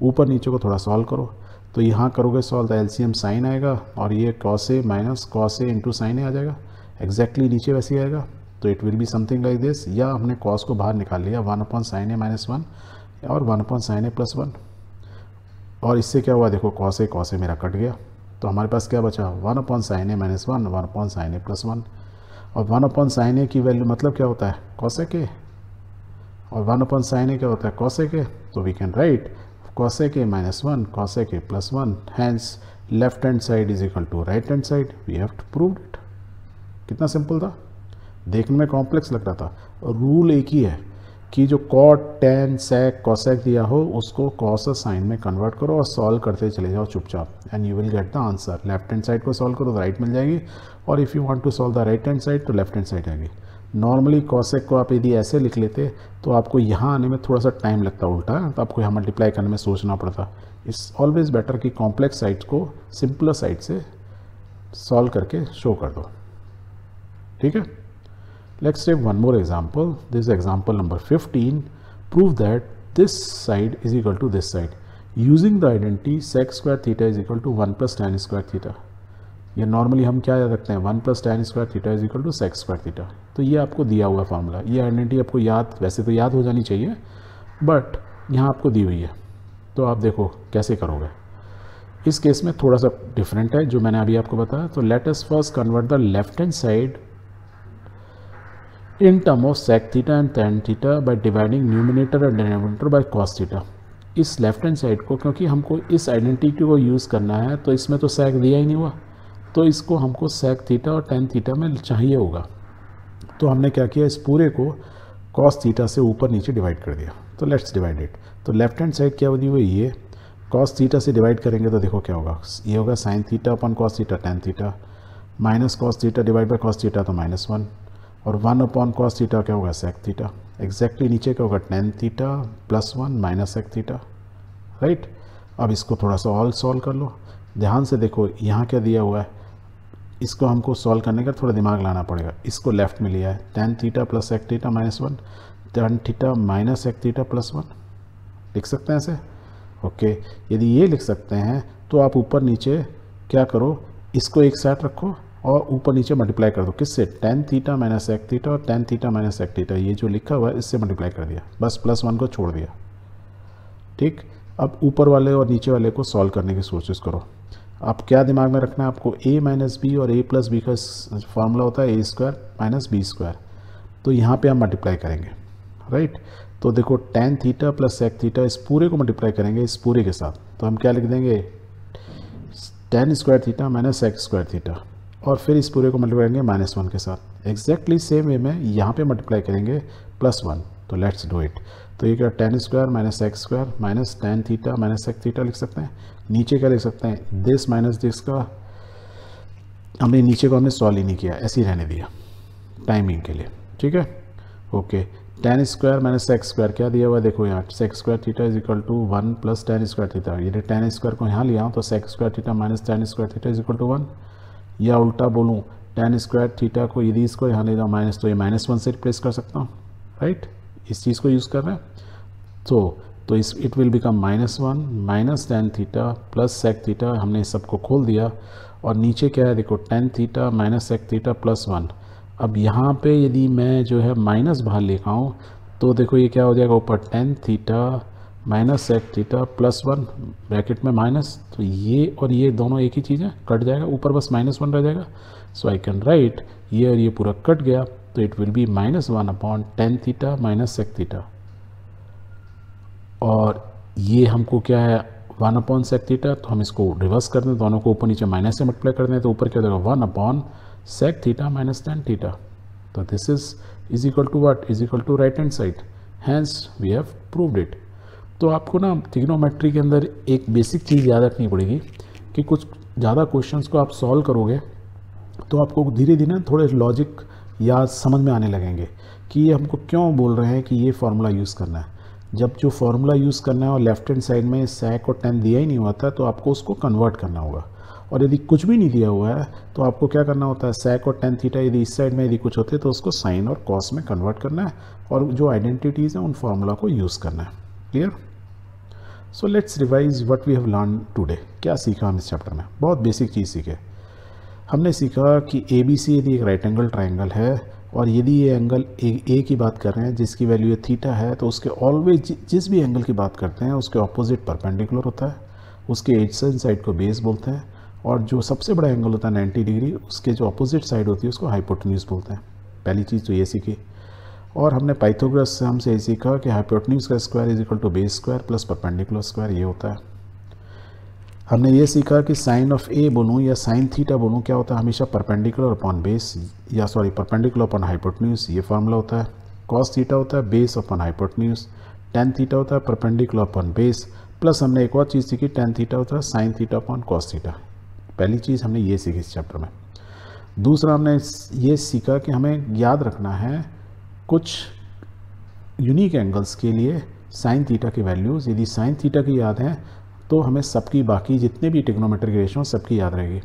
ऊपर नीचे को थोड़ा सॉल्व करो तो यहाँ करोगे सॉल्व तो एल सी एम साइन आएगा और ये cos A minus cos A into sin A आ जाएगा एग्जैक्टली exactly नीचे वैसे ही आएगा तो it will be something like this या हमने कॉस को बाहर निकाल लिया one upon sign A minus one और one upon sign A plus one और इससे क्या हुआ देखो कॉस ए कॉस ए मेरा कट गया तो हमारे पास क्या बचा one upon sign A minus one one upon sign A plus one और वन अपॉन साइन ए की वैल्यू मतलब क्या होता है कॉस ए के और वन अपॉन साइन ए क्या होता है कॉस ए के तो we can write cos A के माइनस वन कॉस ए के plus one hence left hand side is equal to right hand side we have to prove it कितना simple था देखने में कॉम्प्लेक्स लग रहा था रूल एक ही है कि जो कॉट टेन सेक कॉसेक दिया हो उसको कॉस साइन में कन्वर्ट करो और सॉल्व करते चले जाओ चुपचाप and you will get the answer left hand side को सॉल्व करो तो राइट मिल जाएगी और if you want to solve the right hand side तो लेफ्ट हैंड साइड आएगी नॉर्मली कॉसेक को आप यदि ऐसे लिख लेते तो आपको यहाँ आने में थोड़ा सा टाइम लगता उल्टा तो आपको यहाँ मल्टीप्लाई करने में सोचना पड़ता इट्स ऑलवेज बेटर कि कॉम्प्लेक्स साइड को सिंपलर साइड से सॉल्व करके शो कर दो ठीक है Let's take one more example. This example number 15. Prove that this side is equal to this side using the identity sec square theta is equal to 1 plus tan square theta. ये normally हम क्या याद रखते हैं one plus tan square theta is equal to sec square theta तो ये आपको दिया हुआ फार्मूला ये आइडेंटिटी आपको याद वैसे तो याद हो जानी चाहिए बट यहाँ आपको दी हुई है तो आप देखो कैसे करोगे इस केस में थोड़ा सा डिफरेंट है जो मैंने अभी आपको बताया तो let us first convert the left hand side in term of sec theta and tan theta by dividing numerator and denominator by cos theta इस लेफ्ट हैंड साइड को क्योंकि हमको इस आइडेंटिटी को यूज़ करना है तो इसमें तो सेक दिया ही नहीं हुआ तो इसको हमको सेक थीटा और टेन थीटा में चाहिए होगा तो हमने क्या किया इस पूरे को कॉस थीटा से ऊपर नीचे डिवाइड कर दिया तो लेट्स डिवाइड इट तो लेफ्ट हैंड साइड क्या बनी हुई ये कॉस थीटा से डिवाइड करेंगे तो देखो क्या होगा ये होगा sign theta upon cos theta tan theta minus cos theta divide by cos theta तो माइनस वन और वन अपॉन कॉस थीटा क्या होगा सेक थीटा एग्जैक्टली नीचे क्या होगा tan theta plus one minus sec theta right अब इसको थोड़ा सा ऑल सॉल्व कर लो ध्यान से देखो यहाँ क्या दिया हुआ है इसको हमको सॉल्व करने का थोड़ा दिमाग लाना पड़ेगा इसको लेफ्ट में लिया है tan theta plus sec theta minus one tan theta minus sec theta plus one लिख सकते हैं ऐसे ओके यदि ये लिख सकते हैं तो आप ऊपर नीचे क्या करो इसको एक साइड रखो और ऊपर नीचे मल्टीप्लाई कर दो किससे tan theta minus sec theta और tan theta minus sec theta ये जो लिखा हुआ है इससे मल्टीप्लाई कर दिया बस प्लस वन को छोड़ दिया ठीक अब ऊपर वाले और नीचे वाले को सॉल्व करने की कोशिश करो आप क्या दिमाग में रखना है आपको ए माइनस बी और ए प्लस बी का फॉर्मूला होता है A square minus B square तो यहाँ पे हम मल्टीप्लाई करेंगे राइट तो देखो tan theta plus sec theta इस पूरे को मल्टीप्लाई करेंगे इस पूरे के साथ तो हम क्या लिख देंगे tan square theta minus sec square theta और फिर इस पूरे को मल्टीप्लाई करेंगे माइनस वन के साथ एक्जैक्टली सेम वे में यहाँ पे मल्टीप्लाई करेंगे प्लस वन तो लेट्स डू इट तो ये क्या ten square minus x square minus ten theta minus x theta लिख सकते हैं नीचे क्या लिख सकते हैं दिस माइनस दिस का हमने नीचे को हमने सॉल्व ही नहीं किया ऐसे ही रहने दिया टाइमिंग के लिए ठीक है okay tan square minus x square क्या दिया हुआ देखो यहाँ sec square theta is equal to one plus tan square theta यदि टेन स्क्वायर को यहाँ लिया हूँ तो sec square theta minus tan square theta is equal to one या उल्टा बोलूँ टेन स्क्वायर थीटा को यदि इसको यहाँ ले जाओ माइनस तो ये माइनस वन से रिप्लेस कर सकता हूँ राइट इस चीज़ को यूज़ कर रहे हैं तो तो इस it will become minus one minus ten theta plus sec theta हमने इस सबको खोल दिया और नीचे क्या है देखो tan theta minus sec theta plus one अब यहाँ पे यदि मैं जो है माइनस बाहर लिखाऊँ तो देखो ये क्या हो जाएगा ऊपर tan theta minus sec theta plus one bracket में माइनस तो ये और ये दोनों एक ही चीज़ है कट जाएगा ऊपर बस माइनस वन रह जाएगा सो आई कैन राइट ये और ये पूरा कट गया तो it will be minus one upon tan theta minus sec theta और ये हमको क्या है वन अपॉन सेक थीटा तो हम इसको रिवर्स कर दें दोनों को ऊपर नीचे माइनस से मल्टीप्लाई कर दें तो ऊपर क्या हो जाएगा one upon sec theta minus ten theta तो this is is equal to what is equal to right hand side hence we have proved it तो आपको ना ट्रिग्नोमेट्री के अंदर एक बेसिक चीज़ याद रखनी पड़ेगी कि कुछ ज़्यादा क्वेश्चंस को आप सॉल्व करोगे तो आपको धीरे धीरे थोड़े लॉजिक या समझ में आने लगेंगे कि ये हमको क्यों बोल रहे हैं कि ये फार्मूला यूज़ करना है जब जो फार्मूला यूज़ करना है और लेफ्ट हैंड साइड में सैक और टेन दिया ही नहीं हुआ था तो आपको उसको कन्वर्ट करना होगा और यदि कुछ भी नहीं दिया हुआ है तो आपको क्या करना होता है सैक और टेन थीटा यदि इस साइड में यदि कुछ होते तो उसको साइन और कॉस में कन्वर्ट करना है और जो आइडेंटिटीज़ हैं उन फार्मूला को यूज़ करना है clear so let's revise what we have learn today क्या सीखा हम इस चैप्टर में बहुत बेसिक चीज़ सीखे हमने सीखा कि ए बी सी यदि एक राइट एंगल ट्राइंगल है और यदि ये एंगल ए, ए की बात कर रहे हैं जिसकी वैल्यू ये थीटा है तो उसके ऑलवेज जिस भी एंगल की बात करते हैं उसके ऑपोजिट परपेंडिकुलर होता है उसके एडसन साइड को बेस बोलते हैं और जो सबसे बड़ा एंगल होता है नाइन्टी डिग्री उसके जो अपोजिट साइड होती है उसको हाइपोटन्यूज बोलते हैं पहली चीज़ तो ये सीखी और हमने पाइथागोरस से हमसे ये सीखा कि हाइपोटनिक्स का square is equal to base square plus perpendicular square ये होता है हमने ये सीखा कि साइन ऑफ ए बोलूँ या साइन थीटा बोलूँ क्या होता है हमेशा परपेंडिकुलर अपॉन बेस या सॉरी परपेंडिकुलर अपॉन हाइपोटन्यूज ये फार्मूला होता है कॉस थीटा होता है base upon hypotenuse tan theta होता है परपेंडिकुलर अपॉन बेस प्लस हमने एक और चीज़ सीखी टेन थीटा होता है sign theta upon cos theta पहली चीज़ हमने ये सीखी इस चैप्टर में दूसरा हमने ये सीखा कि हमें याद रखना है कुछ यूनिक एंगल्स के लिए साइन थीटा के वैल्यूज़ यदि साइन थीटा की याद हैं तो हमें सबकी बाकी जितने भी टिक्नोमेट्रिक रेशो सबकी याद रहेगी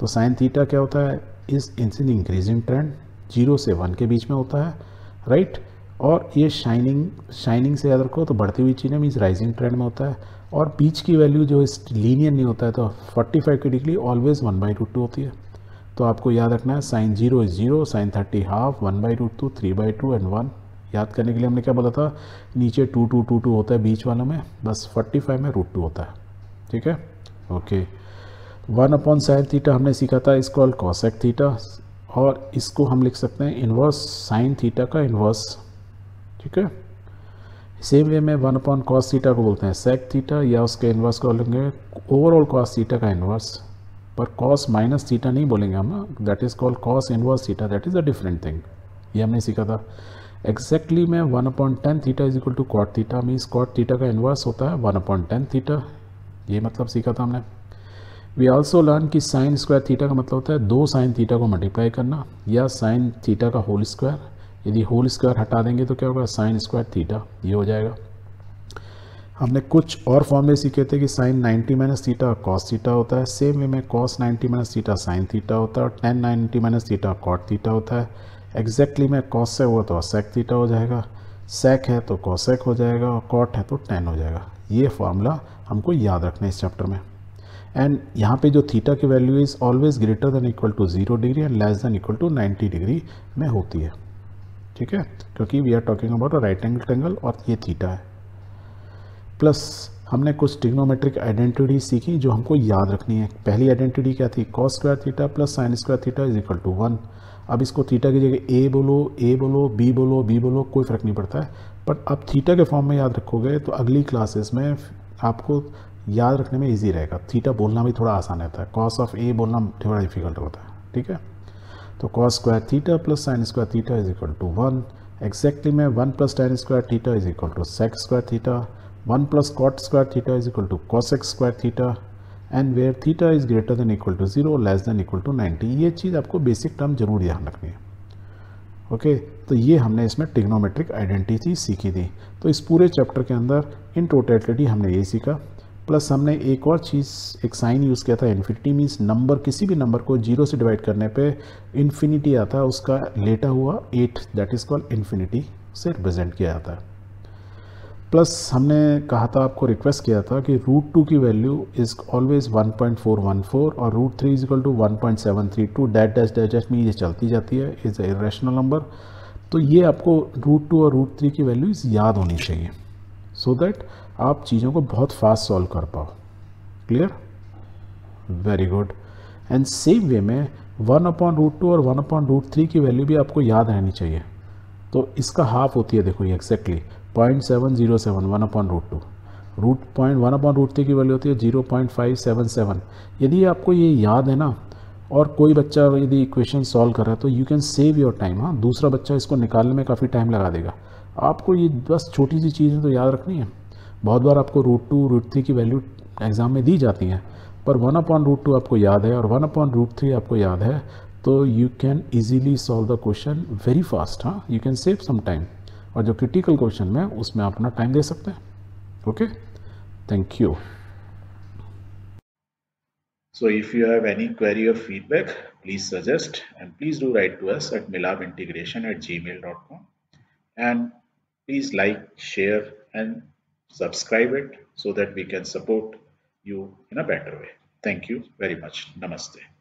तो साइन थीटा क्या होता है इज़ इंसिन इंक्रीजिंग ट्रेंड जीरो से वन के बीच में होता है राइट और ये शाइनिंग शाइनिंग से याद रखो तो बढ़ती हुई चीज़ें मीन्स राइजिंग ट्रेंड में होता है और बीच की वैल्यू जो इस लीनियर नहीं होता है तो 45 की degree always one by two two होती है तो आपको याद रखना है sine zero is zero sine thirty half one by root two three by two and one याद करने के लिए हमने क्या बोला था नीचे टू टू टू टू होता है बीच वालों में बस फोर्टी फाइव में रूट टू होता है ठीक है okay one upon sine theta हमने सीखा था इसको ऑल कॉसेक थीटा और इसको हम लिख सकते हैं इन्वर्स साइन थीटा का इन्वर्स ठीक है सेम वे में वन अपॉन कॉस थीटा को बोलते हैं सेक थीटा या उसके इन्वर्स को लेंगे ओवरऑल कॉस थीटा का इन्वर्स पर कॉस माइनस थीटा नहीं बोलेंगे हम that is called cos inverse theta that is a different thing ये हमने सीखा था एक्जैक्टली मैं one upon tan theta is equal to cot theta means cot theta का इन्वर्स होता है वन अपॉइंट टेन थीटा ये मतलब सीखा था हमने वी ऑल्सो लर्न कि साइन स्क्वायर थीटा का मतलब होता है दो साइन थीटा को मल्टीप्लाई करना या साइन थीटा का होल स्क्वायर यदि होल स्क्वायर हटा देंगे तो क्या होगा साइन स्क्वायर थीटा ये हो जाएगा हमने कुछ और फॉर्मूले सीखे थे कि sine 90 minus theta cos theta होता है सेम वे में cos 90 minus theta sine theta होता है और tan ninety minus theta cot theta होता है एग्जैक्टली मैं कॉस से हुआ तो सेक थीटा हो जाएगा सेक है तो कॉसेक हो जाएगा और कॉट है तो टेन हो जाएगा ये फार्मूला हमको याद रखना है इस चैप्टर में एंड यहाँ पे जो थीटा की value is always greater than equal to zero degree and less than equal to ninety degree में होती है ठीक है क्योंकि we are talking about a right angle triangle और ये थीटा है प्लस हमने कुछ टिग्नोमेट्रिक आइडेंटिटी सीखी जो हमको याद रखनी है पहली आइडेंटिटी क्या थी cos square theta plus sine square theta is equal to one अब इसको थीटा की जगह ए बोलो ए बोलो बी बोलो बी बोलो कोई फ़र्क नहीं पड़ता है बट आप थीटा के फॉर्म में याद रखोगे तो अगली क्लासेस में आपको याद रखने में ईजी रहेगा थीटा बोलना भी थोड़ा आसान रहता है कॉस ऑफ ए बोलना थोड़ा डिफिकल्ट होता है ठीक है तो cos square theta plus sine square theta is equal to one exactly मैं one plus tan square theta is equal to sec square theta 1 plus cot square theta is equal to cos x square theta and where theta is greater than equal to zero less than equal to 90 ये चीज़ आपको basic term जरूर ध्यान रखनी है okay तो ये हमने इसमें टिग्नोमेट्रिक आइडेंटिटी सीखी थी तो इस पूरे चैप्टर के अंदर इन टोटलिटी हमने ये सीखा प्लस हमने एक और चीज़ एक साइन यूज़ किया था इन्फिनिटी मीन्स नंबर किसी भी नंबर को जीरो से डिवाइड करने पे इन्फिनिटी आता है उसका लेटा हुआ eight that is called infinity से रिप्रेजेंट किया जाता है प्लस हमने कहा था आपको रिक्वेस्ट किया था कि रूट टू की वैल्यू इज ऑलवेज 1.414 और root three is equal to one point seven three two डैट डैच डैश में ये चलती जाती है इज़ अ रैशनल नंबर तो ये आपको रूट टू और रूट थ्री की वैल्यूज़ याद होनी चाहिए सो so दैट आप चीज़ों को बहुत फास्ट सॉल्व कर पाओ clear very good and same way में वन अपॉन रूट टू और वन अपॉन रूट थ्री की वैल्यू भी आपको याद रहनी चाहिए तो इसका हाफ होती है देखो ये exactly point seven zero seven one upon root two root point one upon root three की वैल्यू होती है zero point five seven seven यदि आपको ये याद है ना और कोई बच्चा यदि इक्वेशन सॉल्व कर रहा है तो you can save your time हाँ दूसरा बच्चा इसको निकालने में काफ़ी टाइम लगा देगा आपको ये बस छोटी सी चीज़ें तो याद रखनी है बहुत बार आपको रूट टू रूट थ्री की वैल्यू एग्ज़ाम में दी जाती हैं पर वन अपॉन रूट टू आपको याद है और वन अपॉन रूट थ्री आपको याद है तो you can easily solve the question very fast हाँ you can save some time और जो क्रिटिकल क्वेश्चन में उसमें आप अपना टाइम दे सकते हैं okay thank you so if you have any query of feedback please suggest and please do write to us at Milav integration at G mail dot com and please like share and subscribe it so that we can support you in a better way thank you very much नमस्ते